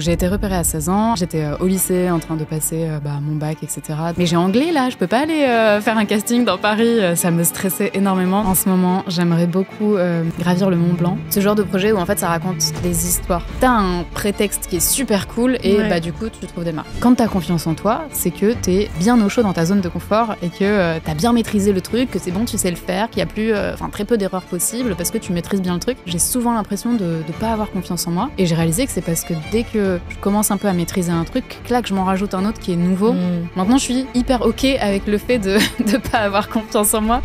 J'ai été repérée à 16 ans, j'étais euh, au lycée en train de passer euh, bah, mon bac, etc. Mais j'ai anglais là, je peux pas aller euh, faire un casting dans Paris, ça me stressait énormément. En ce moment, j'aimerais beaucoup gravir le Mont Blanc. Ce genre de projet où en fait ça raconte des histoires. T'as un prétexte qui est super cool et bah du coup tu trouves des marques. Quand t'as confiance en toi, c'est que t'es bien au chaud dans ta zone de confort et que t'as bien maîtrisé le truc, que c'est bon, tu sais le faire, qu'il y a plus, enfin très peu d'erreurs possibles parce que tu maîtrises bien le truc. J'ai souvent l'impression de pas avoir confiance en moi et j'ai réalisé que c'est parce que dès que je commence un peu à maîtriser un truc, clac, je m'en rajoute un autre qui est nouveau. Mm. Maintenant, je suis hyper OK avec le fait de ne pas avoir confiance en moi.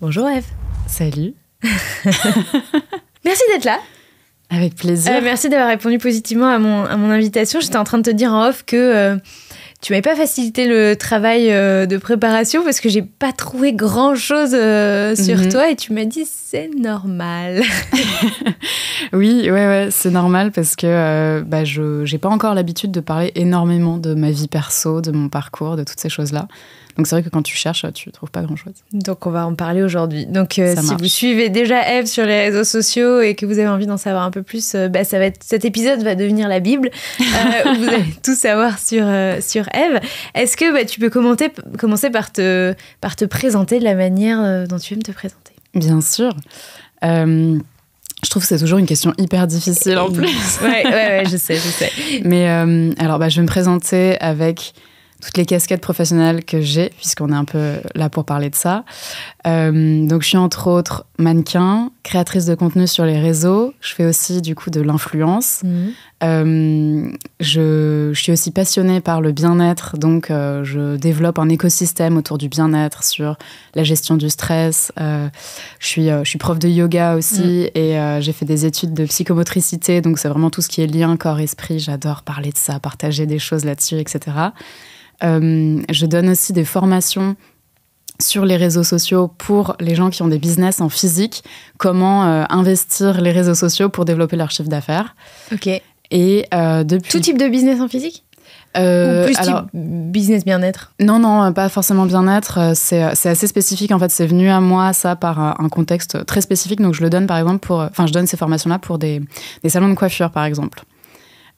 Bonjour Eve. Salut. Merci d'être là. Avec plaisir. Euh, merci d'avoir répondu positivement à mon, invitation. J'étais en train de te dire en off que euh, tu m'avais pas facilité le travail euh, de préparation parce que j'ai pas trouvé grand chose euh, sur mhm. toi et tu m'as dit c'est normal. oui, ouais, ouais, c'est normal parce que euh, bah, je n'ai pas encore l'habitude de parler énormément de ma vie perso, de mon parcours, de toutes ces choses-là. Donc c'est vrai que quand tu cherches, tu ne trouves pas grand-chose. Donc on va en parler aujourd'hui. Donc euh, si vous suivez déjà Eve sur les réseaux sociaux et que vous avez envie d'en savoir un peu plus, euh, bah, cet épisode va devenir la Bible. Euh, vous allez tout savoir sur, sur Eve. Est-ce que bah, tu peux commencer par te, présenter de la manière dont tu aimes te présenter Bien sûr. Je trouve que c'est toujours une question hyper difficile en plus. ouais, je sais, je sais. Mais alors, bah, je vais me présenter avec toutes les casquettes professionnelles que j'ai, puisqu'on est un peu là pour parler de ça. Euh, donc, je suis entre autres mannequin, créatrice de contenu sur les réseaux. Je fais aussi du coup de l'influence. Mhm. Euh, je, suis aussi passionnée par le bien-être, donc euh, je développe un écosystème autour du bien-être, sur la gestion du stress. je, suis, je suis prof de yoga aussi mhm. et j'ai fait des études de psychomotricité, donc c'est vraiment tout ce qui est lien corps-esprit. J'adore parler de ça, partager des choses là-dessus, etc. Euh, je donne aussi des formations sur les réseaux sociaux pour les gens qui ont des business en physique, comment euh, investir les réseaux sociaux pour développer leur chiffre d'affaires. Ok. Et euh, depuis... Tout type de business en physique Ou plus type business bien-être Non, non, pas forcément bien-être. C'est assez spécifique. En fait, c'est venu à moi, ça, par un contexte très spécifique. Donc, je le donne, par exemple, pour... Enfin, je donne ces formations-là pour des salons de coiffure, par exemple.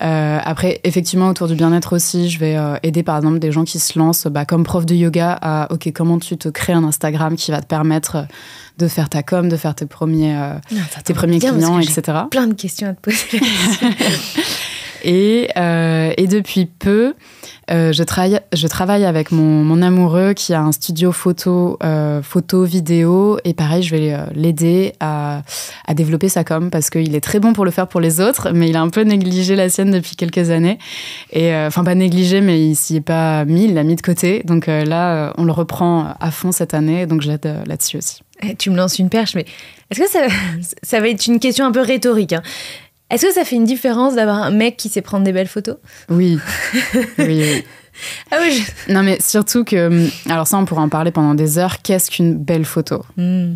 Euh, après, effectivement, autour du bien-être aussi, je vais euh, aider par exemple des gens qui se lancent bah, comme prof de yoga à OK, comment tu te crées un Instagram qui va te permettre euh, de faire ta com, de faire tes premiers, ah, tes premiers clients, etc. Plein de questions à te poser. Euh, et, depuis peu, euh, je, travaille, je travaille avec mon, amoureux qui a un studio photo, euh, photo, vidéo. Et pareil, je vais euh, l'aider à, développer sa com parce qu'il est très bon pour le faire pour les autres, mais il a un peu négligé la sienne depuis quelques années. Et enfin, pas négligé, mais il s'y est pas mis, il l'a mis de côté. Donc là, on le reprend à fond cette année. Donc j'aide là-dessus aussi. Eh, tu me lances une perche, mais est-ce que ça, va être une question un peu rhétorique hein est-ce que ça fait une différence d'avoir un mec qui sait prendre des belles photos Oui. oui, Ah oui, Non, mais surtout que. Hum, alors, ça, on pourra en parler pendant des heures. Qu'est-ce qu'une belle photo hmm.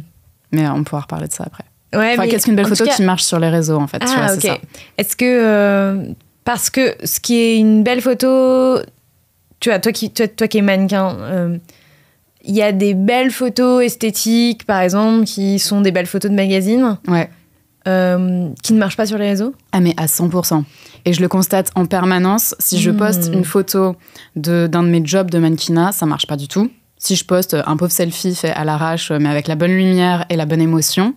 Mais on pourra reparler de ça après. Ouais, qu'est-ce qu'une belle photo qui marche sur les réseaux, en fait Ah, ok. Est-ce que. Euh, parce que ce qui est une belle photo. Tu vois, toi qui, toi, qui es mannequin. Euh, il y a des belles photos esthétiques, par exemple, qui sont des belles photos de magazines. Ouais. Euh, qui ne marche pas sur les réseaux Ah mais à 100%. Et je le constate en permanence. Si je hmm. poste une photo d'un de, mes jobs de mannequinat, ça marche pas du tout. Si je poste un pauvre selfie fait à l'arrache, mais avec la bonne lumière et la bonne émotion,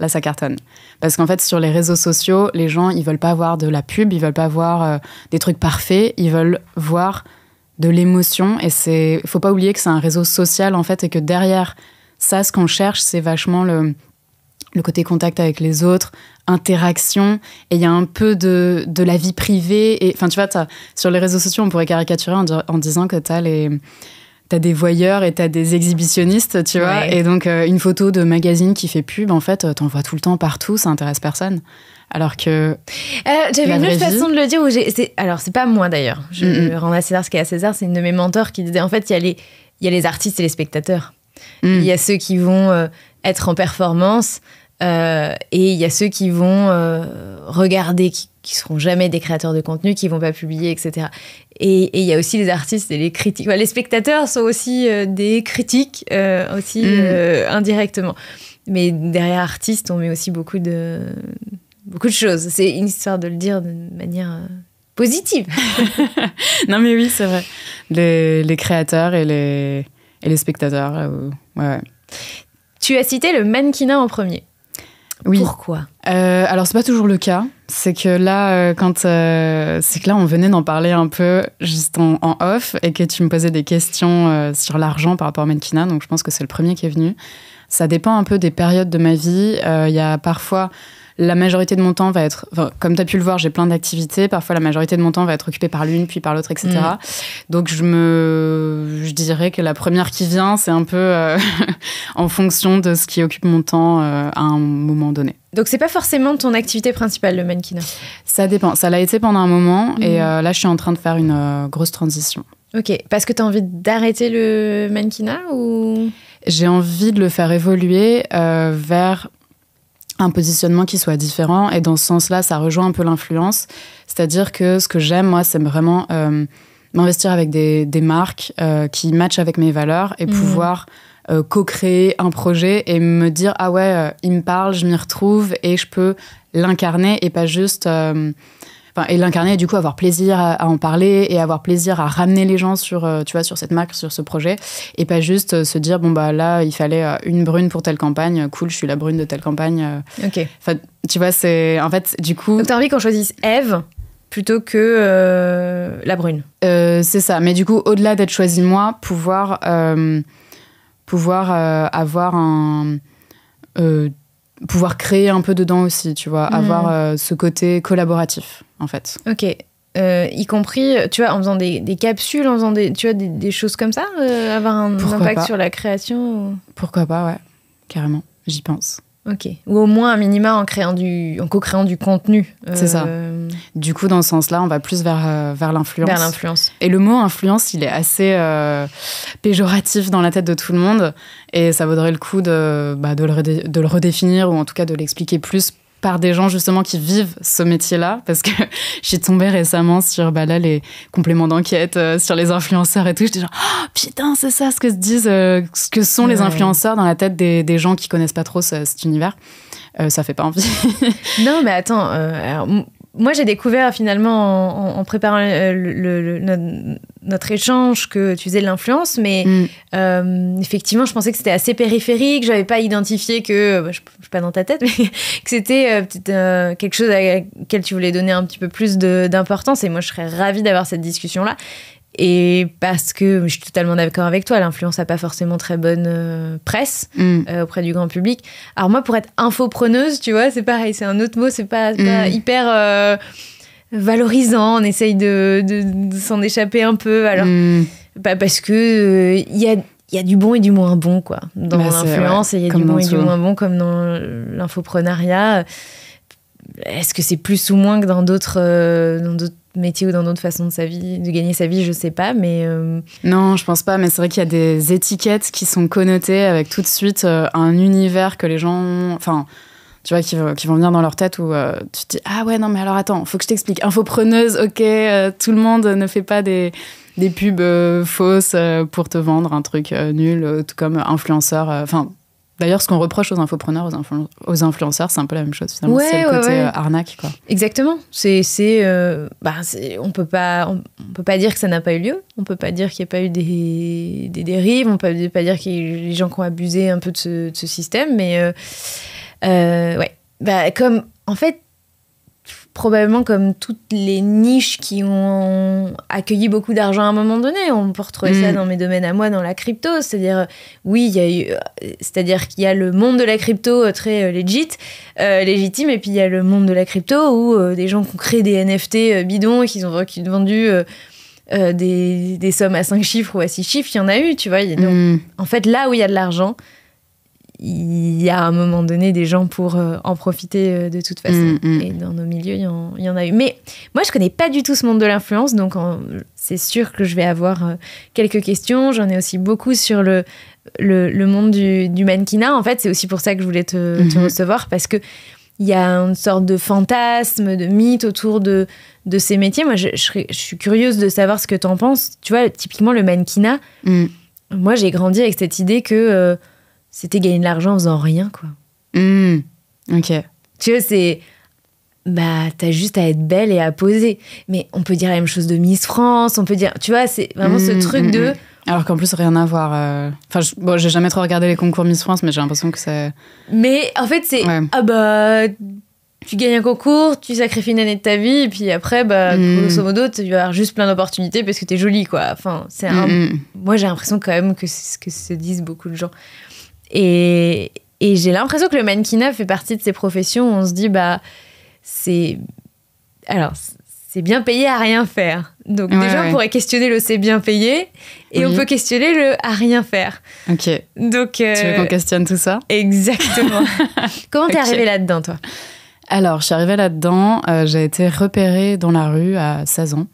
là ça cartonne. Parce qu'en fait sur les réseaux sociaux, les gens ils veulent pas voir de la pub, ils veulent pas voir euh, des trucs parfaits, ils veulent voir de l'émotion. Et c'est, faut pas oublier que c'est un réseau social en fait et que derrière ça, ce qu'on cherche, c'est vachement le le côté contact avec les autres, interaction, et il y a un peu de, de la vie privée. Et enfin, tu vois, sur les réseaux sociaux, on pourrait caricaturer en, disant que tu as les t'as des voyeurs et t'as des exhibitionnistes, tu vois. Et donc, euh, une photo de magazine qui fait pub, en fait, euh, t'en vois tout le temps partout, ça intéresse personne. Alors que. Euh, j'avais une autre façon de le dire où j'ai. Alors, c'est pas moi d'ailleurs. Je mm rends à César ce qu'il y à César. C'est une de mes mentors qui disait en fait, il y, a les... y a les artistes et les spectateurs. Mm. Il y a ceux qui vont être en performance euh, et il y a ceux qui vont euh, regarder, qui, ne seront jamais des créateurs de contenu, qui vont pas publier, etc. Et il y a aussi les artistes et les critiques. les spectateurs sont aussi euh, des critiques, aussi mm. indirectement. Mais derrière artistes, on met aussi beaucoup de, beaucoup de choses. C'est une histoire de le dire de manière positive. non, mais oui, c'est vrai. Les, créateurs et les, et les spectateurs. ouais. Tu as cité le mannequinat en premier. Oui. Pourquoi euh, Alors c'est pas toujours le cas. C'est que là, euh, quand euh, c'est que là, on venait d'en parler un peu juste en, off et que tu me posais des questions euh, sur l'argent par rapport à Menkina, Donc je pense que c'est le premier qui est venu. Ça dépend un peu des périodes de ma vie. Il y a parfois la majorité de mon temps va être, comme tu as pu le voir, j'ai plein d'activités. Parfois, la majorité de mon temps va être occupée par l'une, puis par l'autre, etc. Mm. Donc, je me, je dirais que la première qui vient, c'est un peu euh, en fonction de ce qui occupe mon temps euh, à un moment donné. Donc, c'est pas forcément ton activité principale, le mannequinat Ça dépend. Ça l'a été pendant un moment, mm. et euh, là, je suis en train de faire une grosse transition. Ok, parce que tu as envie d'arrêter le mannequinat ou J'ai envie de le faire évoluer vers un positionnement qui soit différent. Et dans ce sens-là, ça rejoint un peu l'influence. C'est-à-dire que ce que j'aime, moi, c'est vraiment euh, m'investir avec des, des marques euh, qui matchent avec mes valeurs et mhm. pouvoir euh, co-créer un projet et me dire, ah ouais, il me parle, je m'y retrouve et je peux l'incarner et pas juste... Enfin, et l'incarner, du coup, avoir plaisir à, en parler et avoir plaisir à ramener les gens sur, euh, tu vois, sur cette marque, sur ce projet, et pas juste euh, se dire bon bah là, il fallait euh, une brune pour telle campagne, cool, je suis la brune de telle campagne. Ok. Enfin, tu vois, c'est en fait, du coup. t'as envie qu'on choisisse Eve plutôt que la brune. c'est ça. Mais du coup, au-delà d'être choisi moi, pouvoir pouvoir avoir un pouvoir créer un peu dedans aussi, tu vois, mmh. avoir ce côté collaboratif fait. Ok. Euh, y compris, tu vois, en faisant des, capsules, en faisant des, tu vois, des, choses comme ça, euh, avoir un impact sur la création Pourquoi pas, ouais. Carrément, j'y pense. Ok. Ou au moins un minima en créant du, co-créant du contenu. C'est ça. Euh, du coup, dans ce sens-là, on va plus vers vers l'influence. Vers l'influence. Et le mot influence, il est assez péjoratif dans la tête de tout le monde, et ça vaudrait le coup de bah, le de, le redéfinir ou en tout cas de l'expliquer plus par des gens justement qui vivent ce métier-là, parce que j'ai tombé récemment sur bah là, les compléments d'enquête euh, sur les influenceurs et tout. J'étais genre, oh, putain, c'est ça ce que se disent, euh, ce que sont les influenceurs dans la tête des, gens qui connaissent pas trop cet univers. Euh, ça fait pas envie. non, mais attends, moi, j'ai découvert finalement en, préparant euh, notre, échange que tu faisais de l'influence, mais mm. euh, effectivement, je pensais que c'était assez périphérique. J'avais pas identifié que, euh, bah, je, suis pas dans ta tête, mais que c'était peut-être quelque chose à laquelle tu voulais donner un petit peu plus d'importance. Et moi, je serais ravie d'avoir cette discussion-là. Et parce que je suis totalement d'accord avec toi, l'influence n'a pas forcément très bonne euh, presse mm. euh, auprès du grand public. Alors moi, pour être infopreneuse, tu vois, c'est pareil, c'est un autre mot, c'est pas, mm. hyper euh, valorisant. On essaye de, s'en échapper un peu. Alors, mm. bah, parce que il y a du bon et du moins bon, quoi, dans bah, l'influence, et il y a du bon et du moins bon, comme dans l'infoprenariat. Est-ce que c'est plus ou moins que dans d'autres métier ou dans d'autres façons de sa vie, de gagner sa vie, je sais pas, mais euh, non, je pense pas. Mais c'est vrai qu'il y a des étiquettes qui sont connotées avec tout de suite euh, un univers que les gens, enfin, tu vois, qui, vont venir dans leur tête où euh, tu te dis ah ouais non mais alors attends, faut que je t'explique. Infopreneuse, ok, tout le monde ne fait pas des des pubs fausses pour te vendre un truc nul, tout comme influenceur, enfin D'ailleurs, ce qu'on reproche aux infopreneurs, aux, aux influenceurs, c'est un peu la même chose. c'est le côté euh, arnaque, Exactement. C'est, euh, bah, on ne on, peut pas dire que ça n'a pas eu lieu. On ne peut pas dire qu'il n'y a pas eu des, dérives. On ne peut pas dire que les gens qui ont abusé un peu de ce, système. Mais euh, ouais, bah, comme en fait, probablement comme toutes les niches qui ont accueilli beaucoup d'argent à un moment donné. On peut retrouver ça mm. dans mes domaines à moi, dans la crypto. C'est-à-dire, euh, oui, il eu, euh, c'est-à-dire qu'il y a le monde de la crypto euh, très legit, légitime, et puis il y a le monde de la crypto où des gens qui ont créé des NFT bidons et qui ont, vendu des, sommes à 5 chiffres ou à 6 chiffres, il y en a eu, tu vois. Mm. En fait, là où il y a de l'argent, il y a à un moment donné des gens pour euh, en profiter euh, de toute façon. Mm, mm. Et dans nos milieux, il y, y, en a eu. Mais moi, je connais pas du tout ce monde de l'influence, donc c'est sûr que je vais avoir euh, quelques questions. J'en ai aussi beaucoup sur le, le, monde du, du, mannequinat. En fait, c'est aussi pour ça que je voulais te, mm-hmm. recevoir, parce que il y a une sorte de fantasme, de mythe autour de, de ces métiers. Moi, je, je suis curieuse de savoir ce que tu en penses. Tu vois, typiquement, le mannequinat, mm. moi, j'ai grandi avec cette idée que c'était gagner de l'argent en faisant rien, quoi. Hmm. Ok. Tu vois, c'est. Bah, t'as juste à être belle et à poser. Mais on peut dire la même chose de Miss France, on peut dire. Tu vois, c'est vraiment ce hmm, truc hmm, de. Alors qu'en plus, rien à voir. Euh. Enfin, bon, j'ai jamais trop regardé les concours Miss France, mais j'ai l'impression que c'est. Mais en fait, c'est. Ah bah. Tu gagnes un concours, tu sacrifies une année de ta vie, et puis après, bah, grosso modo, tu vas avoir juste plein d'opportunités parce que t'es jolie, quoi. Enfin, c'est un. Moi, j'ai l'impression quand même que c'est ce que se disent beaucoup de gens. Et, j'ai l'impression que le mannequinat fait partie de ces professions où on se dit, bah, c'est. Alors, c'est bien payé à rien faire. Donc, déjà, on pourrait questionner le c'est bien payé et on peut questionner le à rien faire. Ok. Donc. Euh, tu veux qu'on questionne tout ça Exactement. Comment t'es arrivée là-dedans, toi Alors, je suis arrivée là-dedans, euh, j'ai été repérée dans la rue à 16 ans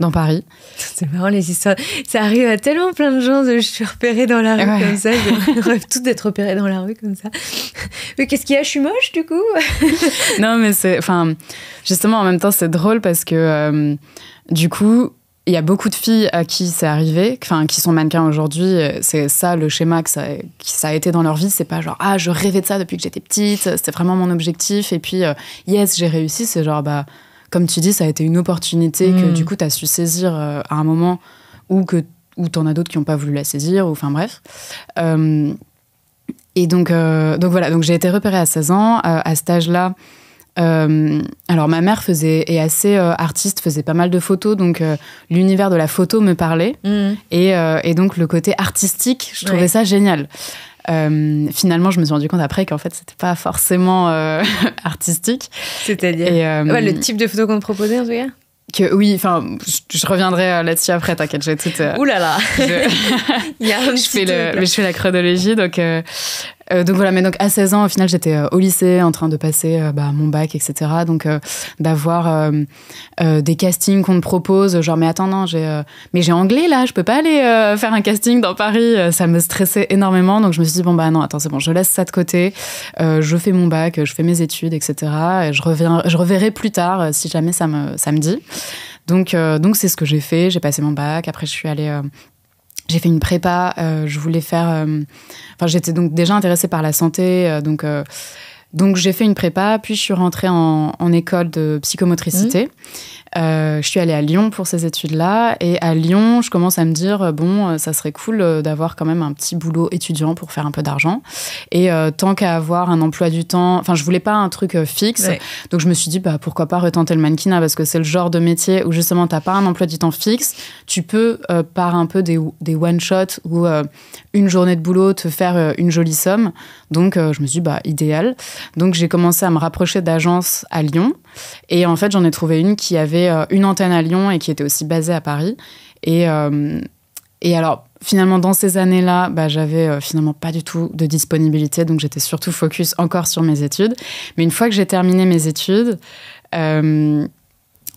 dans Paris. C'est marrant les histoires. Ça arrive à tellement plein de gens. De, je suis repérée dans la rue comme ça. toutes d'être repérées dans la rue comme ça. Mais qu'est-ce qu'il y a Je suis moche du coup Non, mais c'est. Enfin, justement, en même temps, c'est drôle parce que euh, du coup. Il y a beaucoup de filles à qui c'est arrivé, enfin qui sont mannequins aujourd'hui. C'est ça le schéma que ça, a été dans leur vie. C'est pas genre ah je rêvais de ça depuis que j'étais petite, c'était vraiment mon objectif. Et puis euh, yes j'ai réussi. C'est genre bah comme tu dis, ça a été une opportunité que mm. du coup, tu as su saisir euh, à un moment où, que, où tu en as d'autres qui n'ont pas voulu la saisir, ou enfin bref. Euh, et donc, euh, donc voilà, donc j'ai été repérée à 16 ans. à cet âge-là, alors ma mère faisait est assez artiste, faisait pas mal de photos, donc l'univers de la photo me parlait mm. et, donc le côté artistique, je trouvais ça génial. Euh, finalement, je me suis rendu compte après qu'en fait, c'était pas forcément euh, artistique. C'est-à-dire euh, le type de photo qu'on te proposait en tout cas que oui, enfin, je, reviendrai là-dessus après, t'inquiète, j'ai tout. Ouh là là Il y a un je, mais je fais la chronologie, donc euh, donc voilà, mais donc à 16 ans, au final, j'étais euh, au lycée en train de passer euh, bah, mon bac, etc. Donc d'avoir des castings qu'on me propose, genre mais attends, non, j'ai, mais j'ai anglais là, je peux pas aller faire un casting dans Paris, ça me stressait énormément. Donc je me suis dit, bon bah non, attends, c'est bon, je laisse ça de côté, je fais mon bac, je fais mes études, etc. Et je, reviens, je reverrai plus tard si jamais ça me, ça me dit. Donc, donc c'est ce que j'ai fait. J'ai passé mon bac. Après, je suis allée j'ai fait une prépa, euh, je voulais faire. Euh, enfin, j'étais donc déjà intéressée par la santé, euh, donc. donc j'ai fait une prépa, puis je suis rentrée en, école de psychomotricité. Mmh. Euh, je suis allée à Lyon pour ces études-là. Et à Lyon, je commence à me dire, euh, bon, euh, ça serait cool euh, d'avoir quand même un petit boulot étudiant pour faire un peu d'argent. Et tant qu'à avoir un emploi du temps, enfin, je voulais pas un truc fixe. Donc, je me suis dit, bah, pourquoi pas retenter le mannequinat parce que c'est le genre de métier où justement, t'as pas un emploi du temps fixe. Tu peux, par un peu des, des one-shots ou une journée de boulot, te faire une jolie somme. Donc, je me suis dit, bah, idéal. Donc, j'ai commencé à me rapprocher d'agences à Lyon. Et en fait, j'en ai trouvé une qui avait euh, une antenne à Lyon et qui était aussi basée à Paris. Et, euh, et alors, finalement, dans ces années-là, bah, j'avais euh, finalement pas du tout de disponibilité, donc j'étais surtout focus encore sur mes études. Mais une fois que j'ai terminé mes études,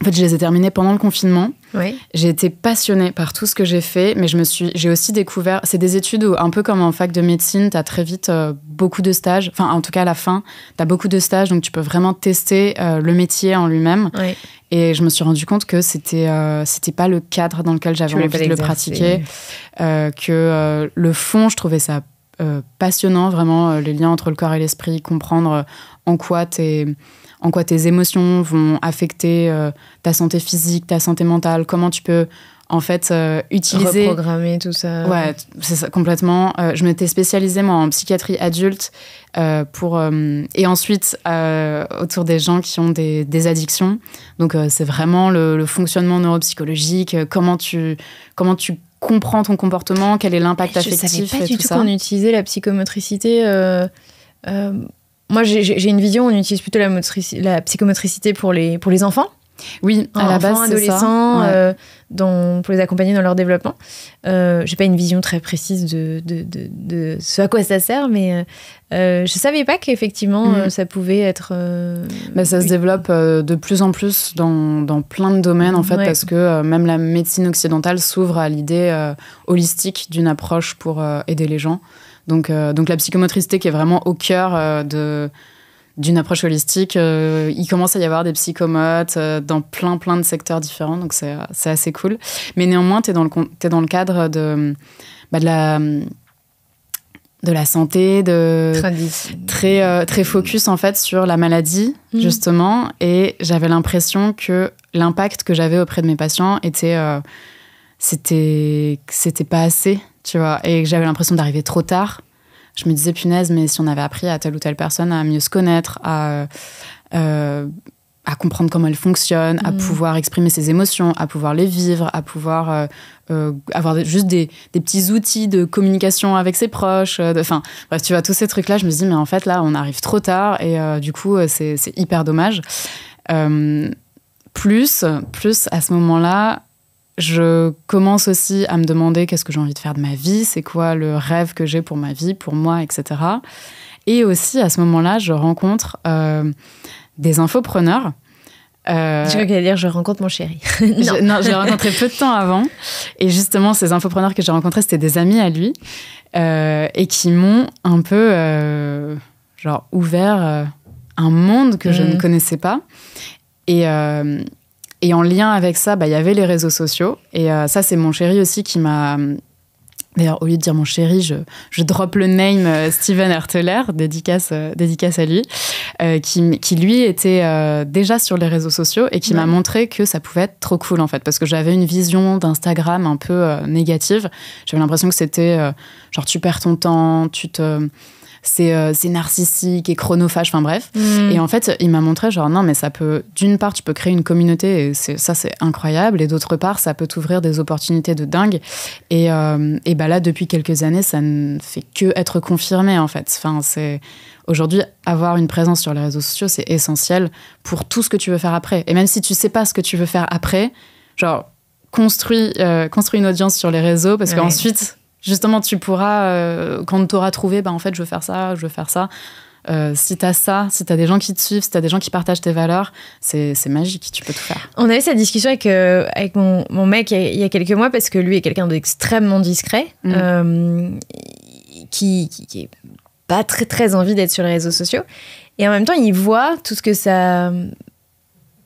en fait, je les ai terminées pendant le confinement. Oui. J'ai été passionnée par tout ce que j'ai fait, mais je me suis, j'ai aussi découvert. C'est des études où, un peu comme en fac de médecine, tu as très vite euh, beaucoup de stages. Enfin, en tout cas, à la fin, tu as beaucoup de stages, donc tu peux vraiment tester euh, le métier en lui-même. Et je me suis rendu compte que c'était euh, c'était pas le cadre dans lequel j'avais envie de le pratiquer, que le fond, je trouvais ça passionnant, vraiment les liens entre le corps et l'esprit, comprendre en quoi tu es en quoi tes émotions vont affecter euh, ta santé physique, ta santé mentale, comment tu peux en fait euh, utiliser reprogrammer tout ça. Ouais, c'est ça complètement. Euh, je m'étais spécialisée en psychiatrie adulte pour et ensuite autour des gens qui ont des, addictions. Donc c'est vraiment le, fonctionnement neuropsychologique, comment tu comment tu comprends ton comportement, quel est l'impact affectif. Je savais pas du tout, qu'on utilisait la psychomotricité. Moi, j'ai une vision, on utilise plutôt la, la, psychomotricité pour les, pour les enfants. Oui, à la base, adolescents, ça. Euh, pour les accompagner dans leur développement. Euh, j'ai pas une vision très précise de, de, de, ce à quoi ça sert, mais euh, euh je savais pas qu'effectivement mm. euh, ça pouvait être. Euh, ça se développe de plus en plus dans, dans plein de domaines en fait, parce que même la médecine occidentale s'ouvre à l'idée holistique d'une approche pour aider les gens. Donc, euh, donc la psychomotricité qui est vraiment au cœur euh, de d'une approche holistique. Euh, il commence à y avoir des psychomotes dans plein, plein de secteurs différents, donc c'est, assez cool. Mais néanmoins, tu es dans, le, dans le cadre de, bah, de la de la santé, de très très focus en fait sur la maladie mm. justement. Et j'avais l'impression que l'impact que j'avais auprès de mes patients était c'était c'était pas assez tu vois, et que j'avais l'impression d'arriver trop tard. Je me disais, punaise, mais si on avait appris à telle ou telle personne à mieux se connaître, à, euh, à comprendre comment elle fonctionne, à mm. pouvoir exprimer ses émotions, à pouvoir les vivre, à pouvoir euh, euh, avoir juste des, des, petits outils de communication avec ses proches. Enfin, bref, tu vois, tous ces trucs-là, je me dis, mais en fait, là, on arrive trop tard et du coup, c'est hyper dommage. plus, plus à ce moment-là, je commence aussi à me demander qu'est-ce que j'ai envie de faire de ma vie, c'est quoi le rêve que j'ai pour ma vie, pour moi, etc. Et aussi, à ce moment-là, je rencontre euh, des infopreneurs. Euh, je crois dire je rencontre mon chéri. non, je, l'ai rencontré peu de temps avant. Et justement, ces infopreneurs que j'ai rencontrés, c'était des amis à lui euh, et qui m'ont un peu euh, genre ouvert un monde que je ne mm. connaissais pas. Et, et en lien avec ça, bah, il y avait les réseaux sociaux. Et euh, ça, c'est mon chéri aussi qui m'a. Euh, d'ailleurs, au lieu de dire mon chéri, je, je drop le name euh, Steven Herteler, dédicace, dédicace à lui, qui, qui, lui était déjà sur les réseaux sociaux et qui m'a montré que ça pouvait être trop cool en fait. Parce que j'avais une vision d'Instagram un peu négative. J'avais l'impression que c'était genre tu perds ton temps, tu te euh, c'est narcissique et chronophage, enfin bref. Mm. Et en fait, il m'a montré genre non, mais ça peut, d'une part, tu peux créer une communauté et ça c'est incroyable, et d'autre part, ça peut t'ouvrir des opportunités de dingue. Et, euh, et bah là, depuis quelques années, ça ne fait que être confirmé en fait. Enfin, c'est aujourd'hui avoir une présence sur les réseaux sociaux, c'est essentiel pour tout ce que tu veux faire après. Et même si tu sais pas ce que tu veux faire après, genre construis, euh, une audience sur les réseaux parce qu'ensuite Justement, tu pourras, euh, quand tu auras trouvé, bah, en fait, je veux faire ça, je veux faire ça. Euh, si t'as ça, si t'as des gens qui te suivent, si t'as des gens qui partagent tes valeurs, c'est magique, tu peux tout faire. On avait cette discussion avec, euh, avec mon, mon, mec il y a quelques mois parce que lui est quelqu'un d'extrêmement discret, mm. euh, qui, qui, pas très très envie d'être sur les réseaux sociaux, et en même temps il voit tout ce que ça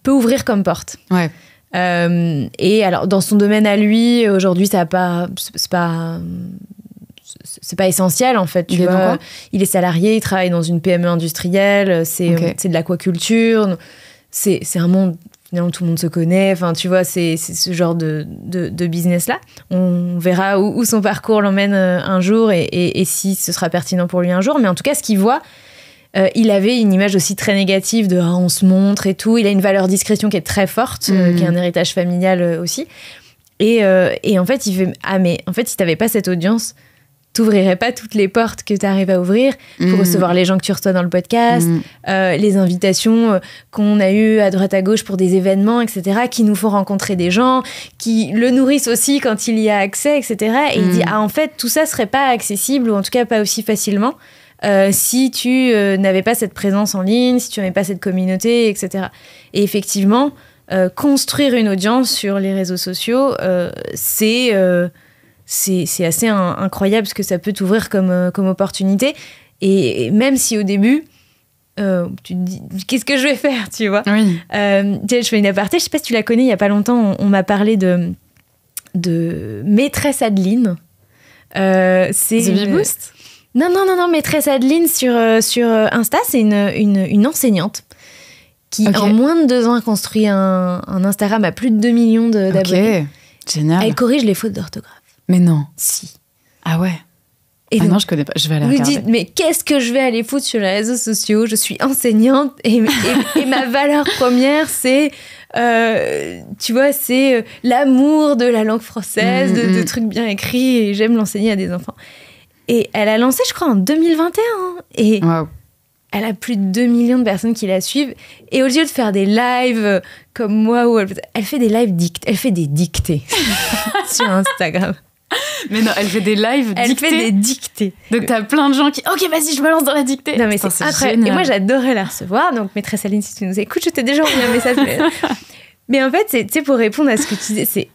peut ouvrir comme porte. Ouais. Euh, et alors, dans son domaine à lui, aujourd'hui, ça pas, c'est pas, c'est pas essentiel en fait. Tu il, Est il est salarié, il travaille dans une PME industrielle, c'est de l'aquaculture, c'est un monde où tout le monde se connaît. Enfin, tu vois, c'est ce genre de, de, business-là. On verra où, son parcours l'emmène euh, un jour et, et, si ce sera pertinent pour lui un jour. Mais en tout cas, ce qu'il voit, euh, il avait une image aussi très négative de ah, on se montre et tout. Il a une valeur discrétion qui est très forte, euh, mm. qui est un héritage familial euh, aussi. Et, en fait, il fait Ah, mais en fait, si t'avais pas cette audience, t'ouvrirais pas toutes les portes que tu arrives à ouvrir pour mm. recevoir les gens que tu reçois dans le podcast, mm. les invitations qu'on a eues à droite à gauche pour des événements, etc., qui nous font rencontrer des gens, qui le nourrissent aussi quand il y a accès, etc. Et il dit, ah, en fait, tout ça serait pas accessible, ou en tout cas pas aussi facilement, euh, si tu euh, n'avais pas cette présence en ligne, si tu n'avais pas cette communauté, etc. Et effectivement, euh, construire une audience sur les réseaux sociaux, c'est c'est assez incroyable ce que ça peut t'ouvrir comme, comme opportunité. Et, même si au début, tu te dis qu'est-ce que je vais faire, tu vois. Oui. je fais une aparté, je sais pas si tu la connais, il y a pas longtemps, on, m'a parlé de, de maîtresse Adeline. c'est une... boost non, non, non, non, maîtresse Adeline sur, euh, sur euh, Insta, c'est une, enseignante qui, en moins de deux ans, a construit un, Instagram à plus de 2 millions d'abonnés. Ok, génial. Elle corrige les fautes d'orthographe. Mais non. Si. Ah ouais et ah non, je connais pas, je vais aller vous regarder. Vous dites, mais qu'est-ce que je vais aller foutre sur les réseaux sociaux Je suis enseignante et, ma valeur première, c'est, euh, tu vois, c'est l'amour de la langue française, mm, de, mm. trucs bien écrits et j'aime l'enseigner à des enfants. Et elle a lancé, je crois, en 2021. Et elle a plus de 2 millions de personnes qui la suivent. Et au lieu de faire des lives euh, comme moi, elle, fait des lives dictées. Elle fait des dictées sur Instagram. Mais non, elle fait des lives dictées. Elle fait des dictées. Donc t'as plein de gens qui, ok, vas-y, je me lance dans la dictée. Non, mais c'est Et moi, j'adorais la recevoir. Donc, maîtresse Aline, si tu nous écoutes, je t'ai déjà envoyé un message. mais... en fait, c'est pour répondre à ce que tu disais, c'est.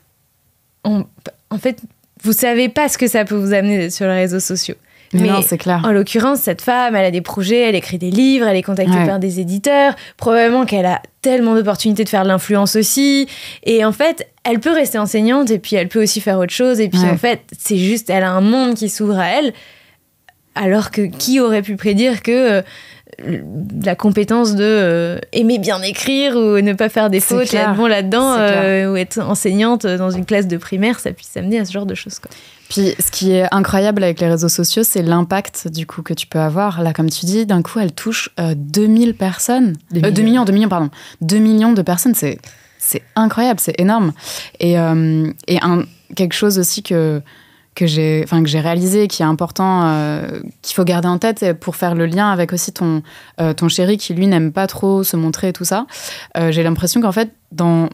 En fait, vous savez pas ce que ça peut vous amener sur les réseaux sociaux. Mais, non, c'est clair. En l'occurrence, cette femme, elle a des projets, elle écrit des livres, elle est contactée par des éditeurs. Probablement qu'elle a tellement d'opportunités de faire de l'influence aussi. Et en fait, elle peut rester enseignante et puis elle peut aussi faire autre chose. Et puis en fait, c'est juste, elle a un monde qui s'ouvre à elle. Alors que qui aurait pu prédire que euh, la compétence de euh, aimer bien écrire ou ne pas faire des fautes bon là-dedans euh, ou être enseignante dans une classe de primaire, ça puisse amener à ce genre de choses. Puis ce qui est incroyable avec les réseaux sociaux, c'est l'impact du coup que tu peux avoir. Là, comme tu dis, d'un coup, elle touche 2000 euh, personnes. 2 millions. millions, pardon. 2 millions de personnes, c'est incroyable, c'est énorme. Et, et un, quelque chose aussi que que j'ai enfin que j'ai réalisé qui est important euh, qu'il faut garder en tête pour faire le lien avec aussi ton euh, ton chéri qui lui n'aime pas trop se montrer et tout ça euh, j'ai l'impression qu'en fait dans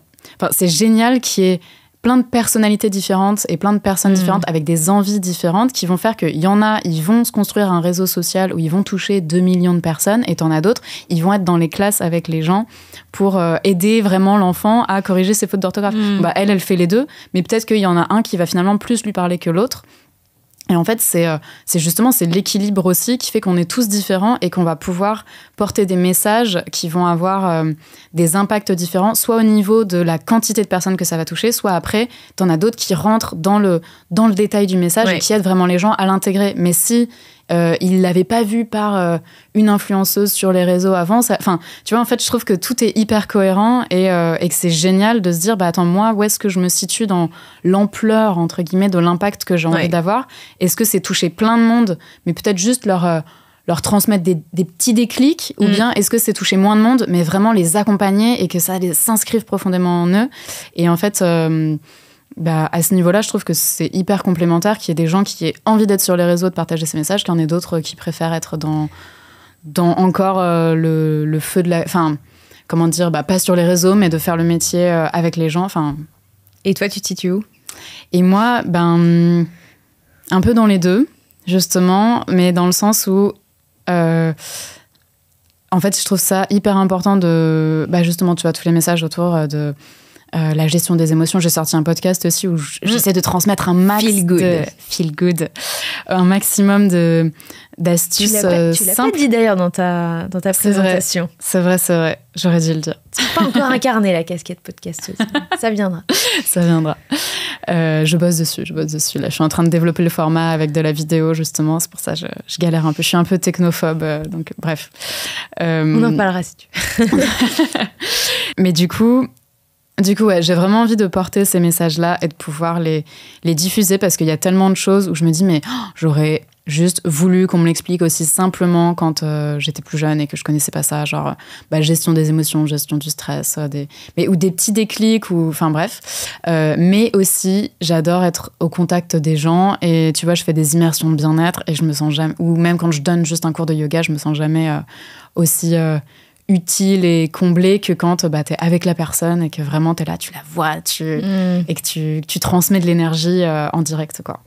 c'est génial qui est plein de personnalités différentes et plein de personnes mm. différentes avec des envies différentes qui vont faire qu'il y en a, ils vont se construire un réseau social où ils vont toucher 2 millions de personnes et t'en as d'autres, ils vont être dans les classes avec les gens pour euh, aider vraiment l'enfant à corriger ses fautes d'orthographe. Mm. Bah, elle, elle fait les deux, mais peut-être qu'il y en a un qui va finalement plus lui parler que l'autre. Et en fait, euh, c'est justement c'est l'équilibre aussi qui fait qu'on est tous différents et qu'on va pouvoir porter des messages qui vont avoir euh, des impacts différents, soit au niveau de la quantité de personnes que ça va toucher, soit après, tu en as d'autres qui rentrent dans le, dans le détail du message et qui aident vraiment les gens à l'intégrer. Mais si euh, il l'avait pas vu par euh, une influenceuse sur les réseaux avant. Enfin, tu vois, en fait, je trouve que tout est hyper cohérent et, euh, et que c'est génial de se dire, bah attends, moi, où est-ce que je me situe dans l'ampleur, entre guillemets, de l'impact que j'ai envie d'avoir Est-ce que c'est toucher plein de monde, mais peut-être juste leur euh, leur transmettre des, des petits déclics ou mm. bien est-ce que c'est toucher moins de monde mais vraiment les accompagner et que ça s'inscrive profondément en eux et en fait euh, bah, à ce niveau-là, je trouve que c'est hyper complémentaire qu'il y ait des gens qui aient envie d'être sur les réseaux, de partager ces messages, qu'il y en ait d'autres qui préfèrent être dans, dans encore euh, le, le, feu de la. Enfin, comment dire, bah, pas sur les réseaux, mais de faire le métier euh, avec les gens. Enfin. Et toi, tu t'y situes où Et moi, ben. Un peu dans les deux, justement, mais dans le sens où. Euh, en fait, je trouve ça hyper important de. Bah, justement, tu vois, tous les messages autour de euh, la gestion des émotions. J'ai sorti un podcast aussi où mm. j'essaie de transmettre un max feel good. De, feel good, un maximum de d'astuces tu l'as pas euh, dit d'ailleurs dans ta dans ta présentation. C'est vrai, c'est vrai. J'aurais dû le dire. Pas encore incarné la casquette podcasteuse. Ça viendra. Ça viendra. Euh, je bosse dessus, je bosse dessus. Là, je suis en train de développer le format avec de la vidéo justement. C'est pour ça que je, galère un peu. Je suis un peu technophobe, donc bref. On en parlera si tu Mais du coup, du coup, ouais, j'ai vraiment envie de porter ces messages-là et de pouvoir les, les diffuser parce qu'il y a tellement de choses où je me dis, mais oh, j'aurais juste voulu qu'on me l'explique aussi simplement quand euh, j'étais plus jeune et que je connaissais pas ça, genre bah, gestion des émotions, gestion du stress, euh, des... Mais, ou des petits déclics, ou enfin bref. Euh, mais aussi, j'adore être au contact des gens et tu vois, je fais des immersions de bien-être et je me sens jamais, ou même quand je donne juste un cours de yoga, je me sens jamais aussi utile et comblé que quand bah, tu avec la personne et que vraiment tu es là, tu la vois tu, mm. et que tu, transmets de l'énergie euh, en direct. quoi.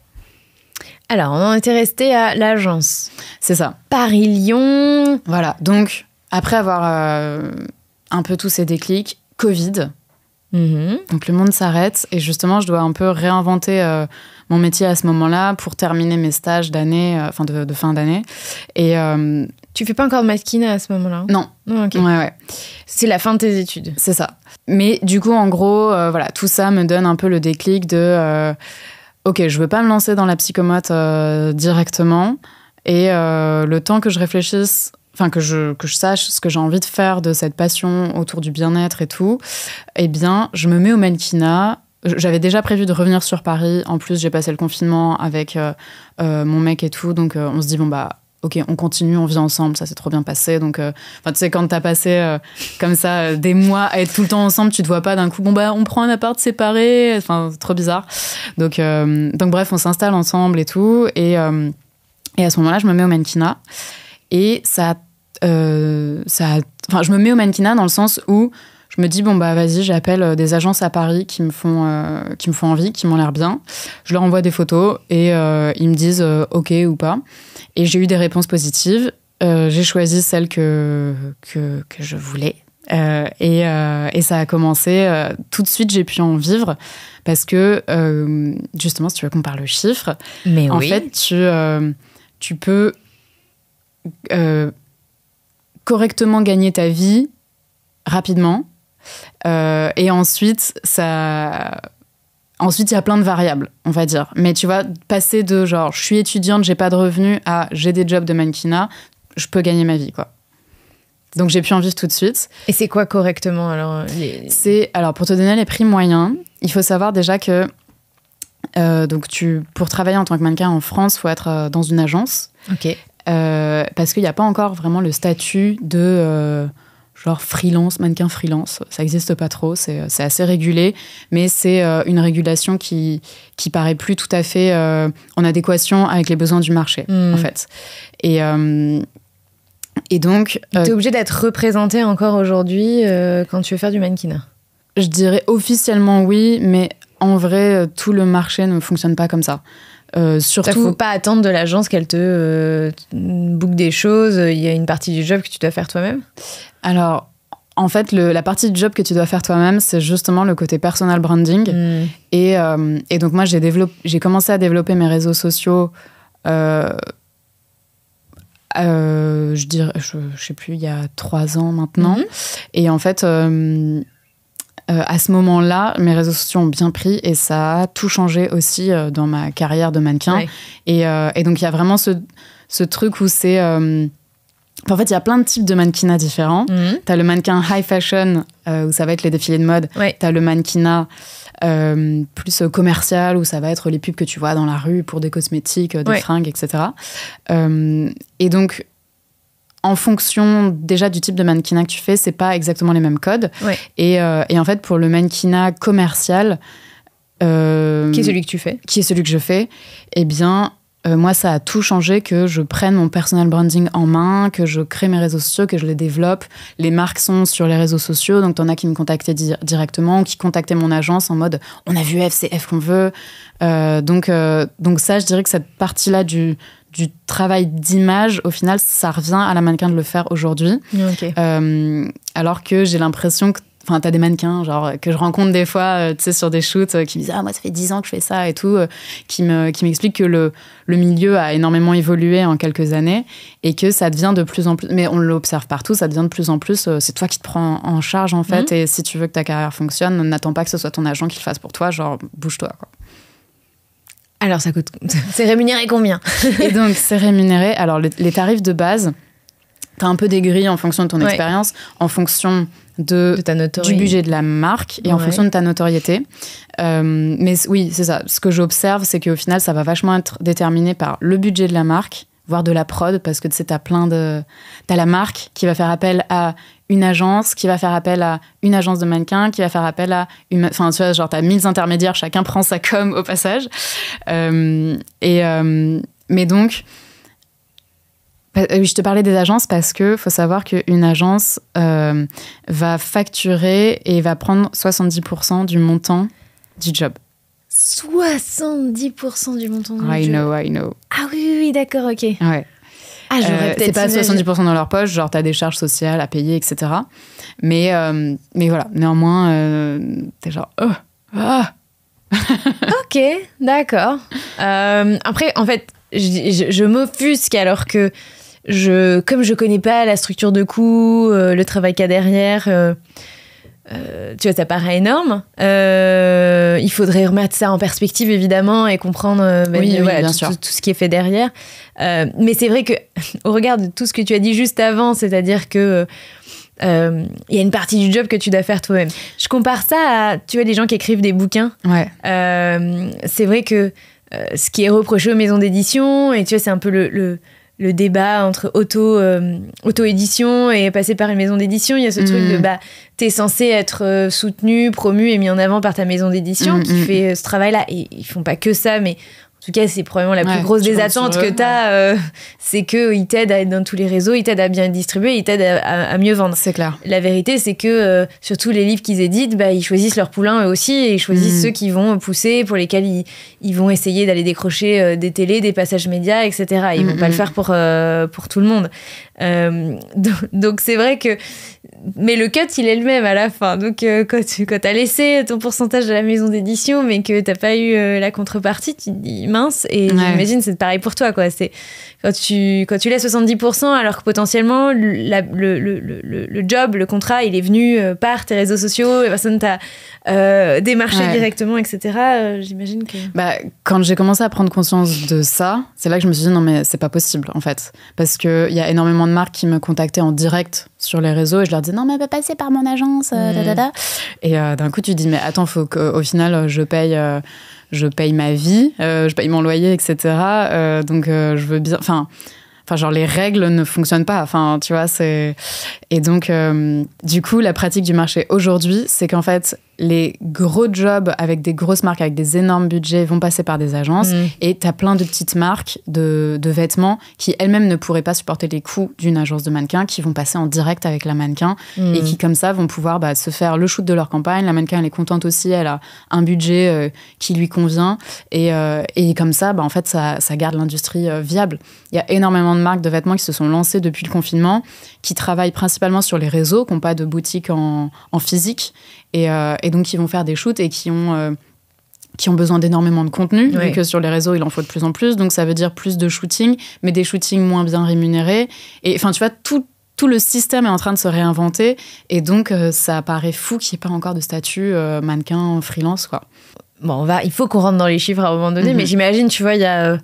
Alors, on en était resté à l'agence. C'est ça. Paris-Lyon. Voilà, donc après avoir euh, un peu tous ces déclics, Covid, Mhm. Donc le monde s'arrête et justement je dois un peu réinventer euh, mon métier à ce moment-là pour terminer mes stages d'année, euh, enfin de, fin d'année. Et euh, tu fais pas encore de matkina à ce moment-là Non. ouais, ouais. C'est la fin de tes études. C'est ça. Mais du coup en gros voilà tout ça me donne un peu le déclic de ok je veux pas me lancer dans la psychomote directement et le temps que je réfléchisse que je, que je sache ce que j'ai envie de faire de cette passion autour du bien-être et tout, eh bien, je me mets au mannequinat. J'avais déjà prévu de revenir sur Paris. En plus, j'ai passé le confinement avec euh, euh, mon mec et tout. Donc, euh, on se dit, bon, bah, ok, on continue, on vit ensemble. Ça s'est trop bien passé. Donc, tu sais, quand t'as passé comme ça des mois à être tout le temps ensemble, tu te vois pas d'un coup, bon, bah, on prend un appart séparé. Enfin, trop bizarre. Donc, donc bref, on s'installe ensemble et tout. Et, et à ce moment-là, je me mets au mannequinat. Et ça a euh, ça, enfin, je me mets au mannequinat dans le sens où je me dis bon bah vas-y, j'appelle euh, des agences à Paris qui me font euh, qui me font envie, qui m'ont l'air bien. Je leur envoie des photos et ils me disent ok ou pas. Et j'ai eu des réponses positives. j'ai choisi celle que, que, que je voulais. et, et, ça a commencé. tout de suite, j'ai pu en vivre parce que, justement, si tu veux qu'on parle chiffres, Mais en fait, tu, tu peux correctement gagner ta vie rapidement. Euh, et ensuite, ça. Ensuite, il y a plein de variables, on va dire. Mais tu vois, passer de genre, je suis étudiante, j'ai pas de revenus, à j'ai des jobs de mannequinat, je peux gagner ma vie, quoi. Donc j'ai pu en vivre tout de suite. Et c'est quoi correctement alors C'est alors pour te donner les prix moyens, il faut savoir déjà que euh, donc tu pour travailler en tant que mannequin en France, faut être euh, dans une agence. Ok. Euh, parce qu'il n'y a pas encore vraiment le statut de euh, genre freelance, mannequin freelance. Ça n'existe pas trop, euh, c'est assez régulé, mais c'est une régulation qui, qui paraît plus tout à fait en adéquation avec les besoins du marché, hmm. en fait. Et. et donc. tu es obligé d'être représenté encore aujourd'hui quand tu veux faire du mannequinat Je dirais officiellement oui, mais en vrai, tout le marché ne fonctionne pas comme ça. Il euh, surtout, faut pas attendre de l'agence qu'elle te euh, boucle des choses. Il y a une partie du job que tu dois faire toi-même. Alors, en fait, la partie du job que tu dois faire toi-même, c'est justement le côté personal branding. Hmm. Euh, et, donc moi, j'ai j'ai commencé à développer mes réseaux sociaux. je dirais, je, sais plus, il y a trois ans maintenant. Hmm. Et en fait euh, à ce moment-là, mes réseaux sociaux ont bien pris et ça a tout changé aussi euh, dans ma carrière de mannequin. Euh, et, donc, il y a vraiment ce, truc où c'est. en fait, il y a plein de types de mannequinats différents. Mhm. T'as Tu as le mannequin high fashion, où ça va être les défilés de mode. T'as Tu as le mannequinat plus commercial, où ça va être les pubs que tu vois dans la rue pour des cosmétiques, des fringues, etc. et donc, en fonction déjà du type de mannequinat que tu fais, c'est pas exactement les mêmes codes. Euh, et, en fait, pour le mannequinat commercial, euh, qui est celui que tu fais, qui est celui que je fais, eh bien, euh, moi, ça a tout changé que je prenne mon personal branding en main, que je crée mes réseaux sociaux, que je les développe. Les marques sont sur les réseaux sociaux, donc t'en as qui me contactaient directement, qui contactaient mon agence en mode on a vu FCF qu'on veut. donc, donc ça, je dirais que cette partie-là du du travail d'image, au final, ça revient à la mannequin de le faire aujourd'hui. Euh, alors que j'ai l'impression que Enfin, t'as des mannequins, genre, que je rencontre des fois, euh, tu sais, sur des shoots, euh, qui me disent Ah, moi, ça fait 10 ans que je fais ça et tout, qui m'expliquent me, qui que le, le milieu a énormément évolué en quelques années et que ça devient de plus en plus. Mais on l'observe partout, ça devient de plus en plus. c'est toi qui te prends en charge, en fait. Mhm. Et si tu veux que ta carrière fonctionne, n'attends pas que ce soit ton agent qui le fasse pour toi, genre, bouge-toi, quoi. Alors, ça coûte. c'est rémunéré combien Et donc, c'est rémunéré. Alors, les, tarifs de base, tu as un peu des grilles en fonction de ton expérience, en fonction de, ta du budget de la marque et en fonction de ta notoriété. Euh, mais oui, c'est ça. Ce que j'observe, c'est qu'au final, ça va vachement être déterminé par le budget de la marque, voire de la prod, parce que tu as plein de. la marque qui va faire appel à une agence, qui va faire appel à une agence de mannequins, qui va faire appel à une. Enfin, tu vois, genre, t'as mille intermédiaires, chacun prend sa com au passage. Euh, et. Euh, mais donc. Euh, je te parlais des agences parce que faut savoir qu'une agence va facturer et va prendre 70% du montant du job. 70% du montant du I know, I know. Ah oui, oui, d'accord, ok. Ouais. Ah, euh, C'est pas 70% dans leur poche, genre t'as des charges sociales à payer, etc. Mais, euh, mais voilà, néanmoins, euh, t'es genre, oh, ah. ok, d'accord. après, en fait, je, m'offusque alors que, je, comme je connais pas la structure de coût, le travail qu'il y a derrière euh, tu vois, ça paraît énorme. Euh, il faudrait remettre ça en perspective, évidemment, et comprendre tout, ce qui est fait derrière. Euh, mais c'est vrai que, au regard de tout ce que tu as dit juste avant, c'est-à-dire que il y a une partie du job que tu dois faire toi-même. Je compare ça à, tu vois, les gens qui écrivent des bouquins. c'est vrai que ce qui est reproché aux maisons d'édition, et tu vois, c'est un peu le le débat entre auto euh, édition et passer par une maison d'édition il y a ce truc de mm. bah t'es censé être euh, soutenu promu et mis en avant par ta maison d'édition mm, qui mm, fait euh, ce travail là et ils font pas que ça mais en tout cas, c'est probablement la plus grosse des attentes que tu as. Euh, c'est qu'ils t'aident à être dans tous les réseaux, ils t'aident à bien distribuer, ils t'aident à, mieux vendre. C'est clair. La vérité, c'est que euh, surtout sur tous les livres qu'ils éditent, bah, ils choisissent leurs poulains eux aussi et ils choisissent mm. ceux qui vont pousser, pour lesquels ils, vont essayer d'aller décrocher euh, des télés, des passages médias, etc. Ils mm, vont pas le mm. faire pour, pour tout le monde. Euh, donc c'est vrai que... Mais le cut, il est le même à la fin. Donc euh, quand tu quand as laissé ton pourcentage à la maison d'édition, mais que t'as pas eu euh, la contrepartie, tu te dis mince. Et j'imagine c'est pareil pour toi. quoi. C'est quand tu, quand tu laisses 70%, alors que potentiellement le, le, le, le, job, le contrat, il est venu par tes réseaux sociaux, personne personne t'a démarché directement, etc. j'imagine que... Bah, quand j'ai commencé à prendre conscience de ça, c'est là que je me suis dit non mais c'est pas possible en fait. Parce qu'il y a énormément marque marques qui me contactaient en direct sur les réseaux et je leur disais non mais pas passer par mon agence euh, mm. et euh, d'un coup tu dis mais attends faut qu'au final euh, je paye je paye ma vie je paye mon loyer etc donc je veux bien enfin enfin genre les règles ne fonctionnent pas. Enfin, tu vois, c'est et donc euh, du coup la pratique du marché aujourd'hui, c'est qu'en fait les gros jobs avec des grosses marques avec des énormes budgets vont passer par des agences mm. et tu as plein de petites marques de, vêtements qui elles-mêmes ne pourraient pas supporter les coûts d'une agence de mannequins qui vont passer en direct avec la mannequin mm. et qui comme ça vont pouvoir bah, se faire le shoot de leur campagne la mannequin elle est contente aussi elle a un budget euh, qui lui convient et, euh, et comme ça bah, en fait ça, ça garde l'industrie viable il y a énormément de marques de vêtements qui se sont lancées depuis le confinement, qui travaillent principalement sur les réseaux, qui n'ont pas de boutique en, physique, euh, et, donc qui vont faire des shoots et qui ont... Euh, qui ont besoin d'énormément de contenu, et vu que sur les réseaux, il en faut de plus en plus. Donc, ça veut dire plus de shooting, mais des shootings moins bien rémunérés. Et enfin, tu vois, tout, tout le système est en train de se réinventer et donc euh, ça paraît fou qu'il n'y ait pas encore de statut mannequin freelance quoi. Bon, va, il faut qu'on rentre dans les chiffres à un moment donné, mhm. mais j'imagine, tu vois, il y a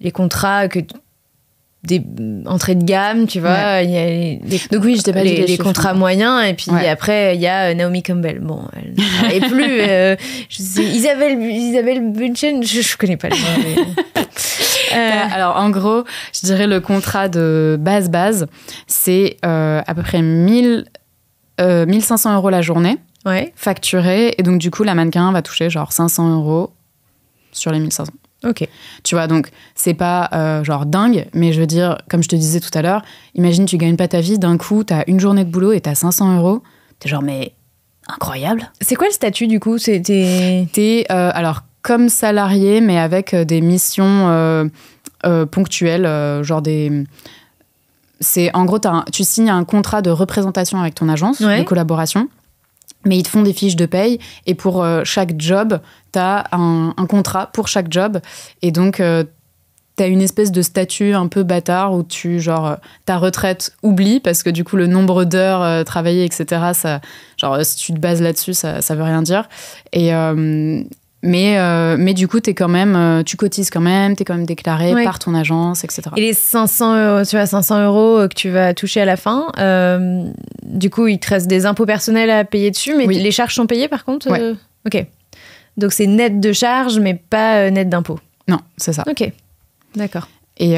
les contrats que des entrées de gamme, tu vois. Donc oui, je pas les, contrats moyens. Et puis après, il y a euh, Naomi Campbell. Bon, elle n'est plus. Euh, Isabelle, Isabelle Bunchen, je, ne connais pas euh. Alors en gros, je dirais le contrat de base-base, c'est à peu près 1000, 1500 euros la journée. Ouais. Facturé. Et donc du coup, la mannequin va toucher genre 500 euros sur les 1500. Ok. Tu vois, donc c'est pas euh, genre dingue, mais je veux dire, comme je te disais tout à l'heure, imagine tu gagnes pas ta vie, d'un coup t'as une journée de boulot et t'as 500 euros. T'es genre, mais incroyable. C'est quoi le statut du coup C'était. T'es euh, alors comme salarié, mais avec euh, des missions ponctuelles, genre des c'est en gros, tu signes un contrat de représentation avec ton agence de collaboration mais ils te font des fiches de paye et pour euh, chaque job, tu as un, un, contrat pour chaque job. Et donc, euh, t'as tu as une espèce de statut un peu bâtard où tu, genre, euh, ta retraite oublie parce que du coup, le nombre d'heures travaillées, etc., ça, genre, si tu te bases là-dessus, ça, ça veut rien dire. Et, mais, euh, mais du coup, es quand même, euh, tu cotises quand même, tu es quand même déclaré par ton agence, etc. Et les 500 euros, tu vois, 500 euros que tu vas toucher à la fin, euh, du coup, il te reste des impôts personnels à payer dessus, mais les charges sont payées par contre Ok. Donc c'est net de charges, mais pas net d'impôts. Non, c'est ça. Ok. D'accord. Et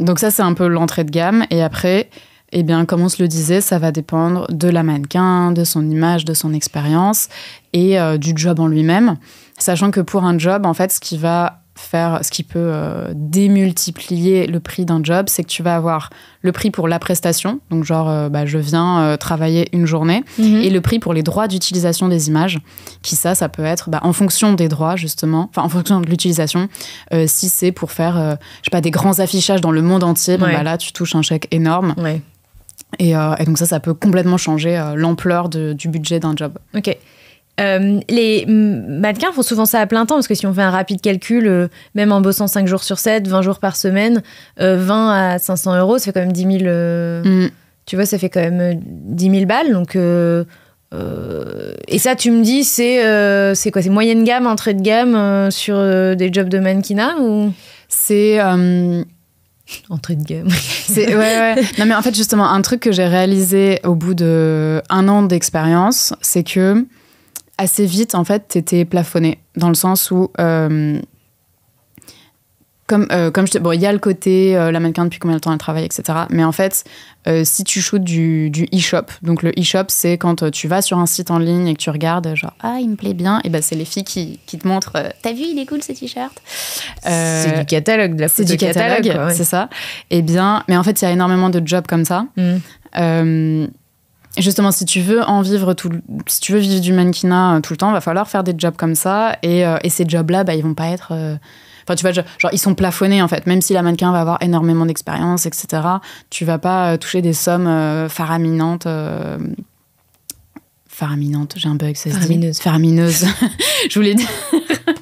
donc ça, c'est un peu l'entrée de gamme. Et après, eh bien, comme on se le disait, ça va dépendre de la mannequin, de son image, de son expérience et du job en lui-même. Sachant que pour un job, en fait, ce qui va faire, ce qui peut euh, démultiplier le prix d'un job, c'est que tu vas avoir le prix pour la prestation, donc genre euh, bah, je viens euh, travailler une journée, mhm. et le prix pour les droits d'utilisation des images, qui ça, ça peut être bah, en fonction des droits justement, enfin en fonction de l'utilisation, si c'est pour faire, je sais pas, des grands affichages dans le monde entier, bah, là tu touches un chèque énorme. Et, et, donc ça, ça peut complètement changer l'ampleur du budget d'un job. Ok. Euh, les mannequins font souvent ça à plein temps, parce que si on fait un rapide calcul, euh, même en bossant 5 jours sur 7, 20 jours par semaine, 20 euh, à 500 euros, ça fait quand même 10 000... Mm. Tu vois, ça fait quand même 10 000 balles, donc... et ça, tu me dis, c'est quoi C'est moyenne gamme, entrée de gamme sur des jobs de mannequinat ou C'est entrée de gamme. ouais, ouais. Non, mais en fait, justement, un truc que j'ai réalisé au bout d'un an d'expérience, c'est que assez vite, en fait, t'étais plafonné. Dans le sens où. Euh, comme, euh, comme je te... Bon, il y a le côté euh, la mannequin depuis combien de temps elle travaille, etc. Mais en fait, si tu shoots du, du e-shop, donc le e-shop, c'est quand tu vas sur un site en ligne et que tu regardes, genre, ah, il me plaît bien, et ben c'est les filles qui, qui te montrent, t'as vu, il est cool ce t-shirt. c'est du catalogue, de la C'est du catalogue, c'est ça. Et eh bien, mais en fait, il y a énormément de jobs comme ça. Mm justement, si tu veux en vivre tout, si tu veux vivre du mannequinat euh, tout le temps, va falloir faire des jobs comme ça. Et, euh, ces jobs-là, bah, ils vont pas être. Euh, enfin, tu vois, genre, ils sont plafonnés en fait. Même si la mannequin va avoir énormément d'expérience, etc., tu vas pas toucher des sommes faramineuses faraminantes. j'ai un bug, ça Faramineuse. se dit. Faramineuse. Je voulais dire.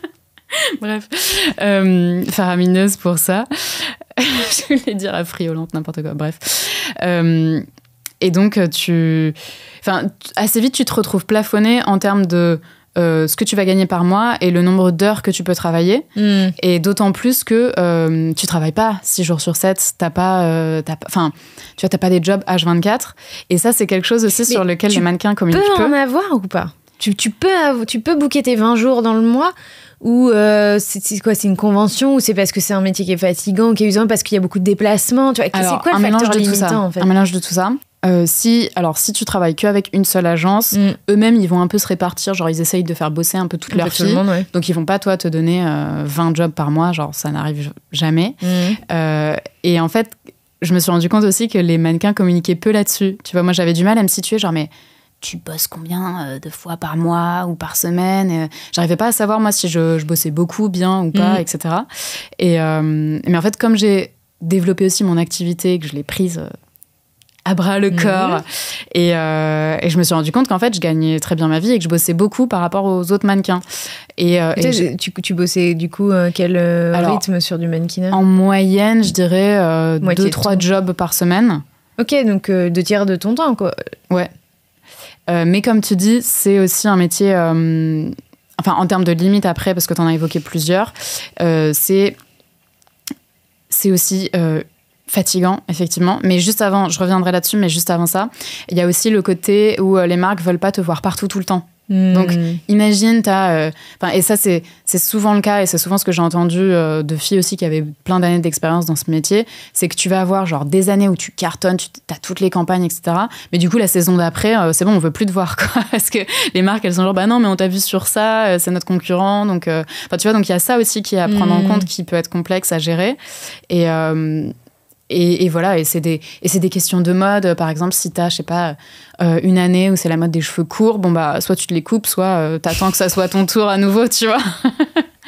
Bref, faramineuse pour ça. Je voulais dire affriolante, n'importe quoi. Bref. Et donc, euh, tu, enfin, assez vite, tu te retrouves plafonné en termes de euh, ce que tu vas gagner par mois et le nombre d'heures que tu peux travailler. Hmm. Et d'autant plus que tu euh, tu travailles pas 6 jours sur 7, t'as pas, tu vois, pas des jobs H24. Et ça, c'est quelque chose aussi sur lequel les mannequins communiquent. Tu peux en avoir ou pas tu, tu, peux, tu peux booker tes 20 jours dans le mois ou c'est quoi C'est une convention ou c'est parce que c'est un métier qui est fatigant, qui est usant, parce qu'il y a beaucoup de déplacements c'est quoi le facteur limitant, En Un mélange de tout ça. Euh, si, alors, si tu travailles qu'avec une seule agence, mm. eux-mêmes, ils vont un peu se répartir. Genre, ils essayent de faire bosser un peu toutes leurs filles. Donc, ils vont pas, toi, te donner 20 euh, jobs par mois. Genre, ça n'arrive jamais. Mm. Euh, et en fait, je me suis rendu compte aussi que les mannequins communiquaient peu là-dessus. Tu vois, moi, j'avais du mal à me situer. Genre, mais tu bosses combien de fois par mois ou par semaine J'arrivais pas à savoir, moi, si je, bossais beaucoup, bien ou pas, etc. Mm. Et, mais en fait, comme j'ai développé aussi mon activité, que je l'ai prise à bras le mhm. corps. Euh, et, je me suis rendu compte qu'en fait, je gagnais très bien ma vie et que je bossais beaucoup par rapport aux autres mannequins. Et, euh, tu, bossais du coup euh, quel rythme sur du mannequinat En moyenne, je dirais deux, trois jobs par semaine. Ok, donc deux tiers de ton temps, quoi. Ouais. mais comme tu dis, c'est aussi un métier enfin en termes de limites après, parce que tu en as évoqué plusieurs, c'est c'est aussi fatigant, effectivement. Mais juste avant, je reviendrai là-dessus, mais juste avant ça, il y a aussi le côté où euh, les marques veulent pas te voir partout tout le temps. Hmm. Donc, imagine, t'as. Euh, et ça, c'est souvent le cas, et c'est souvent ce que j'ai entendu euh, de filles aussi qui avaient plein d'années d'expérience dans ce métier. C'est que tu vas avoir genre des années où tu cartonnes, tu as toutes les campagnes, etc. Mais du coup, la saison d'après, euh, c'est bon, on veut plus te voir, Parce que les marques, elles sont genre, bah non, mais on t'a vu sur ça, c'est notre concurrent. Donc, tu vois, donc il y a ça aussi qui est à prendre en hmm. compte, qui peut être complexe à gérer. Et. Et, voilà, et c'est des, des, questions de mode. Par exemple, si t'as, je sais pas, euh, une année où c'est la mode des cheveux courts, bon bah, soit tu te les coupes, soit tu euh, t'attends que ça soit ton tour à nouveau, tu vois.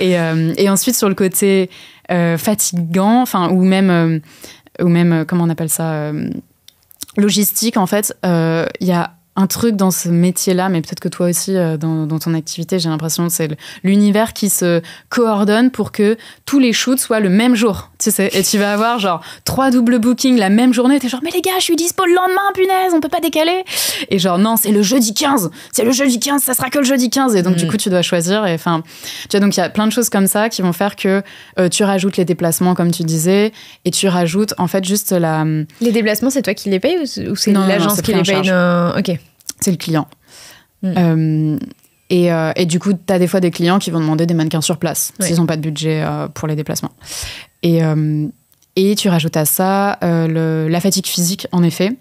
Euh, et, ensuite, sur le côté fatigant, enfin, ou même, ou même, comment on appelle ça, logistique, en fait, il y a un truc dans ce métier-là, mais peut-être que toi aussi, dans, dans, ton activité, j'ai l'impression que c'est l'univers qui se coordonne pour que tous les shoots soient le même jour tu sais, et tu vas avoir genre trois doubles bookings la même journée, t'es genre, mais les gars, je suis dispo le lendemain, punaise, on peut pas décaler. Et genre, non, c'est le jeudi 15, c'est le jeudi 15, ça sera que le jeudi 15. Et donc, du mm. coup, tu dois choisir. Et enfin, tu vois, donc il y a plein de choses comme ça qui vont faire que euh, tu rajoutes les déplacements, comme tu disais, et tu rajoutes en fait juste la. Euh, les déplacements, c'est toi qui les payes ou c'est l'agence qui les paye Ok. C'est le client. Mm. Euh, et, et, du coup, tu as des fois des clients qui vont demander des mannequins sur place, s'ils n'ont pas de budget pour les déplacements. Et, euh, et tu rajoutes à ça euh, la fatigue physique, en effet,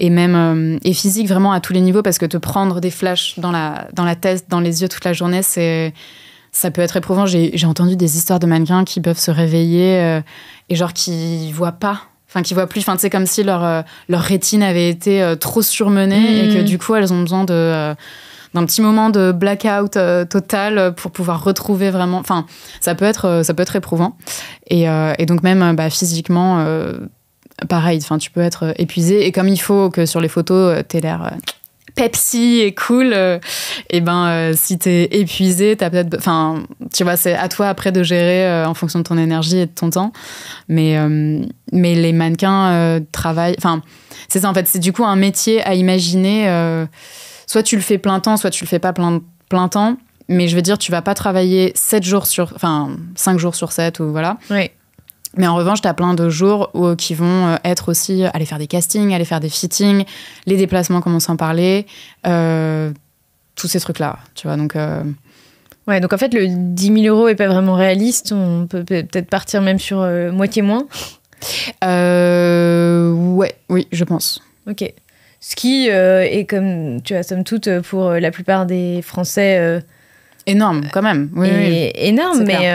et même euh, et physique vraiment à tous les niveaux, parce que te prendre des flashs dans la, dans la tête, dans les yeux toute la journée, c'est ça peut être éprouvant. J'ai entendu des histoires de mannequins qui peuvent se réveiller et genre qui voient pas, enfin qui voient plus. Enfin, c'est comme si leur, leur rétine avait été trop surmenée et mmh. que du coup elles ont besoin de d'un petit moment de blackout euh, total euh, pour pouvoir retrouver vraiment. Enfin, ça peut être, euh, ça peut être éprouvant. Et, donc même bah, physiquement, pareil. Enfin, tu peux être épuisé. Et comme il faut que sur les photos, t'aies l'air Pepsi et cool, et ben si si t'es épuisé, as peut-être, enfin, tu vois, c'est à toi après de gérer en fonction de ton énergie et de ton temps. Mais mais les mannequins travaillent, enfin, c'est ça en fait, c'est du coup un métier à imaginer soit tu le fais plein temps, soit tu le fais pas plein, temps. Mais je veux dire, tu vas pas travailler 7 jours sur. Enfin, 5 jours sur 7 ou voilà. Mais en revanche, tu as plein de jours qui vont euh, être aussi euh, aller faire des castings, aller faire des fittings, les déplacements, comme on s'en parlait, euh, tous ces trucs-là. Tu vois, donc. Ouais, donc en fait, le 10 000 euros est pas vraiment réaliste. On peut peut-être partir même sur moitié moins. ouais, oui, je pense. Ok. Ce qui est comme, tu vois, somme toute, euh, pour euh, la plupart des Français. Euh, énorme, quand même. oui. énorme, mais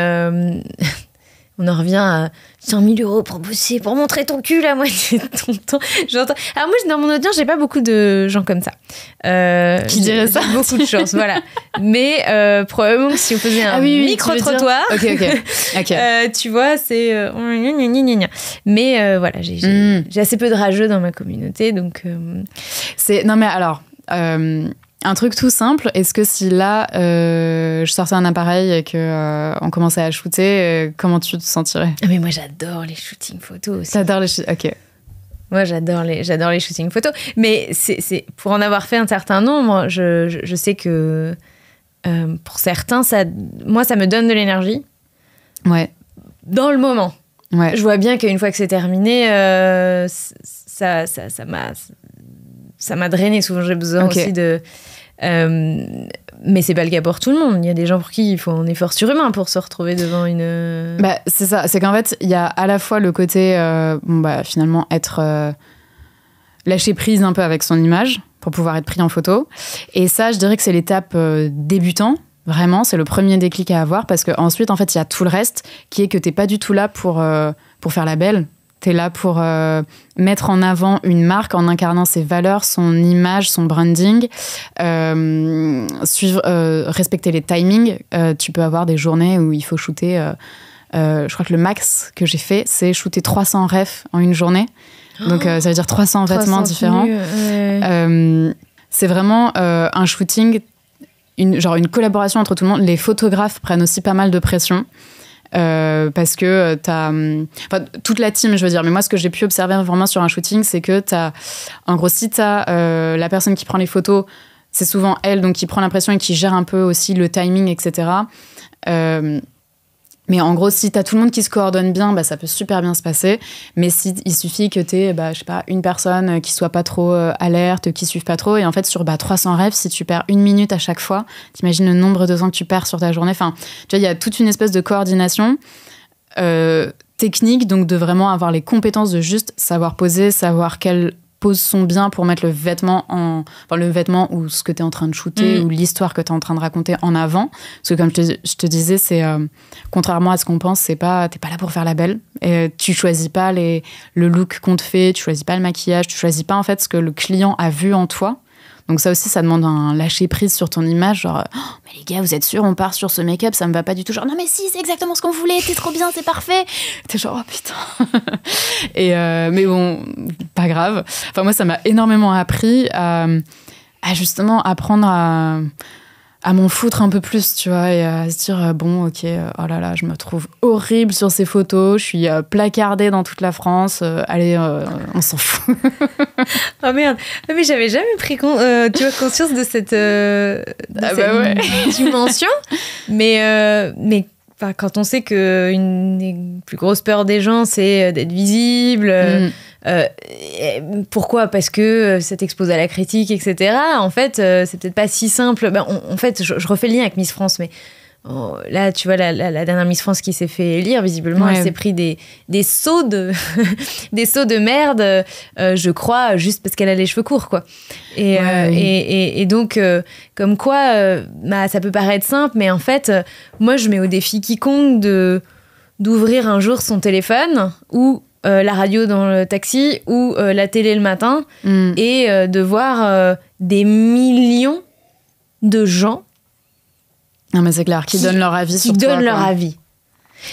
on en revient à 100 000 euros pour bosser, pour montrer ton cul à moitié de ton temps. J'entends... Alors moi, dans mon audience, j'ai pas beaucoup de gens comme ça. Euh, Qui dirait ça Beaucoup de chance, voilà. Mais euh, probablement que si on faisait ah un micro-trottoir, euh, tu vois, c'est... Mais voilà, j'ai, assez peu de rageux dans ma communauté, donc... C'est... Non mais alors... Un truc tout simple, est-ce que si là euh, je sortais un appareil et que euh, on commençait à shooter, euh, comment tu te sentirais ah, Mais moi j'adore les shootings photos aussi. T'adores les shootings, ok. Moi, j'adore les, j'adore les shootings photos. Mais c'est, pour en avoir fait un certain nombre, je, sais que pour certains, ça, moi, ça me donne de l'énergie. Ouais. Dans le moment. Ouais. Je vois bien qu'une fois que c'est terminé, ça, ça, ça m'a, ça m'a drainé. Souvent, j'ai besoin aussi de. Euh, mais c'est pas le cas pour tout le monde. Il y a des gens pour qui il faut un effort surhumain pour se retrouver devant une. Euh, bah, c'est ça. C'est qu'en fait, il y a à la fois le côté, euh, bah, finalement, être. lâcher prise un peu avec son image pour pouvoir être pris en photo. Et ça, je dirais que c'est l'étape débutant. Vraiment, c'est le premier déclic à avoir parce qu'ensuite, en fait, il y a tout le reste qui est que t'es pas du tout là pour, pour faire la belle tu es là pour euh, mettre en avant une marque en incarnant ses valeurs, son image, son branding, euh, suivre, euh, respecter les timings. tu peux avoir des journées où il faut shooter. je crois que le max que j'ai fait, c'est shooter 300 refs en une journée. Donc ça veut dire 300 vêtements différents. c'est vraiment un shooting une, genre une collaboration entre tout le monde. Les photographes prennent aussi pas mal de pression. Euh, parce que euh, t'as. Hum, enfin, toute la team, je veux dire. Mais moi, ce que j'ai pu observer vraiment sur un shooting, c'est que t'as. En gros, si t'as euh, la personne qui prend les photos, c'est souvent elle, donc qui prend l'impression et qui gère un peu aussi le timing, etc. Euh, mais en gros, si tu as tout le monde qui se coordonne bien, bah, ça peut super bien se passer. Mais si, il suffit que tu aies, bah, je sais pas, une personne euh, qui soit pas trop euh, alerte, qui suive pas trop. Et en fait, sur bah, 300 rêves, si tu perds une minute à chaque fois, t'imagines le nombre de temps que tu perds sur ta journée. Enfin, tu vois, il y a toute une espèce de coordination. Euh, technique, donc de vraiment avoir les compétences de juste savoir poser, savoir quel pose son bien pour mettre le vêtement en enfin, le vêtement ou ce que tu es en train de shooter mm. ou l'histoire que tu es en train de raconter en avant parce que comme je te, disais c'est euh, contrairement à ce qu'on pense c'est pas t'es pas là pour faire la belle et tu choisis pas les le look qu'on te fait tu choisis pas le maquillage tu choisis pas en fait ce que le client a vu en toi donc ça aussi, ça demande un lâcher prise sur ton image, genre oh, mais les gars, vous êtes sûrs, on part sur ce make-up, ça me va pas du tout. Genre non mais si, c'est exactement ce qu'on voulait, C'est trop bien, c'est parfait. T'es genre oh putain. et euh, mais bon, pas grave. Enfin moi, ça m'a énormément appris à justement apprendre à à m'en foutre un peu plus, tu vois, et à se dire euh, bon, ok, euh, oh là là, je me trouve horrible sur ces photos, je suis euh, placardée dans toute la France, allez, on s'en fout. oh merde, ah, mais j'avais jamais pris tu conscience de cette, ah, bah dimension, mais mais quand on sait qu'une des plus grosses peurs des gens, c'est d'être visible. Mm. Euh, pourquoi Parce que ça euh, t'expose à la critique, etc. En fait, euh, c'est peut-être pas si simple. Ben, en fait, je, refais le lien avec Miss France, mais oh, là, tu vois, la, dernière Miss France qui s'est fait lire, visiblement, elle s'est pris des, des sauts de des sauts de merde, je crois, juste parce qu'elle a les cheveux courts, quoi. Et, et, donc, comme quoi, bah, ça peut paraître simple, mais en fait, moi, je mets au défi quiconque de d'ouvrir un jour son téléphone ou euh, la radio dans le taxi ou euh, la télé le matin hmm. et euh, de voir des millions de gens. mais c'est clair, qui, donnent leur avis sur qui Donnent leur avis.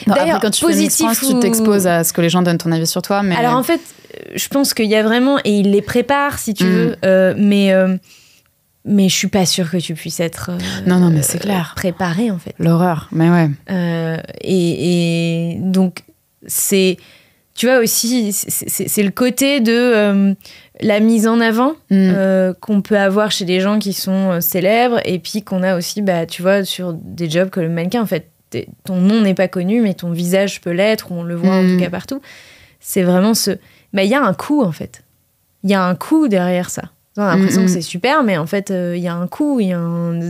D'ailleurs, quand tu positif fais tu t'exposes à ce que les gens donnent ton avis sur toi. Mais... Alors en fait, je pense qu'il y a vraiment et ils les préparent si tu hmm. veux, mais mais je suis pas sûre que tu puisses être non non mais c'est clair préparé en fait l'horreur mais ouais et, donc c'est tu vois aussi, c'est le côté de euh, la mise en avant mm. euh, qu'on peut avoir chez des gens qui sont euh, célèbres et puis qu'on a aussi, bah, tu vois, sur des jobs que le mannequin, en fait, ton nom n'est pas connu, mais ton visage peut l'être, on le voit en tout mm. cas partout. C'est vraiment ce. Bah, il y a un coût, en fait. Il y a un coût derrière ça on a l'impression que mm, mm. c'est super, mais en fait, euh, il y a un coût, il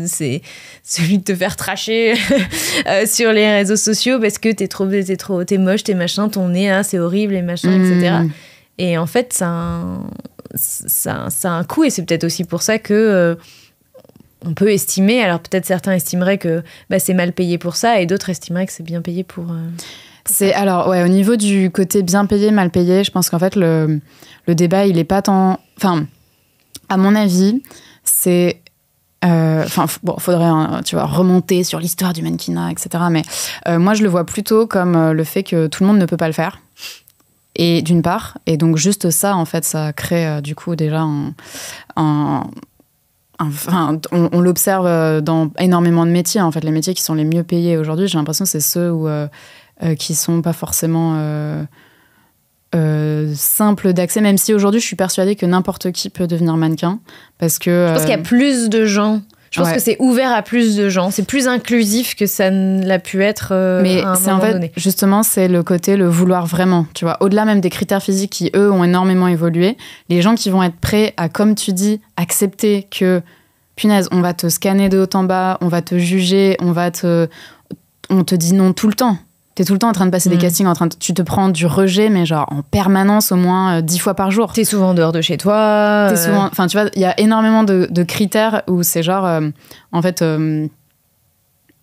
c'est celui de te faire tracher euh, sur les réseaux sociaux parce que t'es trop, t'es trop, t'es moche, t'es machin, ton nez, hein, c'est horrible, et machin, etc. Mm. Et en fait, ça, ça, ça, a un coût, et c'est peut-être aussi pour ça que euh, on peut estimer. Alors peut-être certains estimeraient que bah, c'est mal payé pour ça, et d'autres estimeraient que c'est bien payé pour. C'est alors ouais au niveau du côté bien payé mal payé, je pense qu'en fait le, le débat il est pas tant enfin à mon avis, c'est euh, Enfin, bon, faudrait, hein, tu vois, remonter sur l'histoire du mannequinat, etc. Mais euh, moi, je le vois plutôt comme euh, le fait que tout le monde ne peut pas le faire. Et d'une part, et donc juste ça, en fait, ça crée du coup déjà un, Enfin, on, l'observe dans énormément de métiers. En fait, les métiers qui sont les mieux payés aujourd'hui, j'ai l'impression, c'est ceux où, qui sont pas forcément euh, simple d'accès, même si aujourd'hui je suis persuadée que n'importe qui peut devenir mannequin. Parce que, Je pense qu'il y a euh, plus de gens. Je pense que c'est ouvert à plus de gens. C'est plus inclusif que ça ne l'a pu être. Euh, Mais c'est justement, c'est le côté le vouloir vraiment. Tu vois, au-delà même des critères physiques qui, eux, ont énormément évolué, les gens qui vont être prêts à, comme tu dis, accepter que, punaise, on va te scanner de haut en bas, on va te juger, on va te. On te dit non tout le temps. T'es tout le temps en train de passer des mm. castings, en train de, tu te prends du rejet, mais genre en permanence au moins euh, dix fois par jour. T'es souvent dehors de chez toi. Euh. souvent, enfin tu vois, il y a énormément de, critères où c'est genre, euh, en fait,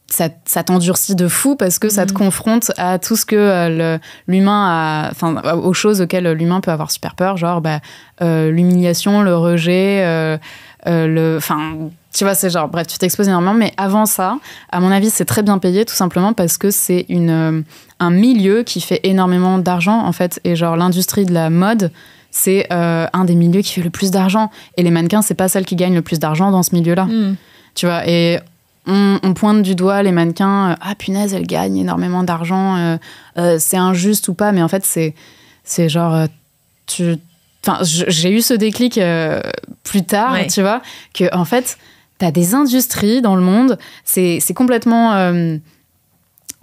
ça, ça t'endurcit de fou parce que ça te mm. confronte à tout ce que l'humain a, enfin aux choses auxquelles l'humain peut avoir super peur, genre bah, l'humiliation, le rejet, le, enfin tu vois, c'est genre, bref, tu t'exposes énormément. Mais avant ça, à mon avis, c'est très bien payé, tout simplement parce que c'est une, euh, un milieu qui fait énormément d'argent, en fait. Et genre, l'industrie de la mode, c'est euh, un des milieux qui fait le plus d'argent. Et les mannequins, c'est pas celles qui gagnent le plus d'argent dans ce milieu-là. Mm. Tu vois, et on, pointe du doigt les mannequins. Euh, ah, punaise, elles gagnent énormément d'argent. c'est injuste ou pas. Mais en fait, c'est, c'est genre, tu. Enfin, j'ai eu ce déclic plus tard, tu vois, que en fait, T'as des industries dans le monde, c'est complètement... Euh,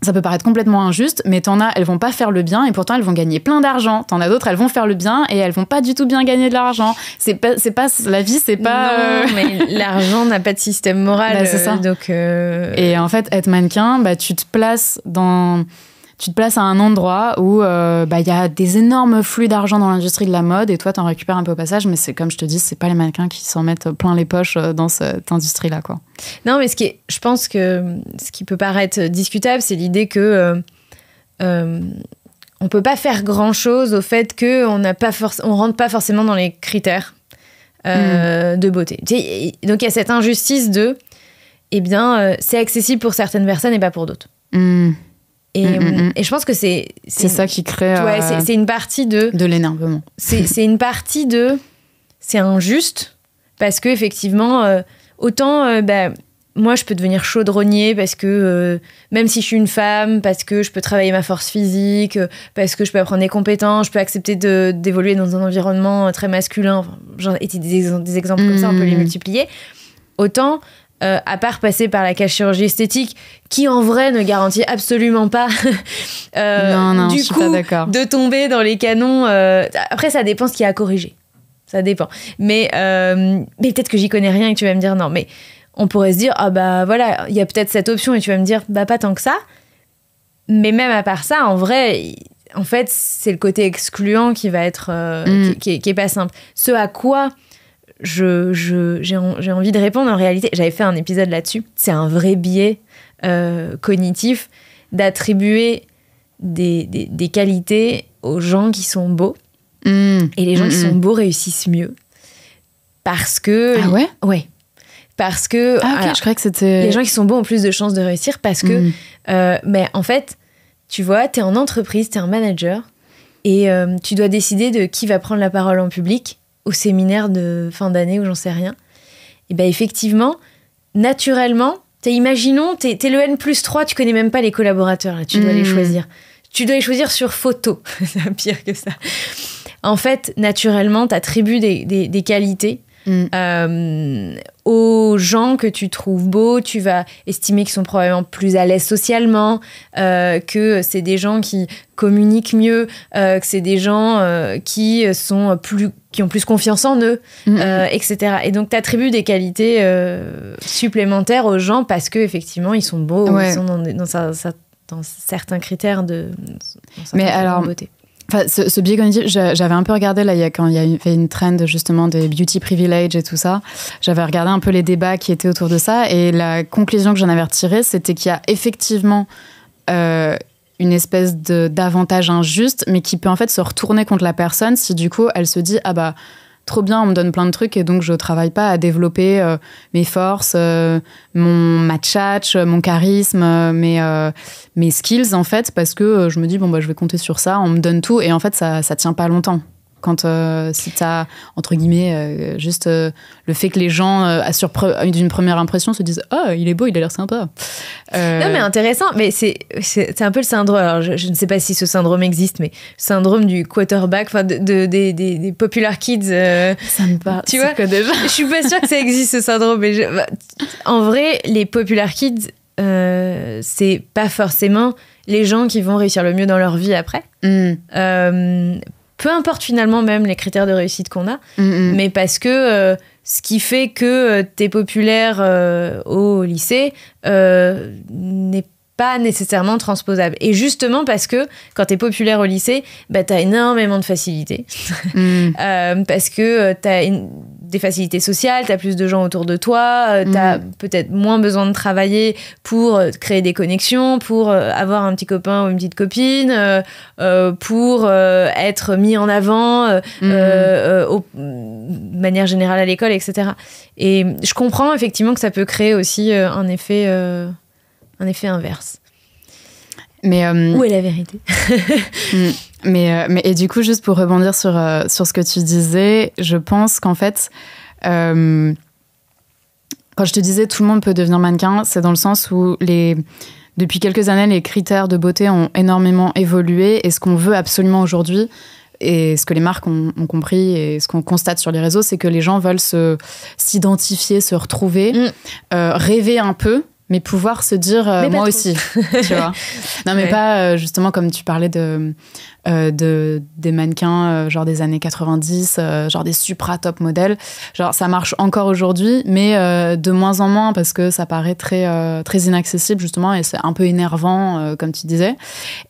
ça peut paraître complètement injuste, mais t'en as, elles vont pas faire le bien et pourtant elles vont gagner plein d'argent. T'en as d'autres, elles vont faire le bien et elles vont pas du tout bien gagner de l'argent. C'est pas, c'est pas la vie, c'est pas. Euh, mais l'argent n'a pas de système moral. Bah, c'est euh, ça. Donc. Et en fait, être mannequin, bah tu te places dans tu te places à un endroit où euh, bah, il y a des énormes flux d'argent dans l'industrie de la mode et toi, tu en récupères un peu au passage, mais c'est comme je te dis, c'est pas les mannequins qui s'en mettent plein les poches euh, dans cette industrie-là. quoi. Non, mais ce qui je pense que ce qui peut paraître discutable, c'est l'idée que euh, euh on peut pas faire grand-chose au fait qu'on n'a pas on rentre pas forcément dans les critères hmm. de beauté. Donc il y a cette injustice de, eh bien, c'est accessible pour certaines personnes et pas pour d'autres. Hmm. Mm, mm, euh, mm. Et, je pense que c'est. C'est ça qui crée. Ouais, euh, c'est une partie de. De l'énervement. C'est une partie de. C'est injuste, parce que effectivement, euh, autant. Bah, moi, je peux devenir chaudronnier parce que même si je suis une femme, parce que je peux travailler ma force physique, parce que je peux apprendre des compétences, je peux accepter d'évoluer dans un environnement très masculin. J'en ai des, exemples comme ça, on peut les multiplier. Autant euh, à part passer par la chirurgie esthétique, qui en vrai ne garantit absolument pas euh, du coup de tomber dans les canons. Euh, après, ça dépend ce qu'il y a à corriger. Ça dépend. Mais, mais peut-être que j'y connais rien et que tu vas me dire non. Mais on pourrait se dire, ah bah voilà, il y a peut-être cette option et tu vas me dire, bah pas tant que ça. Mais même à part ça, en vrai, en fait, c'est le côté excluant qui va être. Mm. qui, est pas simple. Ce à quoi j'ai je, envie de répondre en réalité, j'avais fait un épisode là-dessus, c'est un vrai biais euh, cognitif d'attribuer des, des, des, qualités aux gens qui sont beaux. Mmh. Et les gens qui mmh, sont mmh. beaux réussissent mieux. Parce que... Ah ouais Ouais. Parce que... Ah ok, je croyais que c'était... Les gens qui sont beaux ont plus de chances de réussir parce que... Euh, mais en fait, tu vois, t'es en entreprise, t'es un manager, et euh, tu dois décider de qui va prendre la parole en public au séminaire de fin d'année ou j'en sais rien, et bien effectivement, naturellement, imaginons, t'es le N plus 3, tu connais même pas les collaborateurs, là, tu dois les hmm. choisir. Tu dois les choisir sur photo, c'est pire que ça. En fait, naturellement, tu attribues des, des, des qualités Mm. Euh, aux gens que tu trouves beaux, tu vas estimer qu'ils sont probablement plus à l'aise socialement, euh, que c'est des gens qui communiquent mieux, euh, que c'est des gens qui sont plus qui ont plus confiance en eux, mm. etc. Et donc, tu attribues des qualités supplémentaires aux gens parce que effectivement, ils sont beaux, ils sont dans, certains critères de beauté. Enfin, ce, ce, biais j'avais un peu regardé là, il y a, quand il y avait une trend justement des beauty privilege et tout ça. J'avais regardé un peu les débats qui étaient autour de ça et la conclusion que j'en avais retirée, c'était qu'il y a effectivement euh, une espèce d'avantage injuste, mais qui peut en fait se retourner contre la personne si du coup elle se dit ah bah trop bien, on me donne plein de trucs et donc je travaille pas à développer euh, mes forces, euh, mon match, euh, mon charisme, mes, skills en fait, parce que je me dis, bon, bah, je vais compter sur ça, on me donne tout et en fait, ça, ça tient pas longtemps. Quand si euh, si t'as entre guillemets euh, juste euh, le fait que les gens à d'une première impression se disent oh il est beau il a l'air sympa. Non mais intéressant mais c'est c'est un peu le syndrome alors je, ne sais pas si ce syndrome existe mais syndrome du quarterback enfin de, des, popular kids. ça me parle. Tu vois je suis pas sûre que ça existe ce syndrome mais bah, en vrai les popular kids c'est pas forcément les gens qui vont réussir le mieux dans leur vie après. Hmm peu importe finalement même les critères de réussite qu'on a, mm, mm. mais parce que euh, ce qui fait que euh, t'es populaire euh, au lycée n'est pas nécessairement transposable. Et justement parce que quand t'es populaire au lycée, bah, t'as énormément de facilité. Mm. parce que t'as une des facilités sociales, tu as plus de gens autour de toi, euh, tu as mm. peut-être moins besoin de travailler pour euh, créer des connexions, pour euh, avoir un petit copain ou une petite copine, pour être mis en avant mm. de manière générale à l'école, etc. Et je comprends effectivement que ça peut créer aussi un effet, un effet inverse. Euh, où est la vérité mm. mais, euh, mais, Et du coup, juste pour rebondir sur, euh, sur ce que tu disais, je pense qu'en fait, quand je te disais tout le monde peut devenir mannequin, c'est dans le sens où les, depuis quelques années, les critères de beauté ont énormément évolué et ce qu'on veut absolument aujourd'hui, et ce que les marques ont, compris et ce qu'on constate sur les réseaux, c'est que les gens veulent se s'identifier, se, retrouver, mm. rêver un peu mais pouvoir se dire euh, moi aussi, tu vois. Non, mais pas euh, justement comme tu parlais de, euh, de des mannequins genre des années 90, genre des supra top modèles. Genre ça marche encore aujourd'hui, mais de moins en moins parce que ça paraît très très inaccessible justement et c'est un peu énervant comme tu disais.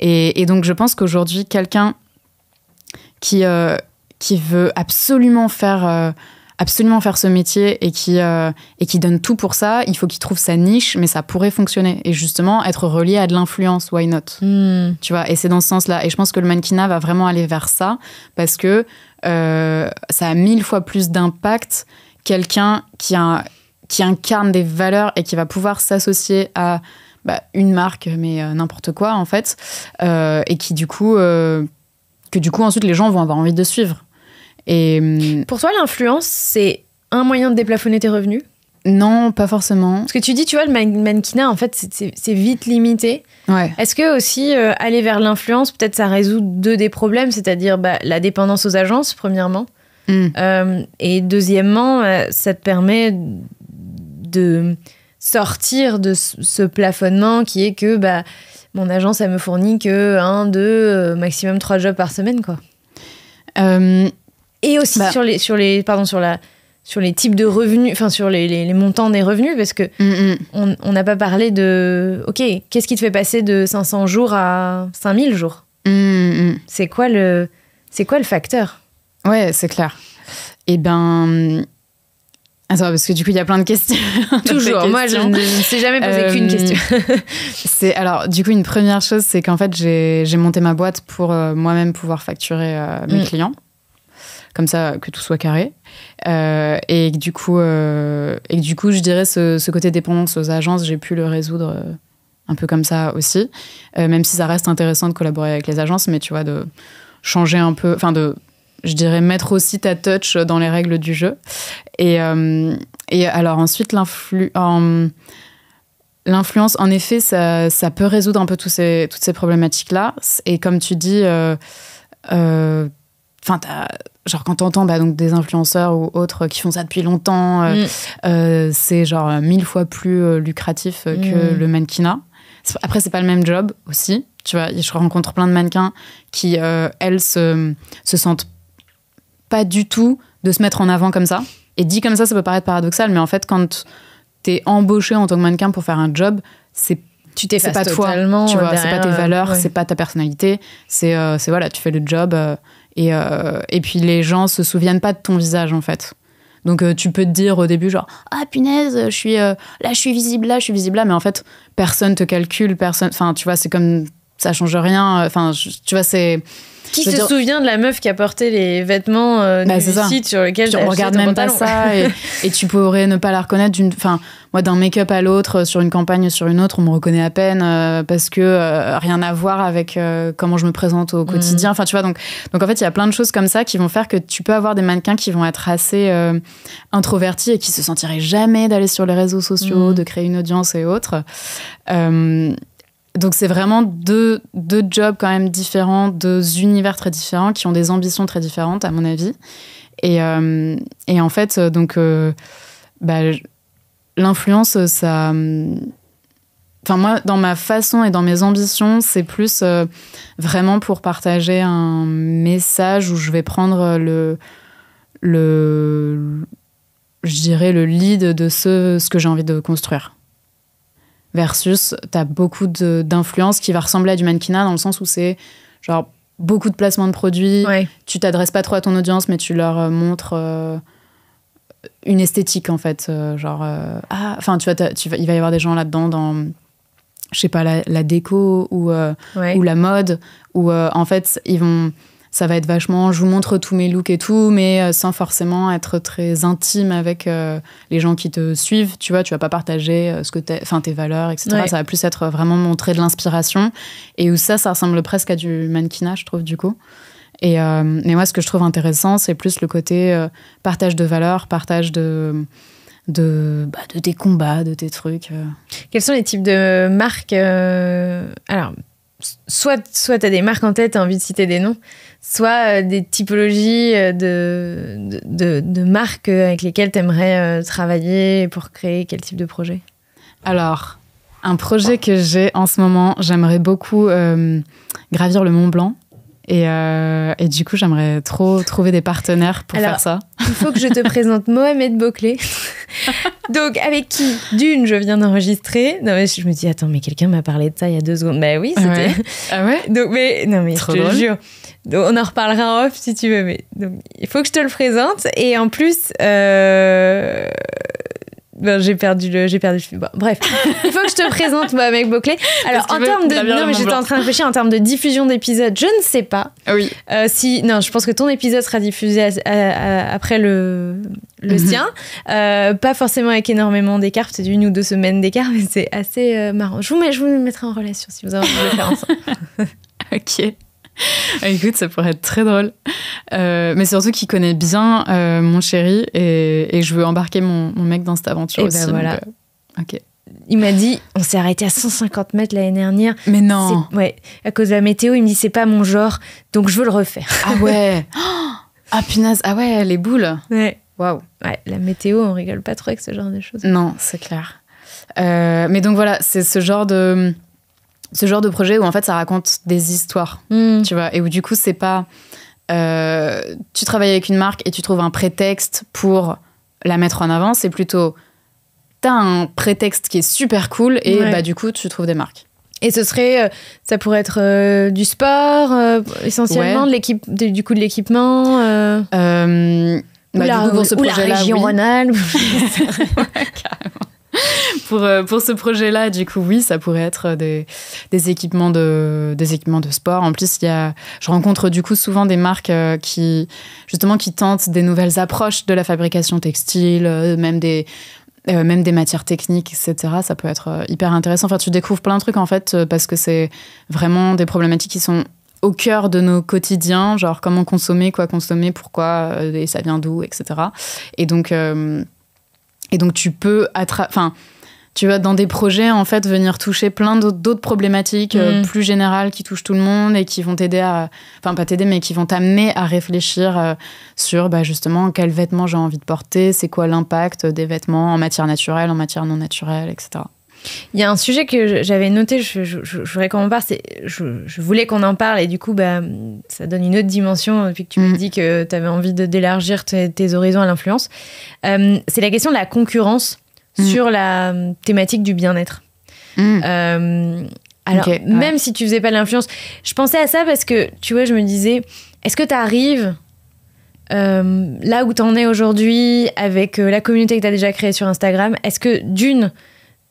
Et, et donc je pense qu'aujourd'hui quelqu'un qui qui veut absolument faire absolument faire ce métier et qui, euh, et qui donne tout pour ça, il faut qu'il trouve sa niche, mais ça pourrait fonctionner. Et justement, être relié à de l'influence, why not hmm. Tu vois, et c'est dans ce sens-là. Et je pense que le mannequinat va vraiment aller vers ça parce que euh, ça a mille fois plus d'impact quelqu'un qui, qui incarne des valeurs et qui va pouvoir s'associer à bah, une marque, mais euh, n'importe quoi en fait, et qui du coup, que du coup ensuite les gens vont avoir envie de suivre. Hum, Pour toi, l'influence, c'est un moyen de déplafonner tes revenus non, pas forcément. Parce que tu dis, tu vois, le mannequinat, en fait, c'est vite limité. Est-ce que aussi euh, aller vers l'influence, peut-être ça résout deux des problèmes, c'est-à-dire bah, la dépendance aux agences, premièrement, hmm. euh, et deuxièmement, euh, ça te permet de sortir de ce plafonnement qui est que bah, mon agence, elle me fournit que un, deux, maximum trois jobs par semaine, quoi et aussi bah. sur les sur les pardon sur la sur les types de revenus, enfin sur les, montants des revenus, parce que mm, mm. on n'a pas parlé de, ok, qu'est-ce qui te fait passer de 500 jours à 5000 jours mm, C'est quoi le, c'est quoi le facteur Ouais, c'est clair. Eh ben, Attends, parce que du coup, il y a plein de questions. Toujours, moi, je ne, sais jamais poser qu'une euh, question. c'est alors, du coup, une première chose, c'est qu'en fait, j'ai monté ma boîte pour euh, moi-même pouvoir facturer euh, mes clients comme ça que tout soit carré. Euh, et, du coup, euh, et du coup, je dirais ce, côté dépendance aux agences, j'ai pu le résoudre euh, un peu comme ça aussi, même si ça reste intéressant de collaborer avec les agences, mais tu vois, de changer un peu, enfin de, je dirais, mettre aussi ta touch dans les règles du jeu. Et, et alors ensuite, l'influence... En, en effet, ça, ça, peut résoudre un peu tous ces, toutes ces problématiques-là. Et comme tu dis, enfin, euh, genre quand t'entends bah, donc des influenceurs ou autres qui font ça depuis longtemps, euh, mm. euh, c'est genre euh, mille fois plus lucratif que mm. le mannequinat. Après, c'est pas le même job aussi. Tu vois, je rencontre plein de mannequins qui, elles, se, se sentent pas du tout de se mettre en avant comme ça. Et dit comme ça, ça peut paraître paradoxal, mais en fait, quand t'es embauché en tant que mannequin pour faire un job, c'est tu t'es pas toi, tu vois, c'est pas tes valeurs, c'est pas ta personnalité, c'est voilà, tu fais le job euh, et, puis les gens se souviennent pas de ton visage en fait. Donc euh, tu peux te dire au début genre ah punaise, je suis euh, là je suis visible là, je suis visible là mais en fait personne te calcule, personne enfin tu vois, c'est comme ça change rien. Euh, enfin, tu vois, c'est. Qui se souvient de la meuf qui a porté les vêtements euh, bah, du site sur lequel je regarde même pas ça et, tu pourrais ne pas la reconnaître d'une enfin moi d'un make-up à l'autre euh, sur une campagne sur une autre on me reconnaît à peine parce que rien à voir avec comment je me présente au quotidien mm. enfin tu vois donc donc en fait il y a plein de choses comme ça qui vont faire que tu peux avoir des mannequins qui vont être assez introvertis et qui se sentiraient jamais d'aller sur les réseaux sociaux mm. de créer une audience et autres donc c'est vraiment deux, deux jobs quand même différents, deux univers très différents qui ont des ambitions très différentes à mon avis. Et, euh, et en fait, euh, donc euh, bah, l'influence, ça... Enfin moi, dans ma façon et dans mes ambitions, c'est plus vraiment pour partager un message où je vais prendre le... le je dirais le lead de ce, ce que j'ai envie de construire versus t'as beaucoup d'influence qui va ressembler à du mannequinat dans le sens où c'est genre beaucoup de placements de produits. Tu t'adresses pas trop à ton audience, mais tu leur euh, montres euh, une esthétique en fait. Euh, genre, ah, enfin, tu, vois, tu il va y avoir des gens là-dedans dans, je sais pas, la, déco ou, ou la mode, ou en fait, ils vont ça va être vachement, je vous montre tous mes looks et tout, mais euh, sans forcément être très intime avec euh, les gens qui te suivent. Tu vois, tu vas pas partager euh, ce que enfin tes valeurs, etc. Ça va plus être vraiment montrer de l'inspiration et où ça, ça ressemble presque à du mannequinage je trouve du coup. Et, mais moi, ce que je trouve intéressant, c'est plus le côté partage de valeurs, partage de de, bah, de tes combats, de tes trucs. Quels sont les types de marques Alors, soit, soit tu as des marques en tête, tu as envie de citer des noms, soit euh, des typologies euh, de, marques avec lesquelles tu aimerais euh, travailler pour créer quel type de projet Alors, un projet que j'ai en ce moment, j'aimerais beaucoup gravir le Mont Blanc. Et, euh, et, du coup, j'aimerais trop trouver des partenaires pour faire ça. Il faut que je te présente Mohamed Boclet. Donc, avec qui, d'une, je viens d'enregistrer. Non, mais je me dis, attends, mais quelqu'un m'a parlé de ça il y a deux secondes. Bah oui, c'était. Ah ouais Donc, mais, non, mais je te jure. Donc, on en reparlera en off si tu veux. Mais, donc, il faut que je te le présente. Et en plus, euh, ben, j'ai perdu le, j'ai perdu bref, il faut que je te présente moi, mec Beauclé. Alors en termes de, non mais j'étais en train de réfléchir en termes de diffusion d'épisodes, je ne sais pas. Ah oui. Euh, si, non, je pense que ton épisode sera diffusé après le le mhm. sien, euh, pas forcément avec énormément d'écart, peut-être une ou deux semaines d'écart, mais c'est assez euh, marrant. Je vous je vous mettrai en relation si vous avez envie de le faire ensemble. ok. Écoute, ça pourrait être très drôle. Euh, mais surtout qu'il connaît bien euh, mon chéri et, je veux embarquer mon, mec dans cette aventure aussi. Ben voilà. Euh, ok. Il m'a dit, on s'est arrêté à 150 mètres l'année dernière. Mais non. Ouais, à cause de la météo, il me dit c'est pas mon genre, donc je veux le refaire. Ah ouais. ah punaise, ah ouais, les boules. Ouais. Waouh. Ouais, la météo, on rigole pas trop avec ce genre de choses. Non, c'est clair. Euh, mais donc voilà, c'est ce genre de ce genre de projet où en fait ça raconte des histoires, hmm. tu vois, et où du coup c'est pas euh, tu travailles avec une marque et tu trouves un prétexte pour la mettre en avant, c'est plutôt t'as un prétexte qui est super cool et bah du coup tu trouves des marques. Et ce serait, euh, ça pourrait être euh, du sport, essentiellement, de l'équipe, du coup de l'équipement. ou, la, la, région oui. alpes ouais, carrément. pour, euh, pour ce projet-là. Du coup, oui, ça pourrait être des, des, équipements, de, des équipements de sport. En plus, il y a, je rencontre du coup souvent des marques euh, qui, justement, qui tentent des nouvelles approches de la fabrication textile, euh, même des, même des matières techniques, etc. Ça peut être hyper intéressant. Enfin, tu découvres plein de trucs en fait parce que c'est vraiment des problématiques qui sont au cœur de nos quotidiens, genre comment consommer, quoi consommer, pourquoi et ça vient d'où, etc. Et donc et donc tu peux enfin tu vas dans des projets en fait venir toucher plein d'autres problématiques euh, mm. plus générales qui touchent tout le monde et qui vont t'aider à enfin pas t'aider mais qui vont t'amener à réfléchir euh, sur bah, justement quels vêtements j'ai envie de porter c'est quoi l'impact des vêtements en matière naturelle en matière non naturelle etc il y a un sujet que j'avais noté, je, voudrais qu'on en parle, je, voulais qu'on en parle et du coup, bah, ça donne une autre dimension depuis euh, que tu me mm. dis que tu avais envie d'élargir tes, horizons à l'influence. Euh, c'est la question de la concurrence mm. sur la euh, thématique du bien-être. Mm. alors, même si tu faisais pas de l'influence, je pensais à ça parce que, tu vois, je me disais, est-ce que tu arrives là où tu en es aujourd'hui avec la communauté que tu as déjà créée sur Instagram Est-ce que d'une,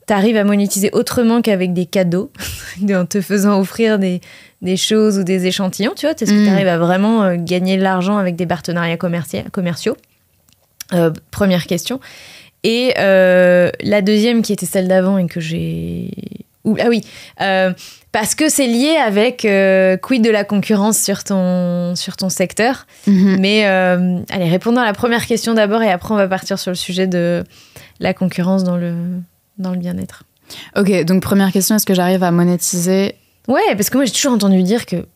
t'arrives à monétiser autrement qu'avec des cadeaux, en te faisant offrir des, des, choses ou des échantillons, tu vois Est-ce que que mm. t'arrives à vraiment euh, gagner de l'argent avec des partenariats commerciaux euh, Première question. Et euh, la deuxième, qui était celle d'avant et que j'ai... Ah oui, parce que c'est lié avec quid de la concurrence sur ton, sur ton secteur. Mm-hmm. Mais allez, répondons à la première question d'abord et après on va partir sur le sujet de la concurrence dans le, dans le bien-être. Ok, donc première question, est-ce que j'arrive à monétiser Ouais, parce que moi j'ai toujours entendu dire que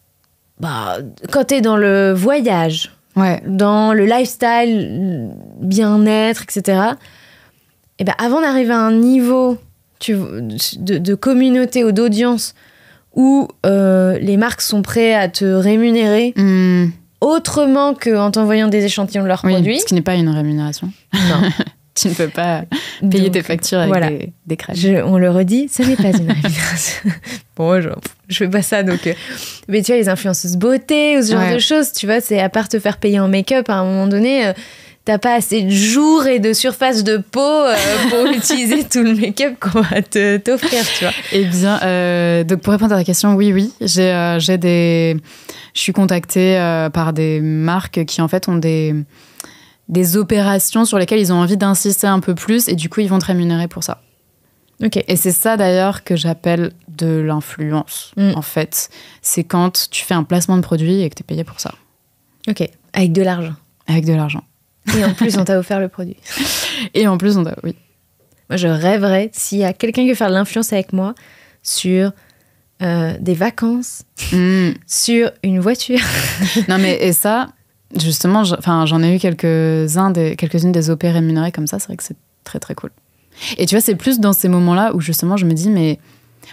bah, quand t'es dans le voyage, ouais. dans le lifestyle, bien-être, etc., et eh ben avant d'arriver à un niveau tu, de, communauté ou d'audience où euh, les marques sont prêtes à te rémunérer hmm. autrement qu'en t'envoyant des échantillons de leurs oui, produits. Ce qui n'est pas une rémunération. Non. tu ne peux pas payer tes factures avec des, on le redit, ça n'est pas une référence. bon, je, je fais pas ça, donc. Euh. Mais tu vois, les influenceuses beauté ou ce genre de choses, tu vois, c'est à part te faire payer en make-up à un moment donné. tu euh, t'as pas assez de jours et de surface de peau euh, pour utiliser tout le make-up qu'on va t'offrir, tu vois. Eh bien, donc pour répondre à ta question, oui, oui, j'ai j'ai des, je suis contactée par des marques qui en fait ont des des opérations sur lesquelles ils ont envie d'insister un peu plus et du coup ils vont te rémunérer pour ça. Ok. Et c'est ça d'ailleurs que j'appelle de l'influence mm. en fait. C'est quand tu fais un placement de produit et que tu es payé pour ça. Ok. Avec de l'argent. Avec de l'argent. Et en plus on t'a offert le produit. Et en plus on t'a oui. Moi je rêverais s'il y a quelqu'un qui veut faire de l'influence avec moi sur euh, des vacances, mm. sur une voiture. non mais et ça justement, j'en ai eu quelques-unes des, quelques des OP rémunérées comme ça. C'est vrai que c'est très, très cool. Et tu vois, c'est plus dans ces moments-là où justement je me dis, mais.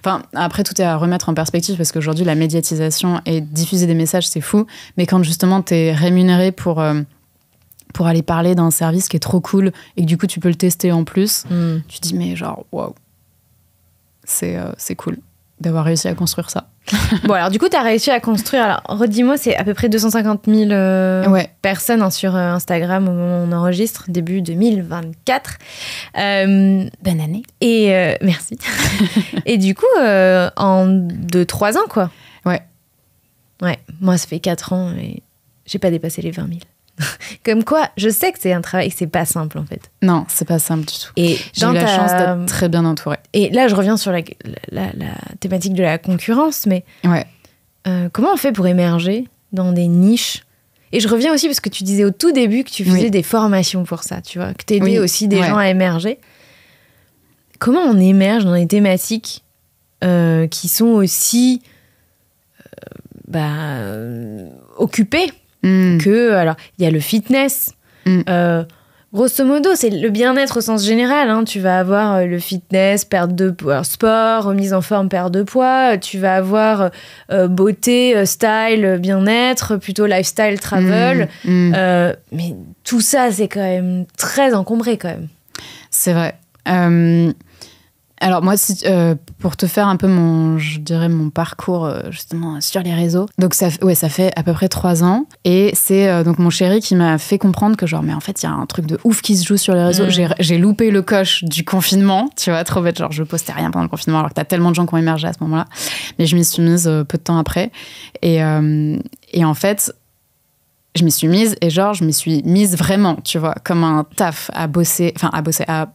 Enfin, après, tout est à remettre en perspective parce qu'aujourd'hui, la médiatisation et diffuser des messages, c'est fou. Mais quand justement, t'es es rémunéré pour, euh, pour aller parler d'un service qui est trop cool et que du coup, tu peux le tester en plus, mm. tu dis, mais genre, waouh, euh, c'est cool d'avoir réussi à construire ça. bon, alors du coup, tu as réussi à construire. Alors, redis-moi, c'est à peu près 250 000 euh, personnes hein, sur euh, Instagram au moment où on enregistre, début 2024. Euh, Bonne année. Et merci. et du coup, en 2-3 ans, quoi. Ouais. Ouais, moi, ça fait 4 ans et j'ai pas dépassé les 20 000. Comme quoi, je sais que c'est un travail, que c'est pas simple en fait. Non, c'est pas simple du tout. Et j'ai eu la chance d'être très bien entourée. Et là, je reviens sur la, thématique de la concurrence, mais ouais. Euh, comment on fait pour émerger dans des niches Et je reviens aussi parce que tu disais au tout début que tu faisais des formations pour ça, tu vois, que tu aidais aussi des gens à émerger. Comment on émerge dans des thématiques euh, qui sont aussi euh, bah, occupées Hmm. que. Alors, il y a le fitness. Hmm. Euh, grosso modo, c'est le bien-être au sens général. Hein. Tu vas avoir euh, le fitness, perte de poids, sport, remise en forme, perte de poids. Euh, tu vas avoir beauté, style, bien-être, plutôt lifestyle, travel. Hmm. mais tout ça, c'est quand même très encombré quand même. C'est vrai. Alors moi, euh, pour te faire un peu mon, je dirais mon parcours euh, justement sur les réseaux. Donc ça, ouais, ça fait à peu près trois ans. Et c'est euh, donc mon chéri qui m'a fait comprendre que genre, mais en fait, il y a un truc de ouf qui se joue sur les réseaux. Mm. J'ai loupé le coche du confinement, tu vois, trop bête. Genre, je postais rien pendant le confinement alors que t'as tellement de gens qui ont émergé à ce moment-là. Mais je m'y suis mise peu de temps après. Et, et en fait, je m'y suis mise et genre je m'y suis mise vraiment, tu vois, comme un taf à bosser, enfin à bosser, à,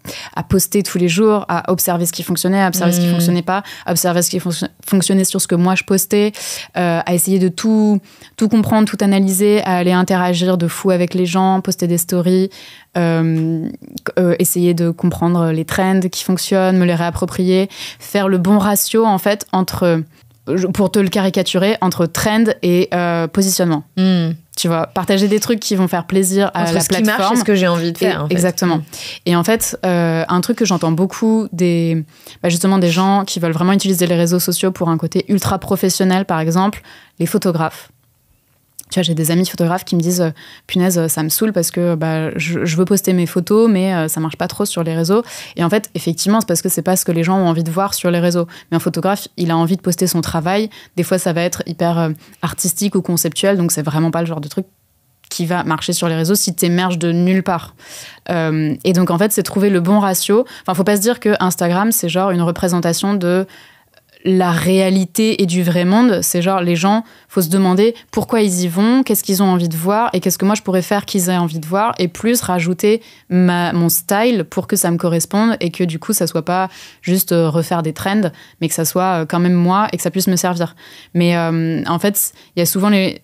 poster tous les jours, à observer ce qui fonctionnait, à observer ce qui hmm. fonctionnait pas, à observer ce qui fonctionnait sur ce que moi je postais, euh, à essayer de tout tout comprendre, tout analyser, à aller interagir de fou avec les gens, poster des stories, euh, euh, essayer de comprendre les trends qui fonctionnent, me les réapproprier, faire le bon ratio en fait entre pour te le caricaturer entre trend et positionnement. Hmm tu vois, partager des trucs qui vont faire plaisir à la ce plateforme. Qui ce que j'ai envie de faire. Exactement. Et en fait, euh, un truc que j'entends beaucoup des, bah justement des gens qui veulent vraiment utiliser les réseaux sociaux pour un côté ultra professionnel, par exemple, les photographes. Tu vois, j'ai des amis photographes qui me disent euh, punaise, ça me saoule parce que bah, je, veux poster mes photos, mais euh, ça marche pas trop sur les réseaux. Et en fait, effectivement, c'est parce que c'est pas ce que les gens ont envie de voir sur les réseaux. Mais un photographe, il a envie de poster son travail. Des fois, ça va être hyper euh, artistique ou conceptuel, donc c'est vraiment pas le genre de truc qui va marcher sur les réseaux si tu émerges de nulle part. et donc, en fait, c'est trouver le bon ratio. Enfin, faut pas se dire que Instagram, c'est genre une représentation de la réalité et du vrai monde, c'est genre les gens, faut se demander pourquoi ils y vont, qu'est-ce qu'ils ont envie de voir et qu'est-ce que moi je pourrais faire qu'ils aient envie de voir et plus rajouter ma, mon style pour que ça me corresponde et que du coup ça soit pas juste euh, refaire des trends, mais que ça soit euh, quand même moi et que ça puisse me servir. Mais euh, en fait, il y a souvent les,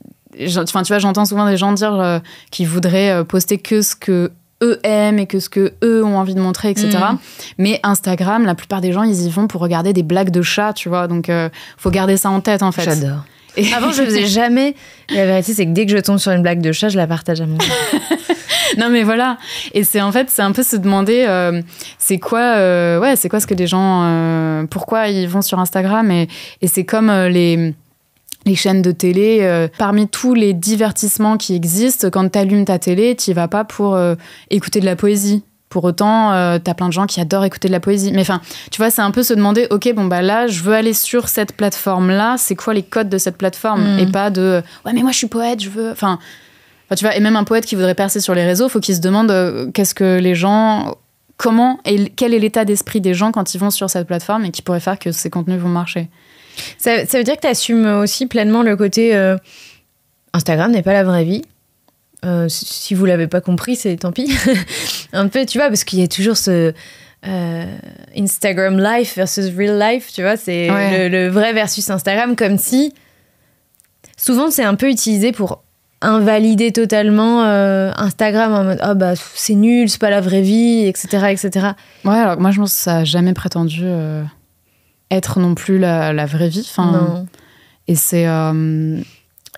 enfin tu vois, j'entends souvent des gens dire qu'ils voudraient poster que ce que eux aiment et que ce que eux ont envie de montrer, etc. Mm. Mais Instagram, la plupart des gens, ils y vont pour regarder des blagues de chats, tu vois. Donc, il euh, faut garder ça en tête, en fait. J'adore. Et... Avant, je faisais jamais. La vérité, c'est que dès que je tombe sur une blague de chat, je la partage à mon non mais voilà et c'est en fait c'est un peu se demander euh, c'est quoi euh, ouais c'est quoi ce que les gens pourquoi ils vont sur Instagram et, et c'est comme les les chaînes de télé, euh, parmi tous les divertissements qui existent, quand tu allumes ta télé, tu vas pas pour euh, écouter de la poésie. Pour autant, euh, tu as plein de gens qui adorent écouter de la poésie. Mais enfin, tu vois, c'est un peu se demander, ok, bon bah là, je veux aller sur cette plateforme-là. C'est quoi les codes de cette plateforme mm. Et pas de, ouais, mais moi je suis poète, je veux. Enfin, tu vois, et même un poète qui voudrait percer sur les réseaux, faut qu'il se demande qu'est-ce que les gens, comment et quel est l'état d'esprit des gens quand ils vont sur cette plateforme et qui pourrait faire que ces contenus vont marcher. Ça, veut dire que tu assumes aussi pleinement le côté euh, Instagram n'est pas la vraie vie. Euh, si vous l'avez pas compris, c'est tant pis. un peu, tu vois, parce qu'il y a toujours ce euh, Instagram life versus real life, tu vois, c'est le, vrai versus Instagram, comme si souvent c'est un peu utilisé pour invalider totalement Instagram en mode ah oh bah c'est nul, c'est pas la vraie vie, etc., etc. Ouais, alors moi je pense que ça a jamais prétendu être non plus la, vraie vie. Et c'est. Euh,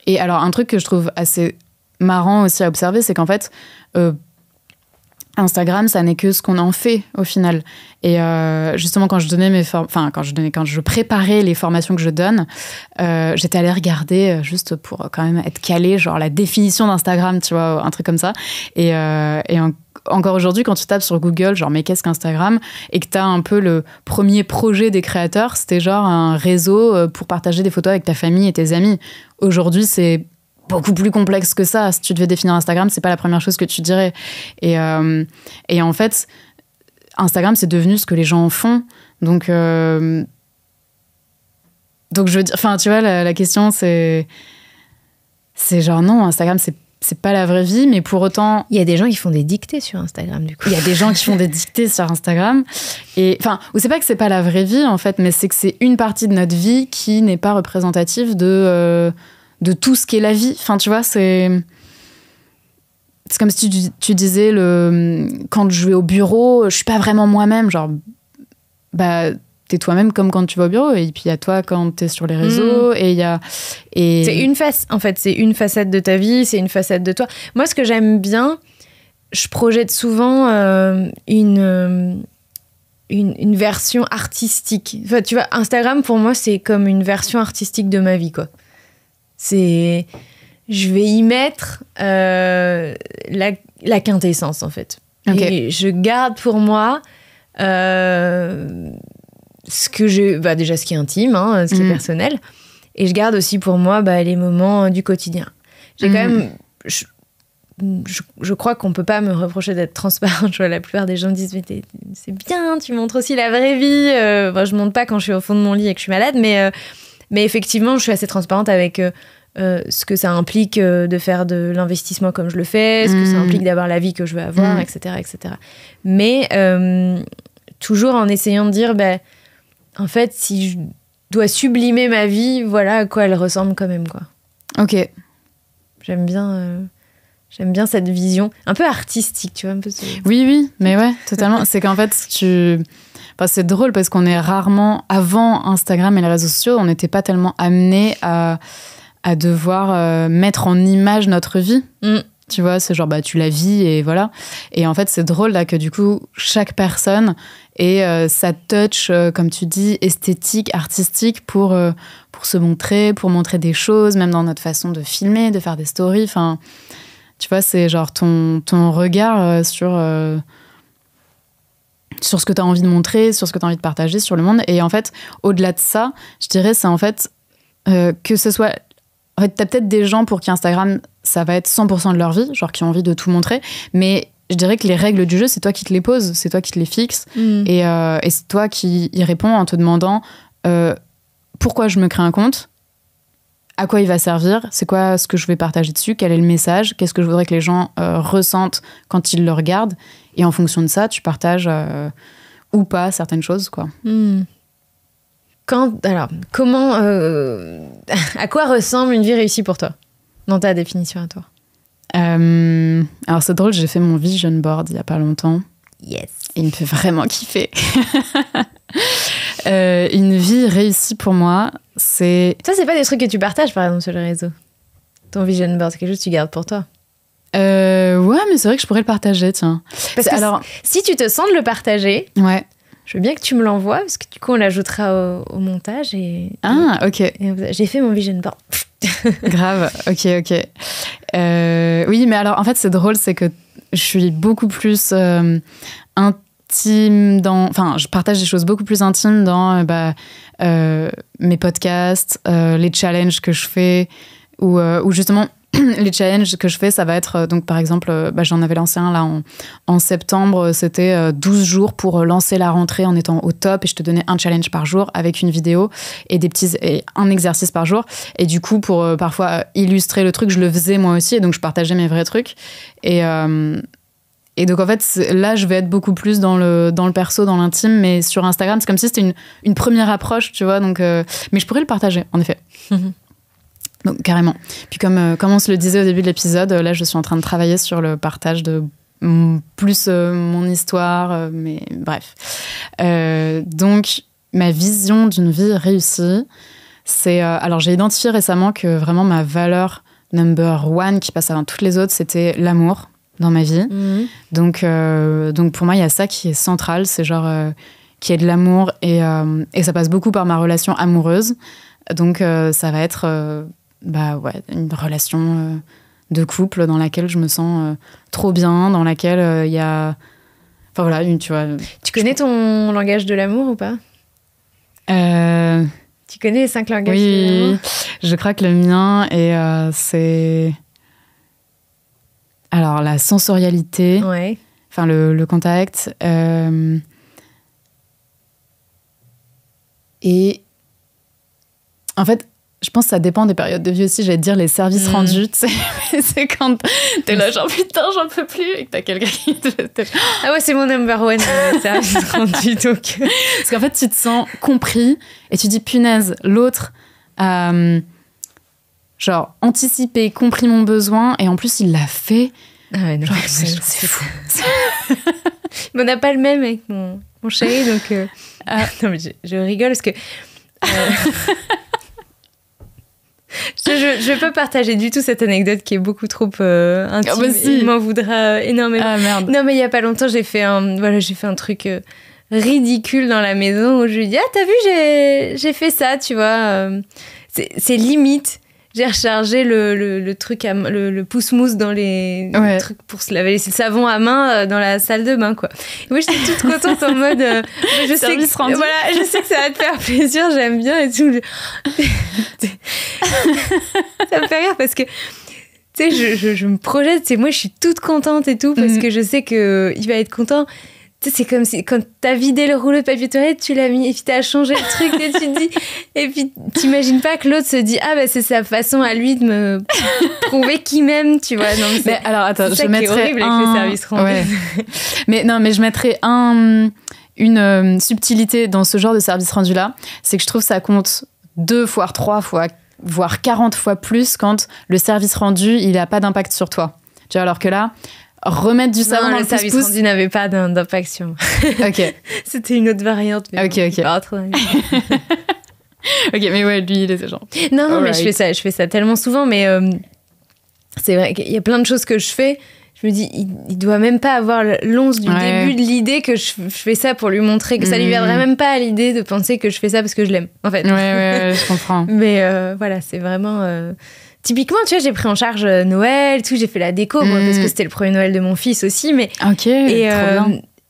et alors, un truc que je trouve assez marrant aussi à observer, c'est qu'en fait, euh, Instagram, ça n'est que ce qu'on en fait au final. Et euh, justement, quand je donnais mes enfin quand je donnais, quand je préparais les formations que je donne, euh, j'étais allée regarder euh, juste pour quand même être calée, genre la définition d'Instagram, tu vois, un truc comme ça. Et, encore aujourd'hui, quand tu tapes sur Google, genre mais qu'est-ce qu'Instagram, et que tu as un peu le premier projet des créateurs, c'était genre un réseau pour partager des photos avec ta famille et tes amis. Aujourd'hui, c'est beaucoup plus complexe que ça. Si tu devais définir Instagram, c'est pas la première chose que tu dirais. Et, euh, et en fait, Instagram, c'est devenu ce que les gens font. Donc, euh, donc je veux dire, enfin, tu vois, la, question, c'est. C'est genre, non, Instagram, c'est c'est pas la vraie vie, mais pour autant. Il y a des gens qui font des dictées sur Instagram, du coup. Il y a des gens qui font des dictées sur Instagram. Et enfin, ou c'est pas que c'est pas la vraie vie, en fait, mais c'est que c'est une partie de notre vie qui n'est pas représentative de. Euh, de tout ce qui est la vie. Enfin, tu vois, c'est. C'est comme si tu, disais, le, quand je vais au bureau, je suis pas vraiment moi-même. Genre, bah, t'es toi-même comme quand tu vas au bureau. Et puis, il y a toi quand tu es sur les réseaux. Mm. Et il y a. C'est une face, en fait. C'est une facette de ta vie, c'est une facette de toi. Moi, ce que j'aime bien, je projette souvent euh, euh, une. Une, version artistique. Enfin, tu vois, Instagram pour moi c'est comme une version artistique de ma vie, quoi. C'est, je vais y mettre euh, la, quintessence en fait. Et je garde pour moi euh, ce que je, bah déjà ce qui est intime, hein, ce qui est mhm. personnel, et je garde aussi pour moi bah, les moments du quotidien. J'ai quand mhm. même, je, je, crois qu'on peut pas me reprocher d'être transparente. Je vois la plupart des gens me disent mais c'est bien, tu montres aussi la vraie vie. Euh, ne je montre pas quand je suis au fond de mon lit et que je suis malade, mais euh, mais effectivement, je suis assez transparente avec euh, euh, ce que ça implique euh, de faire de l'investissement comme je le fais, ce que ça mm. implique d'avoir la vie que je veux avoir, etc., mm. etc. Mais toujours en essayant de dire, ben, en fait, si je dois sublimer ma vie, voilà à quoi elle ressemble quand même, quoi. Ok. J'aime bien. J'aime bien cette vision, un peu artistique, tu vois, un peu. Oui, oui, mais ouais, totalement. c'est qu'en fait, tu, c'est drôle parce qu'on est rarement, avant Instagram et les réseaux sociaux, on n'était pas tellement amené à, devoir euh, mettre en image notre vie. Mm. Tu vois, c'est genre, bah, tu la vis et voilà. Et en fait, c'est drôle là que du coup, chaque personne ait euh, sa touch, euh, comme tu dis, esthétique, artistique pour, pour se montrer, pour montrer des choses, même dans notre façon de filmer, de faire des stories. Enfin, tu vois, c'est genre ton, ton regard sur sur ce que tu as envie de montrer, sur ce que tu as envie de partager, sur le monde. Et en fait, au-delà de ça, je dirais, c'est en fait euh, que ce soit. En fait, tu as peut-être des gens pour qui Instagram, ça va être 100% de leur vie, genre qui ont envie de tout montrer, mais je dirais que les règles du jeu, c'est toi qui te les poses, c'est toi qui te les fixes, mm. et, euh, et c'est toi qui y réponds en te demandant euh, pourquoi je me crée un compte, à quoi il va servir, c'est quoi ce que je vais partager dessus, quel est le message, qu'est-ce que je voudrais que les gens ressentent quand ils le regardent. Et en fonction de ça, tu partages euh, ou pas certaines choses, quoi. Hmm. Quand, alors, comment, euh, à quoi ressemble une vie réussie pour toi, dans ta définition à toi euh, Alors c'est drôle, j'ai fait mon vision board il y a pas longtemps. Yes. il me fait vraiment kiffer. une vie réussie pour moi, c'est. Ça, c'est pas des trucs que tu partages, par exemple, sur le réseau. Ton vision board, c'est quelque chose que tu gardes pour toi. Euh, ouais, mais c'est vrai que je pourrais le partager, tiens. Parce que alors, si tu te sens de le partager, ouais. je veux bien que tu me l'envoies, parce que du coup, on l'ajoutera au, montage. Et, ah, ok. J'ai fait mon vision board. Grave, ok, ok. Euh, oui, mais alors, en fait, c'est drôle, c'est que je suis beaucoup plus euh, intime dans. Enfin, je partage des choses beaucoup plus intimes dans bah, mes podcasts, les challenges que je fais, ou justement les challenges que je fais, ça va être, euh, donc par exemple, euh, bah, j'en avais lancé un là en, septembre, euh, c'était 12 jours pour lancer la rentrée en étant au top et je te donnais un challenge par jour avec une vidéo et des petits et un exercice par jour. Et du coup, pour parfois illustrer le truc, je le faisais moi aussi et donc je partageais mes vrais trucs. Et, et donc en fait, là, je vais être beaucoup plus dans le, dans le perso, dans l'intime, mais sur Instagram, c'est comme si c'était une, une, première approche, tu vois. Donc, mais je pourrais le partager, en effet. Mhm. Donc, carrément. Puis euh, comme, on se le disait au début de l'épisode, euh, là, je suis en train de travailler sur le partage de plus euh, mon histoire, mais bref. donc, ma vision d'une vie réussie, c'est... alors, j'ai identifié récemment que vraiment ma valeur number one qui passe avant toutes les autres, c'était l'amour dans ma vie. Mhm. Donc, donc, pour moi, il y a ça qui est central, c'est genre... qui est de l'amour et, et ça passe beaucoup par ma relation amoureuse. Donc ça va être bah ouais, une relation euh, de couple dans laquelle je me sens euh, trop bien, dans laquelle il euh, y a. Enfin voilà, une, tu vois. Tu connais ton langage de l'amour ou pas Tu connais les cinq langages oui, de l'amour je crois que le mien et c'est. Alors, la sensorialité, enfin le, le contact, et en fait, je pense que ça dépend des périodes de vie aussi. J'allais te dire les services mm. rendus. C'est quand t'es là, mm. genre putain, j'en peux plus, et que t'as quelqu'un qui te. Ah ouais, c'est mon number one, euh, les service rendu. Donc. Parce qu'en fait, tu te sens compris et tu dis punaise, l'autre. a euh, genre anticipé, compris mon besoin et en plus il l'a fait. Ah ouais, non, c'est fou. mais on n'a pas le même avec mon, mon chéri, donc. Euh, ah. Non, mais je, rigole parce que je, je, peux partager du tout cette anecdote qui est beaucoup trop euh, ah, intime. Bah il m'en voudra énormément. Ah, merde. Non, mais il y a pas longtemps, j'ai fait un, j'ai fait un truc euh, ridicule dans la maison où je lui dis ah t'as vu j'ai fait ça, tu vois. Euh, c'est limite j'ai rechargé le, le, truc, le, pouce-mousse dans les, trucs pour se laver les savon à main euh, dans la salle de bain, quoi. Moi moi, j'étais toute contente en mode, euh, je, sais que, voilà, je sais que ça va te faire plaisir, j'aime bien et tout. ça me fait rire parce que tu sais, je, je, me projette, c'est moi, je suis toute contente et tout, parce mm. que je sais que il va être content c'est comme si, quand t'as vidé le rouleau de papier toilette, tu l'as mis et puis t'as changé le truc et tu dis. Et puis t'imagines pas que l'autre se dit Ah, ben c'est sa façon à lui de me prouver qui m'aime, tu vois. Non, mais alors attends, je mettrais. horrible avec le service rendu. mais non, mais je mettrais un, une euh, subtilité dans ce genre de service rendu là, c'est que je trouve ça compte deux fois, trois fois, voire quarante fois plus quand le service rendu, il n'a pas d'impact sur toi. Tu vois, alors que là, remettre du savon dans le, service quand il n'avait pas d'impact sur Ok. C'était une autre variante. Mais ok, ok. Pas ok, mais ouais, lui, il est ce genre. Non, non, mais je fais ça, je fais ça tellement souvent, mais euh, c'est vrai qu'il y a plein de choses que je fais. Je me dis, il, ne doit même pas avoir l'once du début de l'idée que je, fais ça pour lui montrer que ça lui mm. viendrait même pas à l'idée de penser que je fais ça parce que je l'aime, en fait. Ouais, ouais, je comprends. mais euh, voilà, c'est vraiment. Euh, Typiquement, tu vois, j'ai pris en charge euh, Noël, tout, j'ai fait la déco, parce que mm. c'était le premier Noël de mon fils aussi. Mais ok, euh,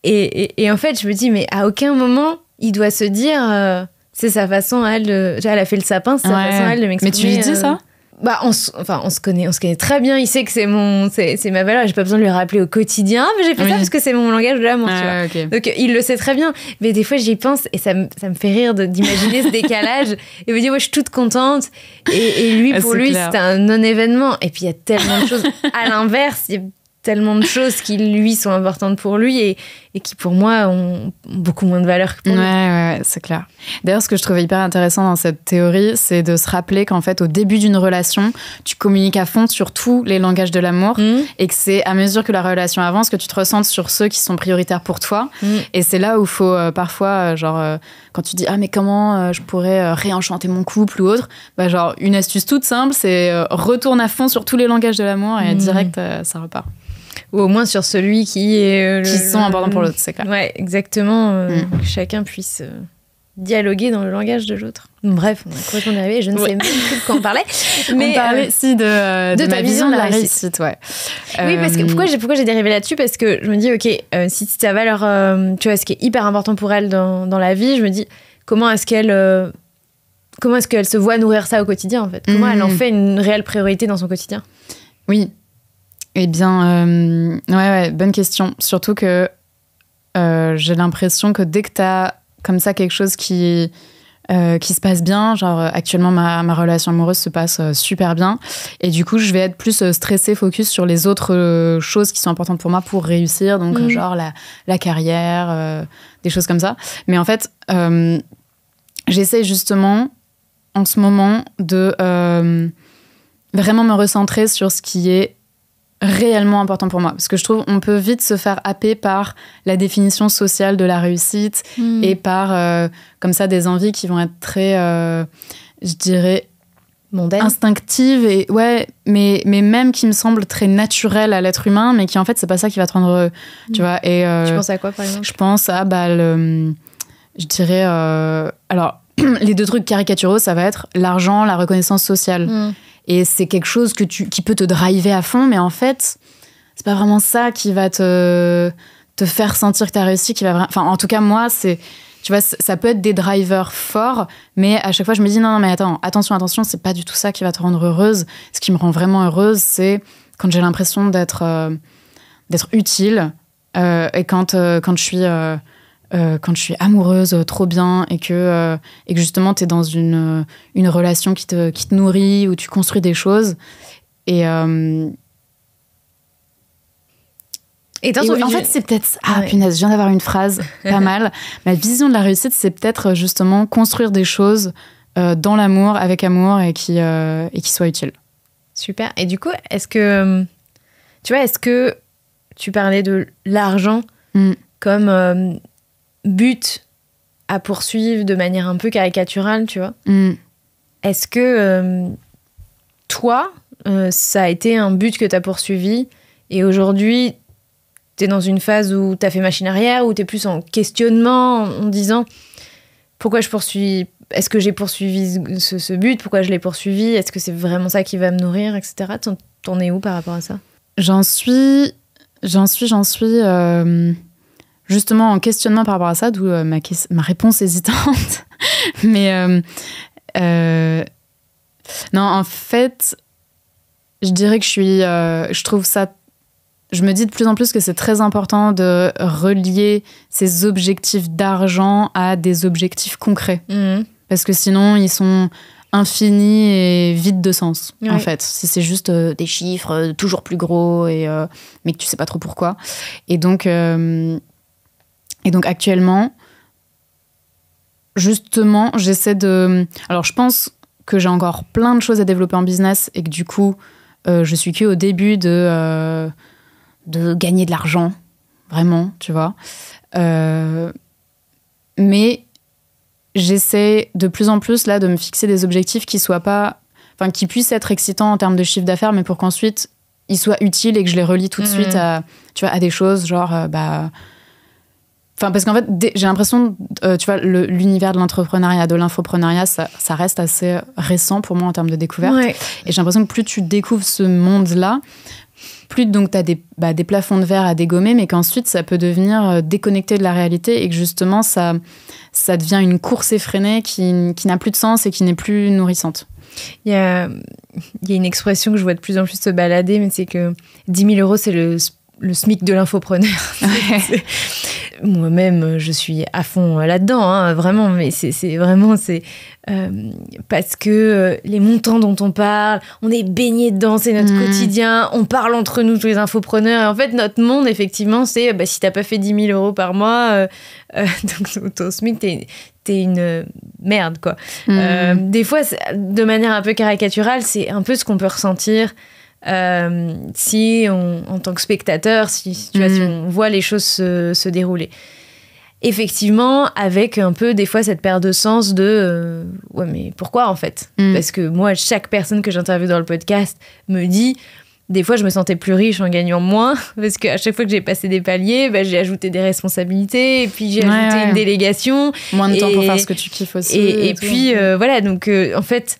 et, Et, en fait, je me dis, mais à aucun moment, il doit se dire, euh, c'est sa façon elle Tu vois, elle a fait le sapin, c'est sa façon elle de m'exprimer. Mais tu lui dis ça bah on se, enfin on se connaît on se connaît très bien il sait que c'est mon c'est, ma valeur j'ai pas besoin de lui rappeler au quotidien mais j'ai fait ça parce que c'est mon langage de l'amour ah, donc il le sait très bien mais des fois j'y pense et ça me, ça me fait rire d'imaginer ce décalage et me dire ouais, je suis toute contente et, lui ah, pour lui c'est un non événement et puis il y a tellement de choses à l'inverse il y a tellement de choses qui lui sont importantes pour lui et et qui pour moi ont beaucoup moins de valeur que pour ouais, ouais, c'est clair. D'ailleurs, ce que je trouvais hyper intéressant dans cette théorie, c'est de se rappeler qu'en fait, au début d'une relation, tu communiques à fond sur tous les langages de l'amour mm. et que c'est à mesure que la relation avance que tu te ressentes sur ceux qui sont prioritaires pour toi. Mm. Et c'est là où il faut euh, parfois, euh, genre, euh, quand tu dis ah mais comment je pourrais réenchanter mon couple ou autre, bah genre une astuce toute simple, c'est retourne à fond sur tous les langages de l'amour et mm. direct ça repart ou au moins sur celui qui est. Euh, qui sont importants pour l'autre, c'est clair. Ouais, exactement. Euh, mm. chacun puisse euh, dialoguer dans le langage de l'autre. Bref, on est arrivé. Je ne sais même plus de quoi on parlait. Mais on parlait aussi de, ta vision de la, réussite, Oui, parce que pourquoi j'ai pourquoi j'ai dérivé là-dessus Parce que je me dis, ok, si ta valeur, tu vois, ce qui est hyper important pour elle dans, la vie, je me dis, comment est-ce qu'elle comment est-ce qu'elle se voit nourrir ça au quotidien en fait Comment mm. elle en fait une réelle priorité dans son quotidien Oui, eh bien, euh, ouais, ouais, bonne question. Surtout que euh, j'ai l'impression que dès que tu as comme ça quelque chose qui, euh, qui se passe bien, genre actuellement ma, relation amoureuse se passe super bien, et du coup je vais être plus stressée, focus sur les autres choses qui sont importantes pour moi pour réussir, donc mm. genre la carrière, des choses comme ça. Mais en fait, j'essaie justement en ce moment de vraiment me recentrer sur ce qui est réellement important pour moi. Parce que je trouve on peut vite se faire happer par la définition sociale de la réussite hmm. et par, euh, comme ça, des envies qui vont être très, euh, je dirais, instinctives, et ouais mais mais même qui me semble très naturel à l'être humain mais qui en fait c'est pas ça qui va te rendre heureux, hmm. tu vois et euh, tu penses à quoi par exemple je pense à bah le, je dirais alors les deux trucs caricaturaux ça va être l'argent la reconnaissance sociale hmm. Et c'est quelque chose qui peut te driver à fond, mais en fait, c'est pas vraiment ça qui va te, faire sentir que tu as réussi. Qui va, enfin, en tout cas, moi, c'est. Tu vois, ça peut être des drivers forts, mais à chaque fois, je me dis non, mais attends, attention, attention, c'est pas du tout ça qui va te rendre heureuse. Ce qui me rend vraiment heureuse, c'est quand j'ai l'impression d'être euh, utile euh, et quand, euh, quand je suis euh, quand je suis amoureuse euh, trop bien et que, euh, et que justement tu es dans une, une relation qui te, qui te, nourrit, où tu construis des choses. Et. et, dans en fait, c'est peut-être. Ah, ah punaise, je viens d'avoir une phrase pas mal. Ma vision de la réussite, c'est peut-être justement construire des choses dans l'amour, avec amour et qui, et qui soient utiles. Super. Et du coup, est-ce que. Tu vois, est-ce que tu parlais de l'argent mm. comme but à poursuivre de manière un peu caricaturale, tu vois. Mm. Est-ce que euh, toi, euh, ça a été un but que tu as poursuivi et aujourd'hui, tu es dans une phase où tu as fait machine arrière, où tu es plus en questionnement, en, disant pourquoi je poursuis, est-ce que j'ai poursuivi ce, but, pourquoi je l'ai poursuivi, est-ce que c'est vraiment ça qui va me nourrir, etc. T'en, en es où par rapport à ça J'en suis, j'en suis, j'en suis. Euh, justement en questionnement par rapport à ça, d'où euh, ma, ma, réponse hésitante. Mais euh, euh, non, en fait, je dirais que je suis, je trouve ça je me dis de plus en plus que c'est très important de relier ces objectifs d'argent à des objectifs concrets. Mmh Parce que sinon, ils sont infinis et vides de sens, en fait. Si c'est juste des chiffres toujours plus gros, et, mais que tu sais pas trop pourquoi. Et donc, et donc actuellement, justement, j'essaie de... Alors je pense que j'ai encore plein de choses à développer en business et que du coup, euh, je suis qu'au début de, euh, de gagner de l'argent, vraiment, tu vois. Euh, mais j'essaie de plus en plus là de me fixer des objectifs qui soient pas, enfin qui puissent être excitants en termes de chiffre d'affaires, mais pour qu'ensuite ils soient utiles et que je les relie tout de mmh. suite à, tu vois, à des choses genre bah Enfin, parce qu'en fait, j'ai l'impression, euh, tu vois, l'univers de l'entrepreneuriat, de l'infoprenariat, ça, reste assez récent pour moi en termes de découverte. Et j'ai l'impression que plus tu découvres ce monde-là, plus donc tu as des, bah, des, plafonds de verre à dégommer, mais qu'ensuite ça peut devenir euh, déconnecté de la réalité et que justement ça, ça devient une course effrénée qui, n'a plus de sens et qui n'est plus nourrissante. Il y, a, il y a, une expression que je vois de plus en plus se balader, mais c'est que 10 000 euros, c'est le le SMIC de l'infopreneur. Moi-même, je suis à fond là-dedans, hein, vraiment, mais c'est vraiment, c'est euh, parce que euh, les montants dont on parle, on est baigné dedans, c'est notre mm. quotidien, on parle entre nous, tous les infopreneurs, et en fait, notre monde, effectivement, c'est bah, si t'as pas fait 10 000 euros par mois, euh, donc ton SMIC, t'es une merde, quoi. Mm. des fois, de manière un peu caricaturale, c'est un peu ce qu'on peut ressentir euh, si en tant que spectateur, si, mm. on voit les choses se, se, dérouler. Effectivement, avec un peu des fois cette perte de sens de euh, ouais mais pourquoi en fait mm. Parce que moi, chaque personne que j'interviewe dans le podcast me dit des fois, je me sentais plus riche en gagnant moins, parce qu'à chaque fois que j'ai passé des paliers, bah, j'ai ajouté des responsabilités, et puis j'ai ajouté une délégation. Moins de temps pour faire ce que tu kiffes aussi. Et, puis, euh, voilà, donc en fait,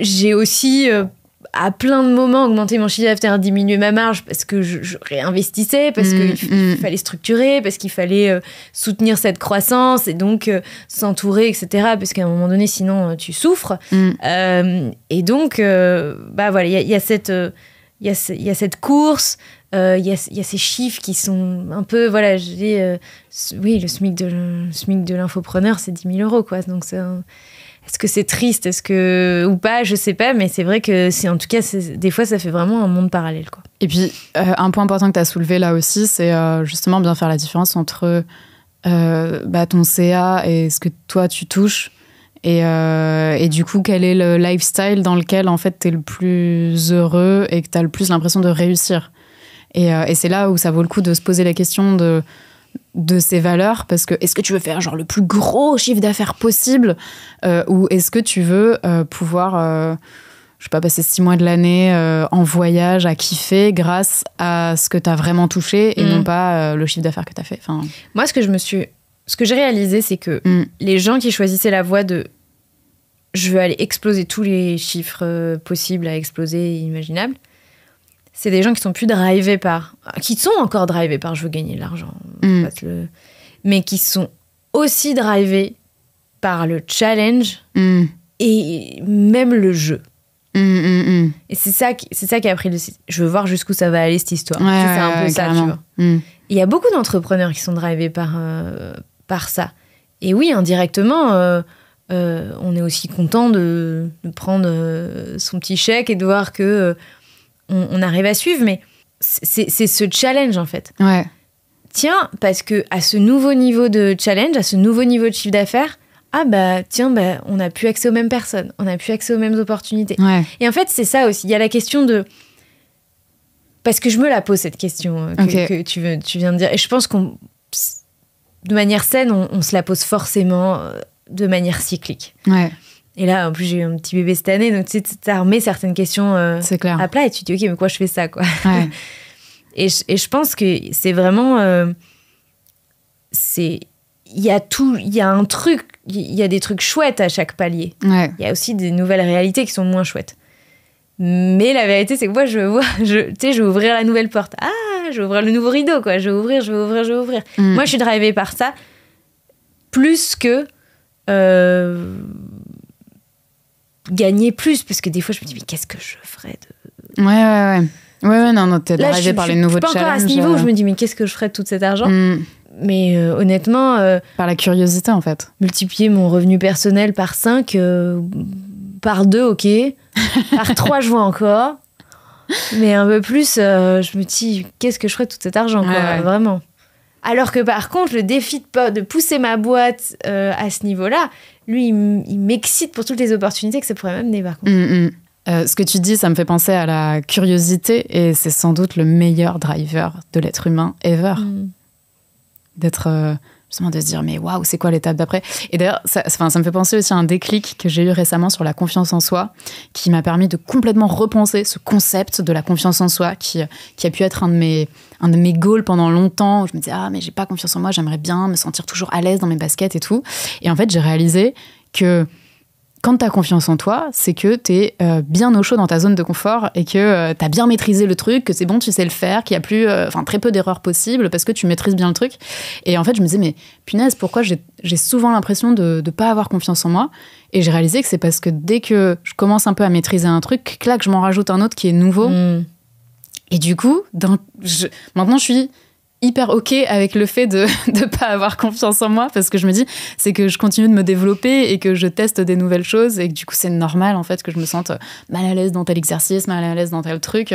j'ai aussi à plein de moments augmenter mon chiffre d'affaires, diminuer ma marge parce que je, réinvestissais, parce qu'il mm, mm. fallait structurer, parce qu'il fallait euh, soutenir cette croissance et donc euh, s'entourer, etc. Parce qu'à un moment donné, sinon, euh, tu souffres. Mm. et donc, bah voilà, il y, a cette... il y, y a cette course, il y, a, y, a ces chiffres qui sont un peu, voilà, je dis, oui, le SMIC de, SMIC de l'infopreneur, c'est 10 000 euros, quoi. Donc, c'est est-ce que c'est triste Est-ce que ou pas Je sais pas, mais c'est vrai que c'est en tout cas des fois ça fait vraiment un monde parallèle quoi. Et puis euh, un point important que tu as soulevé là aussi, c'est euh, justement bien faire la différence entre euh, bah, ton CA et ce que toi tu touches. Et, et du coup, quel est le lifestyle dans lequel en fait tu es le plus heureux et que tu as le plus l'impression de réussir. et c'est là où ça vaut le coup de se poser la question de de ces valeurs parce que est-ce que tu veux faire genre le plus gros chiffre d'affaires possible euh, ou est-ce que tu veux euh, pouvoir euh, je sais pas passer six mois de l'année en voyage à kiffer grâce à ce que tu as vraiment touché et mm. non pas le chiffre d'affaires que tu as fait enfin moi ce que je me suis ce que j'ai réalisé c'est que mm. les gens qui choisissaient la voie de je veux aller exploser tous les chiffres possibles à exploser imaginables c'est des gens qui sont plus drivés par, qui sont encore drivés par je veux gagner de l'argent, mm. mais qui sont aussi drivés par le challenge mm. et même le jeu. Mm, et c'est ça, qui, c'est ça qui a pris le Je veux voir jusqu'où ça va aller cette histoire. c'est un peu ça, tu vois. Il y a beaucoup d'entrepreneurs qui sont drivés par, euh, par ça. Et oui, indirectement, euh, euh, on est aussi content de, de prendre son petit chèque et de voir que on, arrive à suivre, mais c'est ce challenge en fait. Tiens, parce que à ce nouveau niveau de challenge, à ce nouveau niveau de chiffre d'affaires, ah bah tiens, bah, on n'a plus accès aux mêmes personnes, on n'a plus accès aux mêmes opportunités. Et en fait, c'est ça aussi. Il y a la question de. Parce que je me la pose cette question euh, que, tu, viens de dire. Et je pense qu'on. De manière saine, on, on, se la pose forcément euh, de manière cyclique. Ouais. Et là, en plus, j'ai eu un petit bébé cette année, donc tu sais, ça remet certaines questions euh, à plat et tu te dis, ok, mais quoi je fais ça, quoi. et, je, et, je, pense que c'est vraiment. Euh, c'est il y a tout, il y a un truc, il y a des trucs chouettes à chaque palier. Il y a aussi des nouvelles réalités qui sont moins chouettes. Mais la vérité, c'est que moi, je vois, je, tu sais, je vais ouvrir la nouvelle porte. Ah, je vais ouvrir le nouveau rideau, quoi. Je vais ouvrir, je vais ouvrir, je vais ouvrir. Mm. Moi, je suis drivée par ça plus que euh, gagner plus parce que des fois je me dis mais qu'est-ce que je ferais de ouais ouais ouais ouais, ouais non non t'es arrivé par les nouveaux challenges pas encore à ce niveau où euh. je me dis mais qu'est-ce que je ferais de tout cet argent hmm. mais euh, honnêtement euh, par la curiosité en fait multiplier mon revenu personnel par 5 par 2 OK par 3 je vois encore mais un peu plus je me dis qu'est-ce que je ferais de tout cet argent quoi, vraiment alors que par contre, le défi de, de pousser ma boîte à ce niveau-là, lui, il m'excite pour toutes les opportunités que ça pourrait m'amener, par contre. Mm, mm. Euh, ce que tu dis, ça me fait penser à la curiosité et c'est sans doute le meilleur driver de l'être humain ever. Mm. D'être euh, justement de se dire mais waouh c'est quoi l'étape d'après et d'ailleurs ça, ça, me fait penser aussi à un déclic que j'ai eu récemment sur la confiance en soi qui m'a permis de complètement repenser ce concept de la confiance en soi qui, qui a pu être un de mes un de mes goals pendant longtemps je me disais ah mais j'ai pas confiance en moi j'aimerais bien me sentir toujours à l'aise dans mes baskets et tout et en fait j'ai réalisé que quand tu as confiance en toi, c'est que tu es euh, bien au chaud dans ta zone de confort et que euh, tu as bien maîtrisé le truc, que c'est bon, tu sais le faire, qu'il y a plus, euh, enfin, très peu d'erreurs possibles parce que tu maîtrises bien le truc. Et en fait, je me disais, mais punaise, pourquoi j'ai souvent l'impression de ne pas avoir confiance en moi Et j'ai réalisé que c'est parce que dès que je commence un peu à maîtriser un truc, clac, je m'en rajoute un autre qui est nouveau. Mm. Et du coup, maintenant, je suis hyper ok avec le fait de ne pas avoir confiance en moi parce que je me dis c'est que je continue de me développer et que je teste des nouvelles choses et que du coup c'est normal en fait que je me sente mal à l'aise dans tel exercice mal à l'aise dans tel truc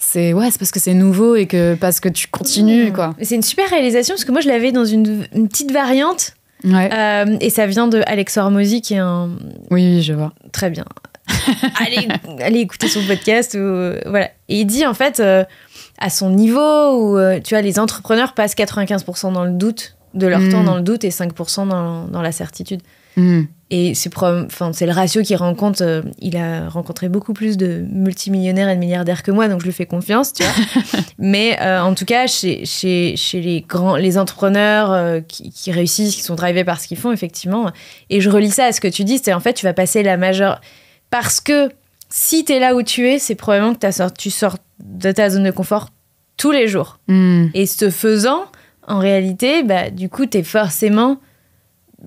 c'est ouais c'est parce que c'est nouveau et que parce que tu continues mmh. quoi c'est une super réalisation parce que moi je l'avais dans une, petite variante euh, et ça vient de Alex Hormozy qui est un oui je vois très bien allez, écouter son podcast ou voilà et il dit en fait euh, à son niveau où, euh, tu vois les entrepreneurs passent 95% dans le doute de leur temps hmm. dans le doute et 5% dans, la certitude. Hmm. Et c'est le ratio qu'il rencontre. Euh, il a rencontré beaucoup plus de multimillionnaires et de milliardaires que moi, donc je lui fais confiance, tu vois. Mais euh, en tout cas, chez, les, grands, les entrepreneurs qui, réussissent, qui sont drivés par ce qu'ils font, effectivement. Et je relis ça à ce que tu dis, c'est en fait, tu vas passer la majeure. Parce que si tu es là où tu es, c'est probablement que as sort, tu sors de ta zone de confort tous les jours. Hmm. Et ce faisant, en réalité, bah, du coup, tu es forcément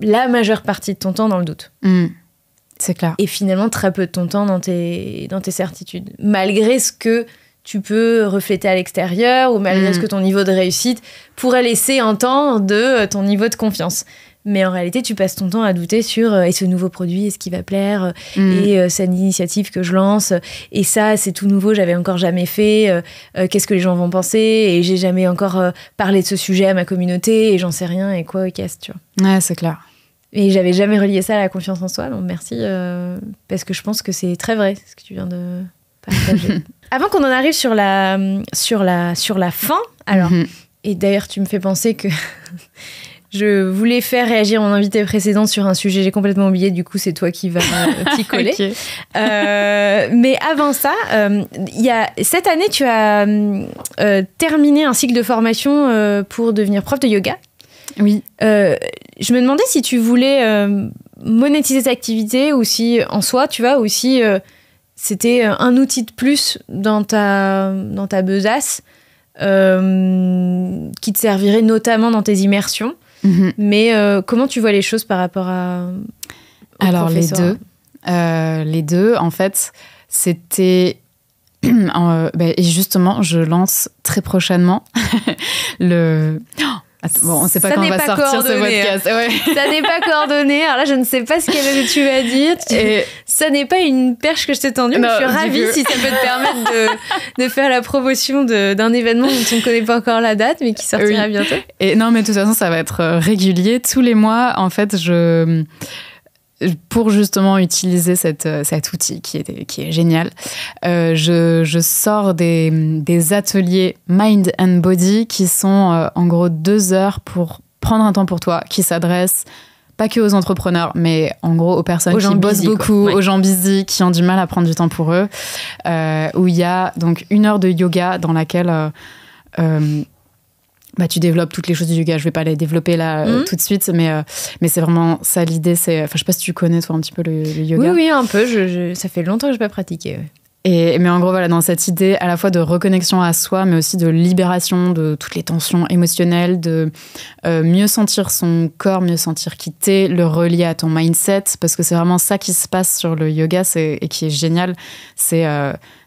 la majeure partie de ton temps dans le doute. Hmm. C'est clair. Et finalement, très peu de ton temps dans tes, dans tes certitudes. Malgré ce que tu peux refléter à l'extérieur ou malgré hmm. ce que ton niveau de réussite pourrait laisser entendre de euh, ton niveau de confiance. Mais en réalité, tu passes ton temps à douter sur euh, et ce nouveau produit, est-ce qu'il va plaire euh, mm. Et euh, cette initiative que je lance, et ça, c'est tout nouveau, j'avais encore jamais fait. Qu'est-ce que les gens vont penser Et j'ai jamais encore parlé de ce sujet à ma communauté, et j'en sais rien, et quoi, et qu'est-ce, tu vois. Ouais, c'est clair. Et j'avais jamais relié ça à la confiance en soi, donc merci, parce que je pense que c'est très vrai ce que tu viens de partager. Avant qu'on en arrive sur la, sur la, sur la fin, alors, mm-hmm. et d'ailleurs tu me fais penser que Je voulais faire réagir mon invité précédent sur un sujet, j'ai complètement oublié, du coup c'est toi qui vas euh, t'y coller. Euh, mais avant ça, euh, il y a, cette année tu as terminé un cycle de formation pour devenir prof de yoga. Oui. je me demandais si tu voulais monétiser cette activité ou si en soi, tu vois, ou si c'était un outil de plus dans ta, dans ta besace. qui te servirait notamment dans tes immersions. Mhm. Mais euh, comment tu vois les choses par rapport à. Alors, les deux. Euh, les deux, en fait, c'était. Euh, bah, et justement, je lance très prochainement le bon, on sait pas quand on va sortir ce hein. podcast. Ça n'est pas coordonné. Alors là, je ne sais pas ce que tu vas dire. Et... Ça n'est pas une perche que je t'ai tendue, mais je suis ravie si ça peut te permettre de, faire la promotion d'un événement dont on ne connaît pas encore la date, mais qui sortira bientôt. Et non, mais de toute façon, ça va être euh, régulier. Tous les mois, en fait, je pour justement utiliser cette, euh, cet outil qui est, qui est génial, euh, je, sors des, ateliers Mind and Body qui sont euh, en gros deux heures pour prendre un temps pour toi, qui s'adressent pas que aux entrepreneurs, mais en gros aux personnes qui bossent beaucoup, aux gens busy, qui ont du mal à prendre du temps pour eux, où il y a donc une heure de yoga dans laquelle bah, tu développes toutes les choses du yoga. Je vais pas les développer là euh, mhm. tout de suite, mais, euh, mais c'est vraiment ça l'idée. C'est, enfin, je sais pas si tu connais toi un petit peu le, yoga. Oui, oui, un peu. ça fait longtemps que je n'ai pas pratiqué. Et, mais en gros, voilà, dans cette idée à la fois de reconnexion à soi, mais aussi de libération de toutes les tensions émotionnelles, de euh, mieux sentir son corps, mieux sentir qui t'es, le relier à ton mindset, parce que c'est vraiment ça qui se passe sur le yoga et qui est génial. C'est,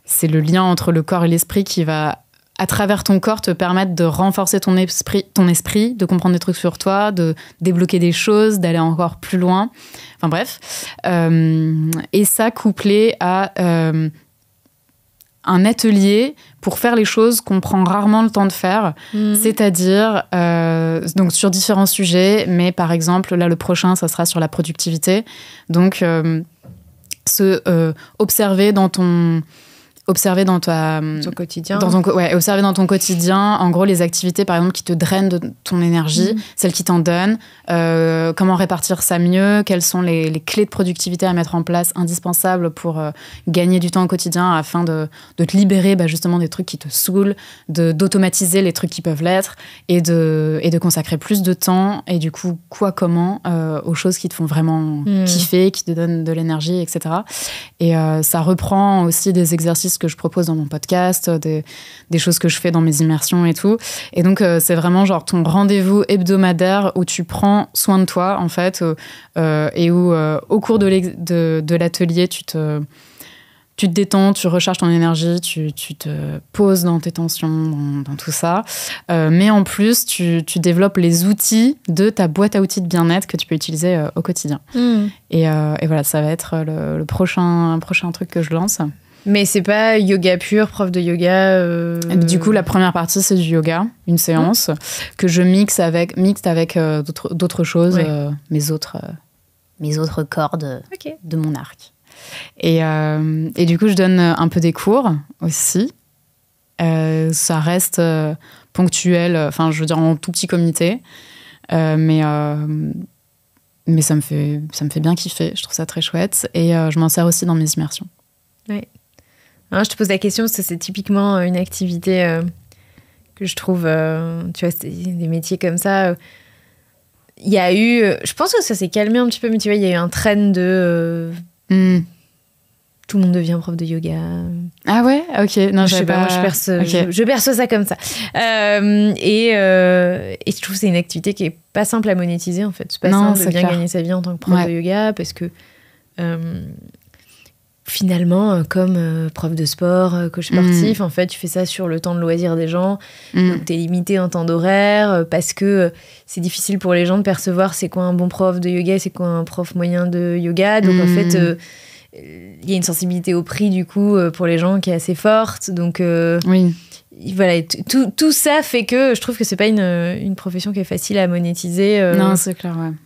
c'est le lien entre le corps et l'esprit qui va à travers ton corps te permettent de renforcer ton esprit, ton esprit, de comprendre des trucs sur toi, de débloquer des choses, d'aller encore plus loin. Enfin bref. Euh, et ça couplé à euh, un atelier pour faire les choses qu'on prend rarement le temps de faire, mhm. c'est-à-dire euh, donc sur différents sujets, mais par exemple là le prochain ça sera sur la productivité, donc se observer dans ton observer dans ton quotidien dans ton, observer dans ton quotidien en gros les activités par exemple qui te drainent de ton énergie mhm. celles qui t'en donnent euh, comment répartir ça mieux quelles sont les, les, clés de productivité à mettre en place indispensables pour euh, gagner du temps au quotidien afin de, de te libérer bah, justement des trucs qui te saoulent d'automatiser les trucs qui peuvent l'être et de et de consacrer plus de temps et du coup quoi comment euh, aux choses qui te font vraiment mhm. kiffer qui te donnent de l'énergie etc et ça reprend aussi des exercices que je propose dans mon podcast, euh, des, choses que je fais dans mes immersions et tout. Et donc, euh, c'est vraiment genre ton rendez-vous hebdomadaire où tu prends soin de toi, en fait, euh, et où au cours de l'atelier, tu te tu te détends, tu recharges ton énergie, tu, te poses dans tes tensions, dans, tout ça. mais en plus, tu, développes les outils de ta boîte à outils de bien-être que tu peux utiliser au quotidien. Mm. Et, voilà, ça va être le, le prochain, prochain truc que je lance. Mais c'est pas yoga pur, prof de yoga. Euh. Du coup, la première partie, c'est du yoga, une séance mmh. que je mixe avec, mixte avec euh, d'autres d'autres choses, euh, mes, autres, mes autres cordes de mon arc. Et, et, du coup, je donne un peu des cours aussi. ça reste ponctuel, enfin, je veux dire en tout petit comité, mais mais ça me fait ça me fait bien kiffer je trouve ça très chouette et je m'en sers aussi dans mes immersions oui Hein, je te pose la question parce que c'est typiquement euh, une activité euh, que je trouve, euh, tu vois, des métiers comme ça. Il y a eu, je pense que ça s'est calmé un petit peu, mais tu vois, il y a eu un train de. Hmm. Tout le monde devient prof de yoga. Ah ouais Ok. Non, je sais pas. moi, je, perçois, je, perçois ça comme ça. et, je trouve que c'est une activité qui est pas simple à monétiser, en fait. C'est pas non, simple de bien gagner sa vie en tant que prof de yoga parce que finalement, euh, comme euh, prof de sport, euh, coach sportif, mm. en fait, tu fais ça sur le temps de loisir des gens. Mm. Donc, tu es limité en temps d'horaire parce que c'est difficile pour les gens de percevoir c'est quoi un bon prof de yoga, et c'est quoi un prof moyen de yoga. Donc, en fait, mm. il y a une sensibilité au prix, du coup, pour les gens qui est assez forte. Donc, oui voilà, tout, ça fait que je trouve que c'est pas une, profession qui est facile à monétiser euh,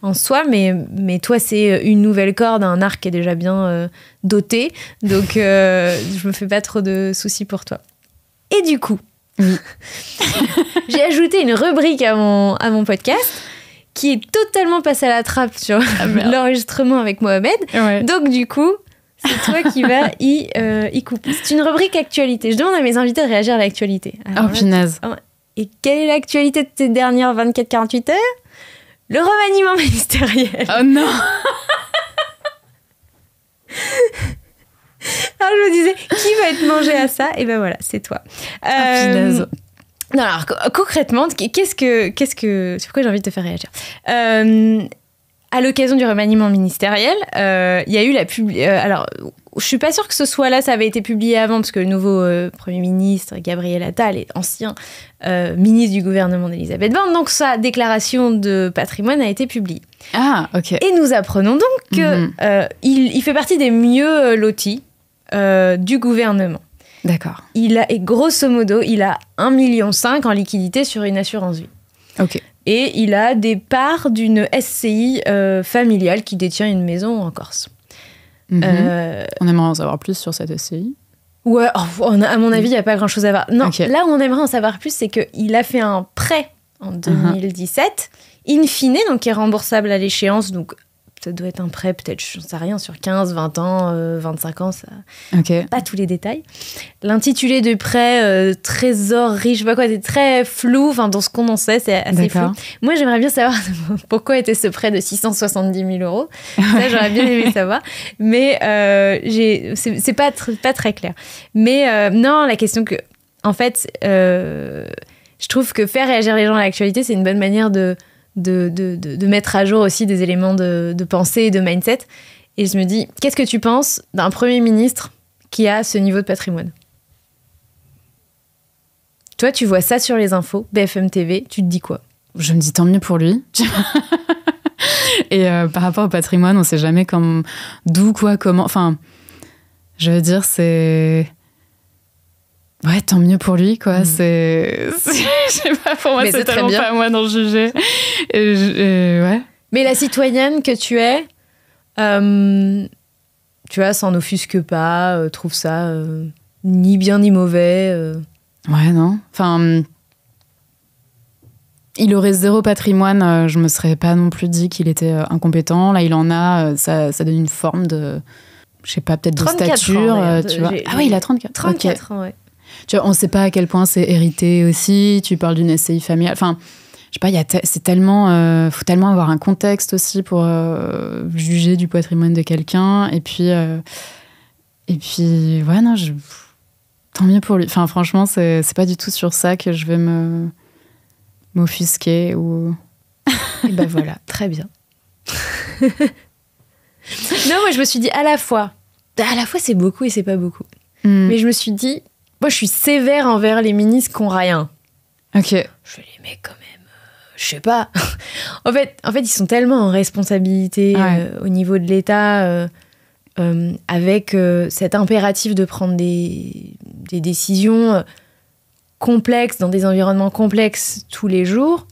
en soi, mais, toi, c'est euh, une nouvelle corde, un arc qui est déjà bien euh, doté, donc je me fais pas trop de soucis pour toi. Et du coup, j'ai ajouté une rubrique à mon, à mon podcast qui est totalement passée à la trappe sur ah, l'enregistrement avec Mohamed. Donc, du coup, c'est toi qui vas y, euh, y couper. C'est une rubrique actualité. Je demande à mes invités de réagir à l'actualité. Oh, oh, Et quelle est l'actualité de tes dernières 24-48 heures Le remaniement ministériel. Oh non Alors je me disais, qui va être mangé à ça Et eh ben voilà, c'est toi. Ah, euh, non, alors concrètement, qu'est-ce que, qu'est-ce que, pourquoi j'ai envie de te faire réagir. Euh, à l'occasion du remaniement ministériel, euh, il y a eu la publi... Euh, alors, je suis pas sûre que ce soit là, ça avait été publié avant, parce que le nouveau euh, Premier ministre, Gabriel Attal, est ancien ministre du gouvernement d'Elisabeth Borne, donc sa déclaration de patrimoine a été publiée. Ah, ok. Et nous apprenons donc qu'il mhm. il fait partie des mieux lotis du gouvernement. D'accord. Il a, et grosso modo, il a 1,5 million en liquidité sur une assurance vie. Ok. Et il a des parts d'une SCI euh, familiale qui détient une maison en Corse. Mhm. Euh, on aimerait en savoir plus sur cette SCI. Ouais, oh, on à mon avis, il n'y a pas grand-chose à voir. Non, là où on aimerait en savoir plus, c'est qu'il a fait un prêt en 2017, uh-huh. in fine, donc qui est remboursable à l'échéance, donc ça doit être un prêt, peut-être, je ne sais rien, sur 15, 20 ans, 25 euh, ans, ça. Pas tous les détails. L'intitulé de prêt, euh, trésor, riche, je sais pas quoi, c'est très flou. Enfin, dans ce qu'on en sait, c'est assez flou. Moi, j'aimerais bien savoir pourquoi était ce prêt de 670 000 euros. Ça, j'aurais bien aimé savoir. Mais euh, ce c'est pas, pas très clair. Mais non, la question que. En fait, je trouve que faire réagir les gens à l'actualité, c'est une bonne manière de de, mettre à jour aussi des éléments de, pensée et de mindset. Et je me dis, qu'est-ce que tu penses d'un Premier ministre qui a ce niveau de patrimoine Toi, tu vois ça sur les infos, BFM TV, tu te dis quoi Je me dis tant mieux pour lui. Et euh, par rapport au patrimoine, on ne sait jamais comme, d'où, quoi, comment. Enfin, je veux dire, c'est. Ouais, tant mieux pour lui, quoi. Mm. C'est. je sais pas, pour moi, c'est tellement pas à moi d'en juger. Euh, euh, ouais. Mais la citoyenne que tu es, euh, tu vois, s'en offusque pas, trouve ça ni bien ni mauvais. Ouais, non. Enfin. Hmm, il aurait zéro patrimoine, je me serais pas non plus dit qu'il était incompétent. Là, il en a, ça, ça donne une forme de. Je sais pas, peut-être de stature, tu vois. Ah oui, il a 34. 34 ans, ouais. Tu on ne sait pas à quel point c'est hérité aussi. Tu parles d'une SCI familiale. Enfin, je sais pas, te c'est tellement, euh, faut tellement avoir un contexte aussi pour euh, juger du patrimoine de quelqu'un. Et puis, euh, et puis, ouais, non, je, tant mieux pour lui. Enfin, franchement, c'est, c'est pas du tout sur ça que je vais me m'offusquer ou. et eh ben voilà, très bien. non, moi je me suis dit à la fois, à la fois c'est beaucoup et c'est pas beaucoup. Hmm. Mais je me suis dit, moi, je suis sévère envers les ministres qui ont rien. Ok. Je les mets quand même. Euh, je sais pas. en, fait, en fait, ils sont tellement en responsabilité euh, au niveau de l'État, euh, avec cet impératif de prendre des, décisions complexes, dans des environnements complexes tous les jours.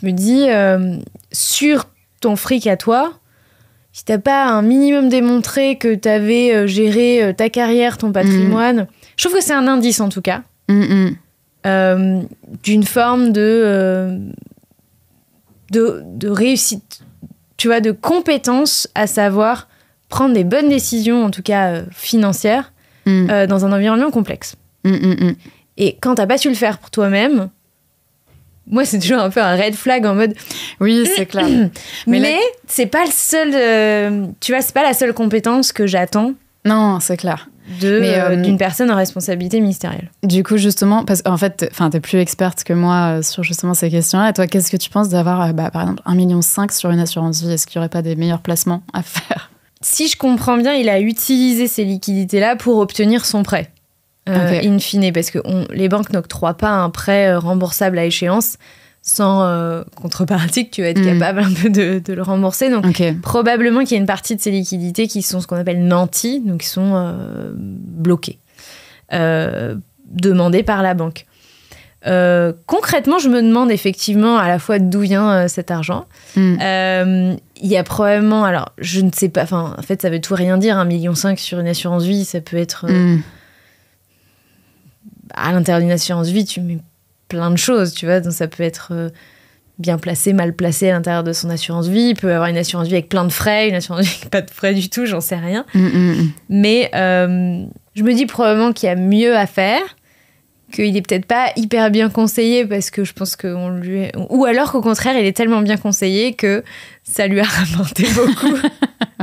Je me dis, sur ton fric à toi, si t'as pas un minimum démontré que t'avais géré ta carrière, ton patrimoine, je trouve que c'est un indice en tout cas. Mm, mm. Euh, d'une forme euh, de, de, réussite, tu vois, de compétence à savoir prendre des bonnes décisions, en tout cas euh, financières, mm. dans un environnement complexe. Et quand t'as pas su le faire pour toi-même, moi, c'est toujours un peu un red flag en mode. Oui, c'est clair. Mais, c'est pas le seul. tu vois, c'est pas la seule compétence que j'attends. Non, c'est clair. Euh, euh, d'une personne en responsabilité ministérielle. Du coup, justement, parce qu'en fait, enfin, t'es plus experte que moi euh, sur justement ces questions-là. toi, qu'est-ce que tu penses d'avoir, bah, par exemple, 1,5 million sur une assurance vie Est-ce qu'il n'y aurait pas des meilleurs placements à faire Si je comprends bien, il a utilisé ces liquidités-là pour obtenir son prêt. in fine, parce que les banques n'octroient pas un prêt remboursable à échéance sans euh, contrepartie que tu vas être mm. capable un peu de, le rembourser. Donc probablement qu'il y a une partie de ces liquidités qui sont ce qu'on appelle nantis, donc qui sont euh, bloquées, euh, demandées par la banque. concrètement, je me demande effectivement à la fois d'où vient cet argent. Mm. Il y a probablement, alors je ne sais pas, enfin en fait ça veut tout rien dire, 1,5 million sur une assurance vie, ça peut être... Mm. à l'intérieur d'une assurance vie, tu mets plein de choses, tu vois. Donc ça peut être euh, bien placé, mal placé à l'intérieur de son assurance vie. Il peut avoir une assurance vie avec plein de frais, une assurance vie avec pas de frais du tout, j'en sais rien. Mm, mm, mm. Mais euh, je me dis probablement qu'il y a mieux à faire, qu'il est peut-être pas hyper bien conseillé parce que je pense qu'on lui. Ou alors qu'au contraire, il est tellement bien conseillé que ça lui a rapporté beaucoup.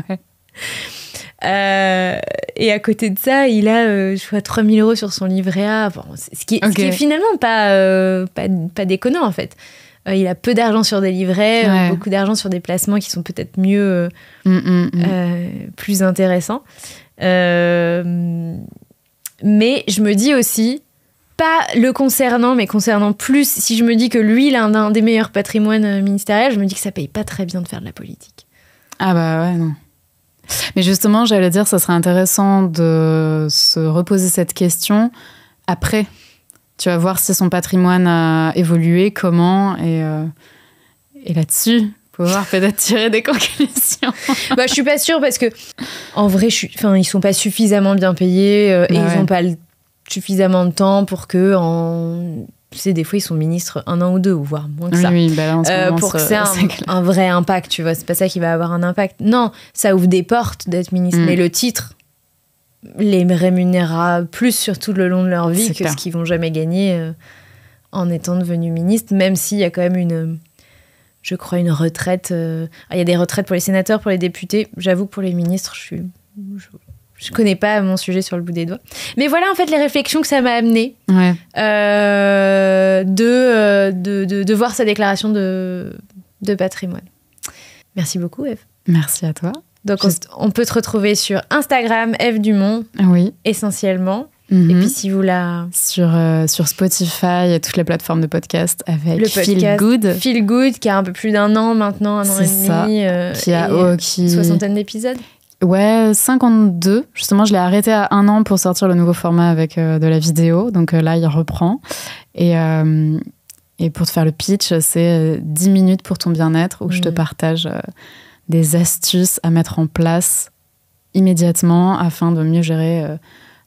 Euh, et à côté de ça, il a, euh, je crois, 3000 euros sur son livret A. ce, qui est, finalement euh, pas, pas, déconnant, en fait. il a peu d'argent sur des livrets, beaucoup d'argent sur des placements qui sont peut-être mieux, mm, mm, mm. plus intéressants. mais je me dis aussi, pas le concernant, mais concernant plus, si je me dis que lui, il a un, un des meilleurs patrimoines ministériels, je me dis que ça paye pas très bien de faire de la politique. Ah bah ouais, non. Mais justement, j'allais dire, ça serait intéressant de se reposer cette question après. Tu vas voir si son patrimoine a évolué, comment, et, euh, et là-dessus, pouvoir peut-être tirer des conclusions. bah, je suis pas sûre parce que, en vrai, je suis, ils sont pas suffisamment bien payés euh, et bah ils ont pas suffisamment de temps pour que en tu sais, des fois, ils sont ministres un an ou deux, ou voire moins que ça. Euh, pour que euh, c'est un, vrai impact, tu vois. C'est pas ça qui va avoir un impact. Non, ça ouvre des portes d'être ministre. Mm. Mais le titre les rémunérera plus surtout le long de leur vie que ce qu'ils vont jamais gagner euh, en étant devenus ministres, même s'il y a quand même une, je crois, une retraite. Ah, il y a des retraites pour les sénateurs, pour les députés. J'avoue que pour les ministres, je suis. Je je connais pas mon sujet sur le bout des doigts. Mais voilà en fait les réflexions que ça m'a amené euh, euh, de, de, de, voir sa déclaration de, de patrimoine. Merci beaucoup Eve. Merci à toi. Donc on, peut te retrouver sur Instagram Eve Dumont. Oui. Essentiellement. Mhm. Et puis si vous la sur euh, sur Spotify et toutes les plateformes de podcast avec le Feel Good, Feel Good qui a un peu plus d'un an maintenant, un an et demi, qui a qui... soixantaine d'épisodes Ouais, 52. Justement, je l'ai arrêté à un an pour sortir le nouveau format avec euh, de la vidéo. Donc euh, là, il reprend. Et, euh, et, pour te faire le pitch, c'est 10 minutes pour ton bien-être où je te partage des astuces à mettre en place immédiatement afin de mieux gérer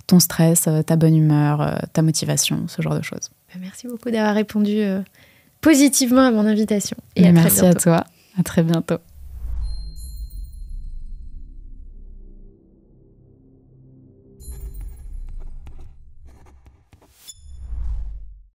ton stress, ta bonne humeur, ta motivation, ce genre de choses. Bah, merci beaucoup d'avoir répondu positivement à mon invitation. Et merci à toi. À très bientôt.